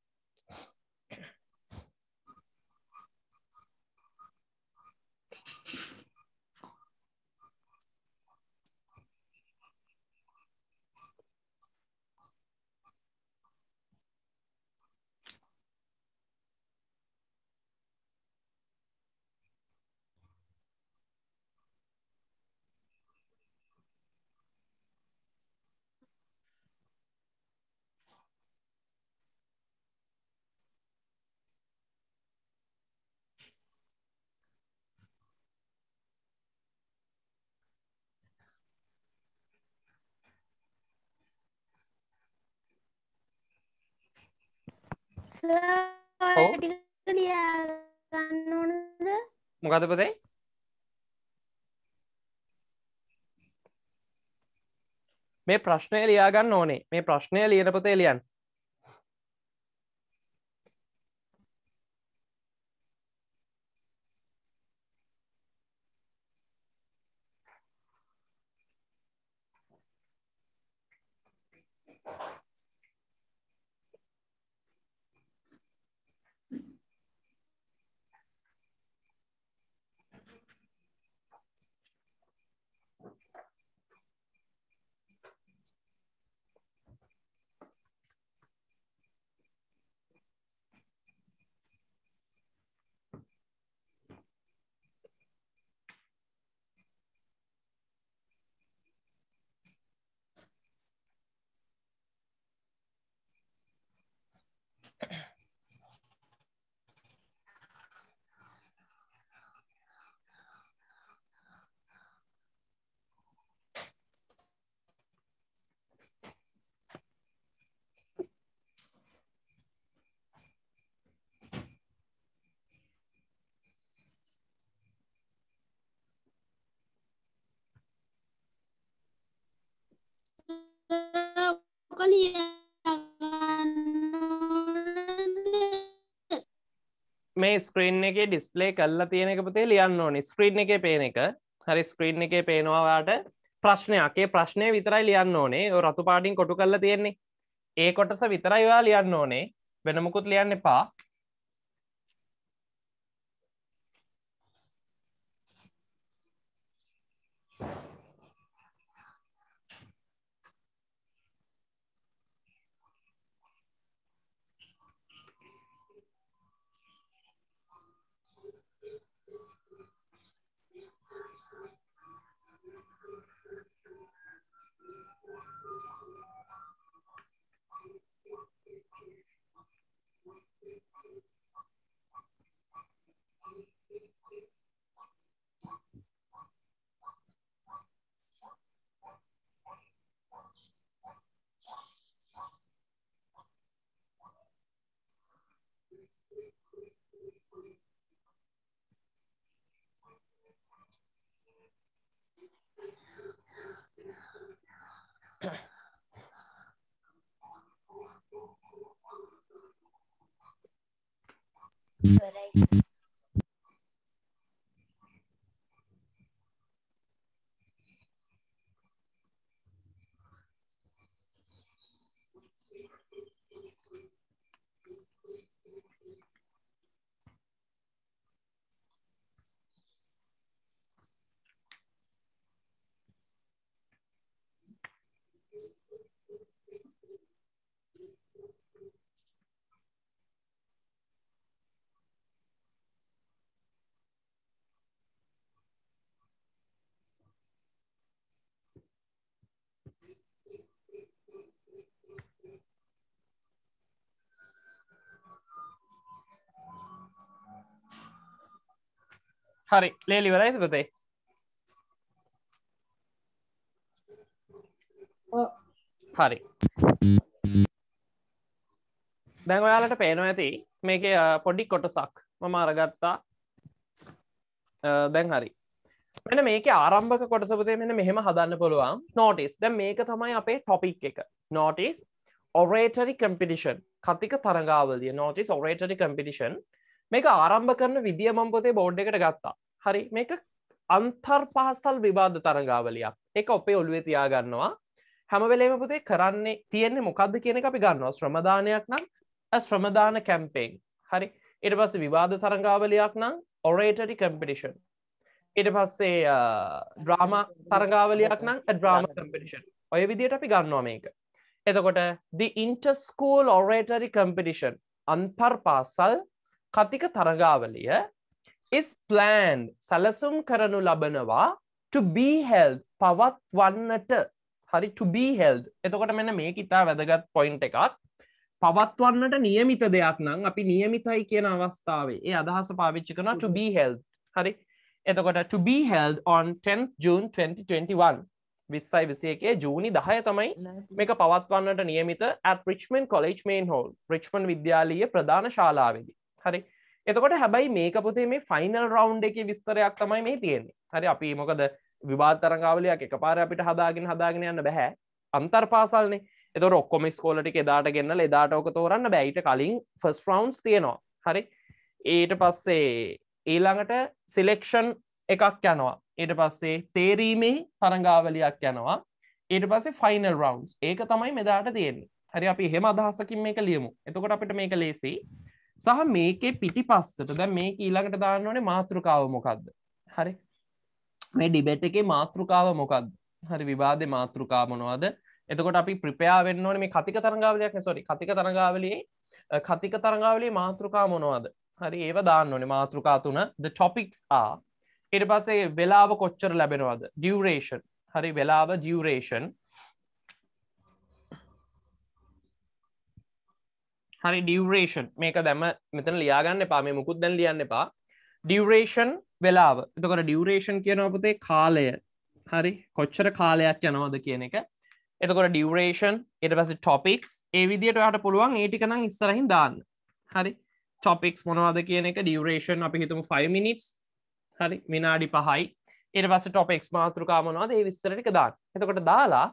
මොකද පොදේ මේ ප්‍රශ්නය ලියාගන්න ඕනේ මේ ප්‍රශ්නය ලියන පොතේ ලියන් මේ ස්ක්‍රීන් එකේ ඩිස්පලේ කල්ලා තියෙන එක පතේ ලියන්න ඕනි ස්ක්‍රීන් එකේ පේන එක හරි ස්ක්‍රීන් එකේ පේනවාට ප්‍රශ්නයක්ේ ප්‍රශ්නය විතරයි ලියන්න ඕනේ රතු පාඩින් කොටු කල්ලා තියෙන්නේ ඒ කොටස විතරයිවා ලියන්න ඕනේ වෙනමුකුත් ලියන්න එපා But I හරි ලේලිවරයිද පතේ හරි දැන් ඔයාලට පේනවා ඇති මේක පොඩි කොටසක් මම අරගත්තා දැන් හරි මෙන මේක ආරම්භක කොටසපතේ මෙන මෙහෙම හදන්න පුළුවන් නෝටිස් දැ මේක තමයි අපේ ටොපික් එක නෝටිස් ඔරේටරි කම්පිටිෂන් කතික තරගාවලිය නෝටිස් ඔරේටරි කම්පිටිෂන් මේක ආරම්භ කරන විදිිය මම්පතේ බෝඩ් එකට ගත්තා හරි මේක අන්තර් පහසල් විබාධ තරගාවලයක් එක ඔපේ ඔළුවේ තියාගන්නවා හැමවෙලේම පුතේ කරන්නේ තියෙන්නේ මොකක්ද කියන අපි ගන්නවා ශ්‍රමදානයක් නම් ශ්‍රමදාන කැම්පේෙන් හරි ඉට පස්ස විවාධ තරගාවලයක් නම් ඔරේටරි කම්පිටිෂන් ඉට පස්සේ ඩ්‍රාම තරගාවලයක් නම් ඩ්‍රාම කම්පිටිෂන් ඔය විදියට අපි ගන්නවා මේක එතකොට දි ඉන්ටස්කූල් ඔරේටරි කම්පිටිෂන් අන්තර් පාසල් කතික තරගාවලිය is planned සැලසුම් කරනු ලබනවා to be held පවත් වන්නට හරි to be held එතකොට මෙන්න මේ ඉතා වැදගත් පොයින්ට එකත් පවත්වන්නට නියමිත දෙයක් නම් අපි නියමිතයි කියන අවස්ථාවේ ඒ අදහස පාවිච්චි කරන to be held හරි එතකොට to be held on 10 June 2021 විස්සයි විසි එකේ ජූනි දහය තමයි මේක පවත්වන්නට නියමිත at Richmond College main hall රිච්මන් විද්‍යාලීය ප්‍රධාන ශාලාවේදී හරි එතකොට හැබයි මේක පොතේ මේ ෆයිනල් රවන්් එක විස්තරයක් තමයි මේ තියෙන්නේ හරි අපි මොකද විවාත් තරංගාවලයක් එක පාර අපිට හදාගෙන හදාගෙන යන්න බැහැ අන්තර් පාසල්නේ එත රොක්කොමිස් කෝලටි එදාට ගෙන්න්නල එදාටෝක තෝරන්න බැයිට කලින් ෆස් රවන්ස් තියෙනවා හරි ඒට පස්සේ ඊළඟට සිලෙක්ෂන් එකක් යනවා ඊට පස්සේ තේරීමේ තරංගාවලයක් යනවා ඊට පස්සේ ෆයිනල් රවන්ස් ඒක තමයි මෙදාට තියෙන්නේ හරි අපි හෙම අදහසකින් මේක ලියමු එතකොට අපිට මේක ලේසි සහ මේකේ පිටි පස්සට දැ මේ ඊළඟට දාන්න ඕනේ මාතෘකාව මොකක්ද හරි මේ ඩිබෙට් එකේ මාතෘකාව මොකක්ද හරි විවාද මාතෘකා මොනවද එතකොට අපි ප්‍රපයා වෙන්න ඕනේ මේ කතික තරංගාවලයක් සොරි කතික තරංගාවලේ කතික තරංගාවලේ මාතෘකා මොනවද හරි ඒව දාන්න ඕනේ මාතෘකා තුන ද චොපික්ස් ආ ඊට පස්සේ වෙලාව කොච්චර ලැබෙනවද ඩියවරේෂන් හරි වෙලාව ජියවරේෂන් හරි ඩියවරේෂන් මේක දැම මෙතන ලියාගන්න එපා මේ මුකුත් දැන් ලියන්න එපා ඩියවරේෂන් වෙලාව එතකොට ඩියවරේෂන් කියන අපතේ කාලය හරි කොච්චර කාලයක් යනවද කියන එක එතකොට ඩියවරේෂන් එට පස ටොපික්ස් ඒ විදිට යාට පුළුවන් ඒටිකනම් ඉස්සරහින් දාන්න හරි ටොපික්ස් මොනවද කියන එක ඩියවරේෂන් අපි හිතුම 5 මිනිස් හරි විනාඩි පහයි එට පස ටොපෙක්ස් මාතෘකාමනවාද ඒ විස්තරටික දාන්න එතකොට දාලා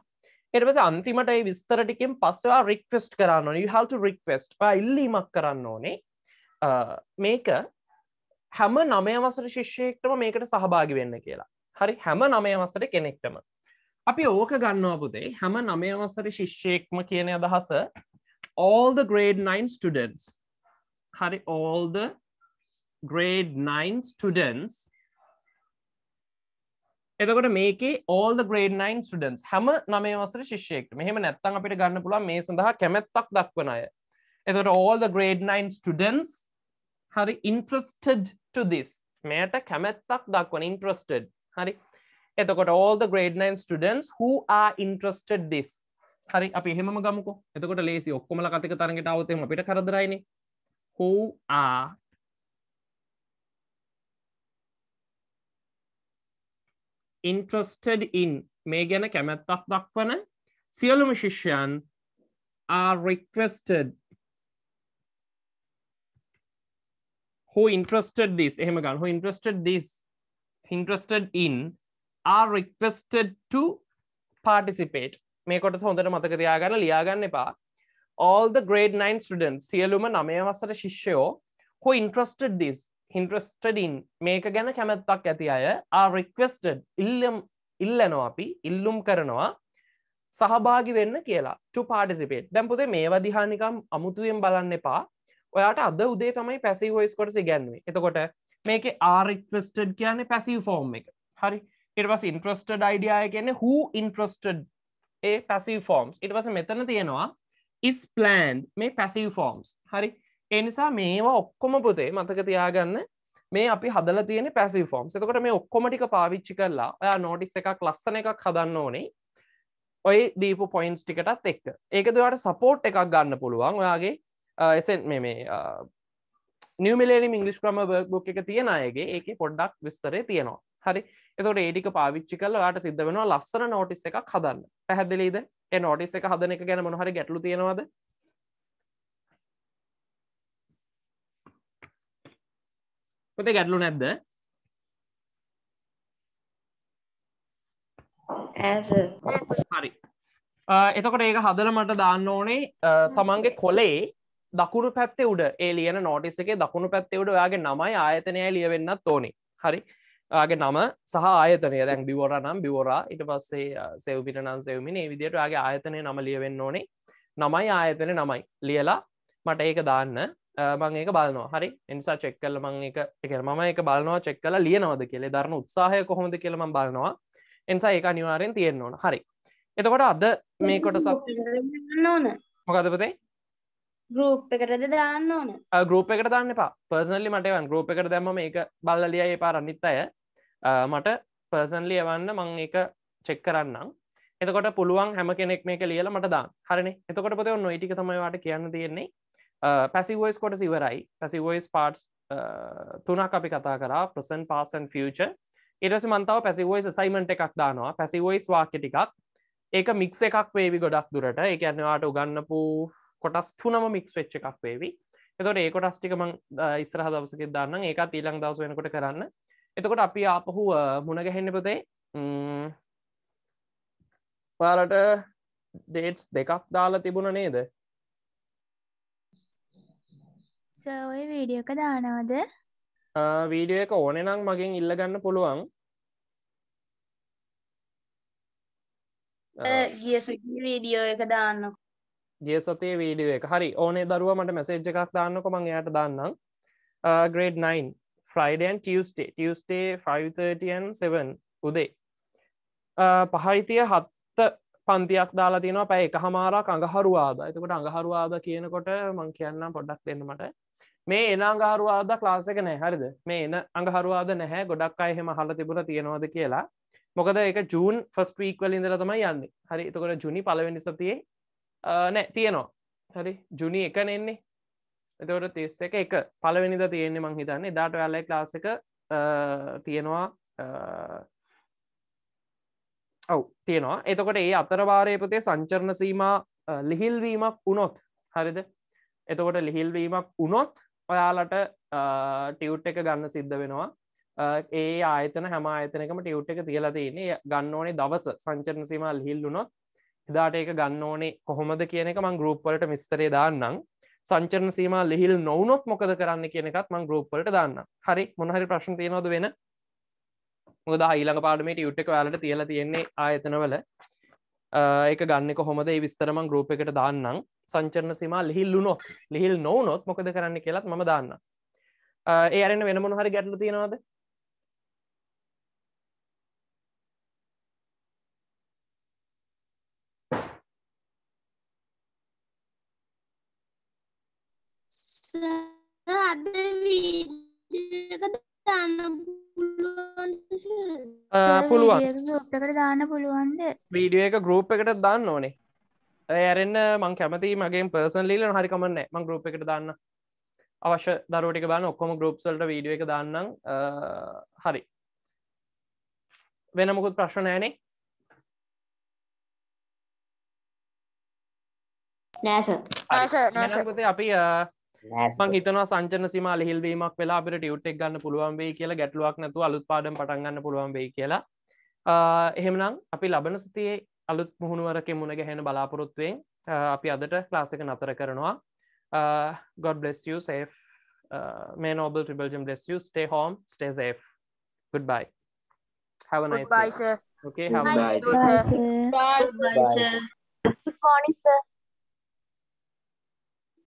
එටපස අන්තිමට ඒ විස්තරටිකෙන් පස්සවා රික්වෙස්ට් කරන්න හට රික්වෙස්ට් ඉල්ලීමක් කරන්න ඕනේ මේක හැම නමය වසර ශිෂ්‍යයෙක්ටම මේකට සහභාගි වෙන්න කියලා හරි හැම නමය වසර කෙනෙක්ටම අපි ඕක ගන්නවාපුදේ හැම නමය වසර ශිෂ්‍යයෙක්ම කියන අදහස all the grade 9 students හරි all the grade 9 students එතකොට මේකේ ඕල් ග්‍රේඩ් 9 ස්ටඩන්ස් හැම නමේ වසර ශිෂ්‍යයෙක්ට මෙහෙම නැත්තන් අපිට ගන්න පුළුවන් මේ සඳහා කැමැත්තක් දක්වන අය එතකොට ඕල් ග්‍රේඩ් 9 ස්ටඩන්ස් හරි ඉන්ට්‍රස්ටඩ් to this මෙයට කැමැත්තක් දක්වන ඉන්ට්‍රස්ටඩ් හරි එතකොට all the grade 9 students who are interested this හරි අපි එහෙම ගමුකෝ එතකොට ලේසි ඔක්කොම ලකතික තරඟට આવුත් එහෙම අපිට කරදරයිනේ who are ඉන්ට්‍රස්ටඩ් ඉන් මේ ගැන කැමැත්තක් දක්වන සියලුම ශිෂ්‍යයන් රික්වස්ටඩ් හෝ ඉන්ට්‍රස්ටඩ් දිස් එහෙම ගන්න හෝ interested this interested in requested to participate මේ කොටස හොඳට මතක තියාගන්න ලියාගන්න එපා all the grade 9 students සියලුම නමය වසර ශිෂ්‍යයෝ who interested this හින්ට්‍රස්ටඩින් මේක ගැන කැමැත්තක් ඇති අය ආරික්වස්ටඩ් ඉල්ලම් ඉල්ලනවා අපි ඉල්ලුම් කරනවා සහභාගි වෙන්න කියලා චු පාටිසිපේට් දැම්පුතේ මේ වදිහානිකම් අමුතුවෙන් බලන්න එපා ඔයාට අද උදේ තමයි පැසි හොයිස් කොට සිගැන්වේ එතකොට මේක ආරික්වස්ටඩ් කියන්නේ පැසි ෆෝර්ම් එක හරි ඉටවස් ඉන්ට්‍රස්ටඩ් අයිඩියය කියන්නේ හූ ඉන්ට්‍රස්ටඩ් ඒ පැසි ෆෝර්ම්ස් ඉටවස මෙතන තියෙනවා ඉස් ප්ලන්් මේ පැසි ෆෝර්ම්ස් හරි එනිසා මේවා ඔක්කොම පුතේ මතක තියාගන්න මේ අපි හදල තියෙන පැසි ෆෝම් එතකොට මේ ඔක්කොමටික පාවිච්චි කරලා ඔයා නෝටිස් එකක් ලස්සන එකක් හදන්න ඕනේ ඔයි දීපු පොයින්ස් ටිකටත් එක්ක ඒක දවාට සපෝට් එකක් ගන්න පුළුවන් ඔයාගේ එසෙන් මේ නිවමිලේනි ඉංගලිස් ක්‍රම බර්ක් එක තියෙන අයගේ ඒක පොඩ්ඩක් විස්තරේ තියෙනවා හරි එතොට ඒටික පාවිච්චි කල යාට සිද්ධ වෙනවා ලස්සන නෝටිස් එකක් හදන්න පැහැදිලීද නෝටිස් එක හදන එක ගැන මොහරි ගැටලු තියෙනවාද කොතේ ගැටලු නැද්ද හරි එතකොට ඒක හදල මට දාන්න ඕනේ තමන්ගේ කොලේ දකුණු පැත්තේ උඩ ඒ ලියන නෝටිස් එකේ දකුණු පැත්තේ උඩ ඔයාගේ නමයි ආයතනය ලියවෙන්නත් ඕනේ හරි ගේ නම සහ ආයතනය දැන් බිවර නම් බිවරා ඉට පස්සේ සෙව්පිට නම් සෙවමින විදිට ගේ ආයතනය නම ලියවෙන්න ඕනේ නමයි ආයතනය නමයි ලියලා මට ඒක දාන්න මං ඒක බලනවා හරි එනිසා චෙක් කල මං එක එක මම එක බලනවා චෙක් කල ලියනවද කියලේ දරන උත්සාහය කොහොමද කියලම බලනවා එනිසා ඒ අනිවාරයෙන් තියෙන් ඕන හරි එතකොට අද මේ කොට ඕන මොකදපතේ ගරප් එකට දාන්න ඕන ගරප් එකට දන්න පා පර්සනල්ලි මටවන් ගරප් එකට දැම මේ බල්ල ලියයේ පාරන්නිත් අය මට පර්සන්ලි එවන්න මං එක චෙක් කරන්නම් එතකොට පුළුවන් හැම කෙනෙක් මේක ලියල මට දා හරන එතකොට පොත ඔන්න ඉටික තමයිවාට කියන්න තියෙන්නේ පැසිවෝයිස් කොටස ඉවරයි පැසිවෝයිස් පාට්ස් තුනක් අපි කතා කරා ප්‍රසන් පාසන් ෆච ඉරස මන්තාව පැසිවෝයිස් සයිමට එකක් දානවා පැසිවෝයිස් වාක්‍ය ටිකක් ඒක මික්ස එකක් වේවි ගොඩක් දුරට ඒ අන්නවාට උගන්නපු කොටස් තුනම මික්ස් වෙච්ච එකක් වේවි එතොට ඒ කොටස් ටිකම uh, ඉස්රහ දවසක දන්න ඒක තීලං දවස වෙනකොට කරන්න එතකොට අපි ආපහු uh, මුණගැහෙන්න පොතේ පාලට ඩේට්ස් දෙකක් දාලා තිබුණ නේද සෝය වීඩියක දානවද වීඩියෝ එක ඕනෙ නම් මගෙන් ඉල්ලගන්න පුළුවන් වීඩියෝ එක දාන්න ගිය සතේ වීඩියෝ එක හරි ඕනේ දරුව මට මැසේජ් එකක් දාන්නකො මං එයට දාන්නම් ග්‍රේඩ් 9 ෆ්‍රයිඩන් ටියස්ටේ ටියස්ටේ 537 උදේ පහයිතිය හත්ත පන්තියක් දාලා තියෙනවා පැය එක හමාරක් අඟහරුවාද එතකොට අඟහරුවාද කියනකොට මං කියන්නම් පොඩ්ඩක් දෙන්නමට මේ එන අඟහරුවාද ක්ලාසක නෑ හරිද මේ එන අඟහරුවාද නැහැ ගොඩක් අය එහෙම හල තිබුණ තියෙනවාද කියලා මොකද එක ජූන් ෆස් වීක්වල ඉඳල තමයි යන්න හරි එතකොට ජුනි පලවෙනි සතියේ නෑ තියෙනවා හරි ජුනි එක නෙන්නේ එතවට තිස්ස එක එක පලවෙනිද තියෙන්නේ මං හිතන්නේ දාට වැල්ලයි ලාසක තියෙනවා ඔව් තියෙනවා එතකොට ඒ අතරවාරයපතේ සංචරණ සීම ලිහිල්වීමක් වුණොත් හරිද එතකොට ලිහිල්වීමක් වුණොත් ඔයාලට ටියව් එක ගන්න සිද්ධ වෙනවා ඒ ආයතන හැම ආයතනකම ටියව් එක තියලා තියන්නේ ගන්න ඕනේ දවස සංචරන සීමල් හිල්ලුනොත් එදාට ඒක ගන්න ඕනේ කොහොමද කියන එක මං ගරුප්වලට මිස්තරේ දාන්නම් සංචරන සීම ලිහිල් නොවනොත් මොකද කරන්න කියනකත් මං ගරුප්වලට දන්න හරි මොහරි ප්‍රශ්න තියනොද වෙන ගොද ඊළඟ පාඩමට යුට්ටක යාලට තියලා තියෙන්නේ ආයතනවල ඒක ගන්න කොහොමද විස්තරමං ගරුප් එකට දාන්නම් සංචරණ සීම ලිහිල්ලුනොත් ලිහිල් නොවනොත් මොකද කරන්න කියලත් ම දන්න ඒ අරන්න වෙන මොහරි ගැටලු තියෙනවාද අද පුළුවන් දාන්න පුළුවන්ද වීඩියෝ එක ගරුප් එකට දන්න ඕනේ ඇරෙන්න්න මං කැමති මගේ පර්සන්ලීල හරිකමන්න මං ගරුප් එකට දන්න අවශ්‍ය දරුවටික බන්න ඔක්කොම ගරුප්සල්ට වීඩිය එක දන්නම් හරි වෙන මුකුත් ප්‍රශ්න නෑනේ නෑස අපි මං හිතනවා සංචන සිම හිල්වීමක් වෙලා අපිට ියුට්ටෙක් ගන්න පුළුවන්බේ කියලා ගැටලුවක් නැතු අලුත් පාඩම් පටන්ගන්න පුළුවන්බේ කියලා එහෙමනම් අපි ලබන සතියේ අලුත් මුහුණුවරකින් මුණ ගැහෙන බලාපොරොත්තුවෙන් අපි අදට ලාසික නතර කරනවා ගොඩ බ්ලෙස්ය සේ මේ නෝබල් ටිබල්ජම් bless you stay home stay safe good bye have a nice bye, day sir. okay have a nice day good morning sir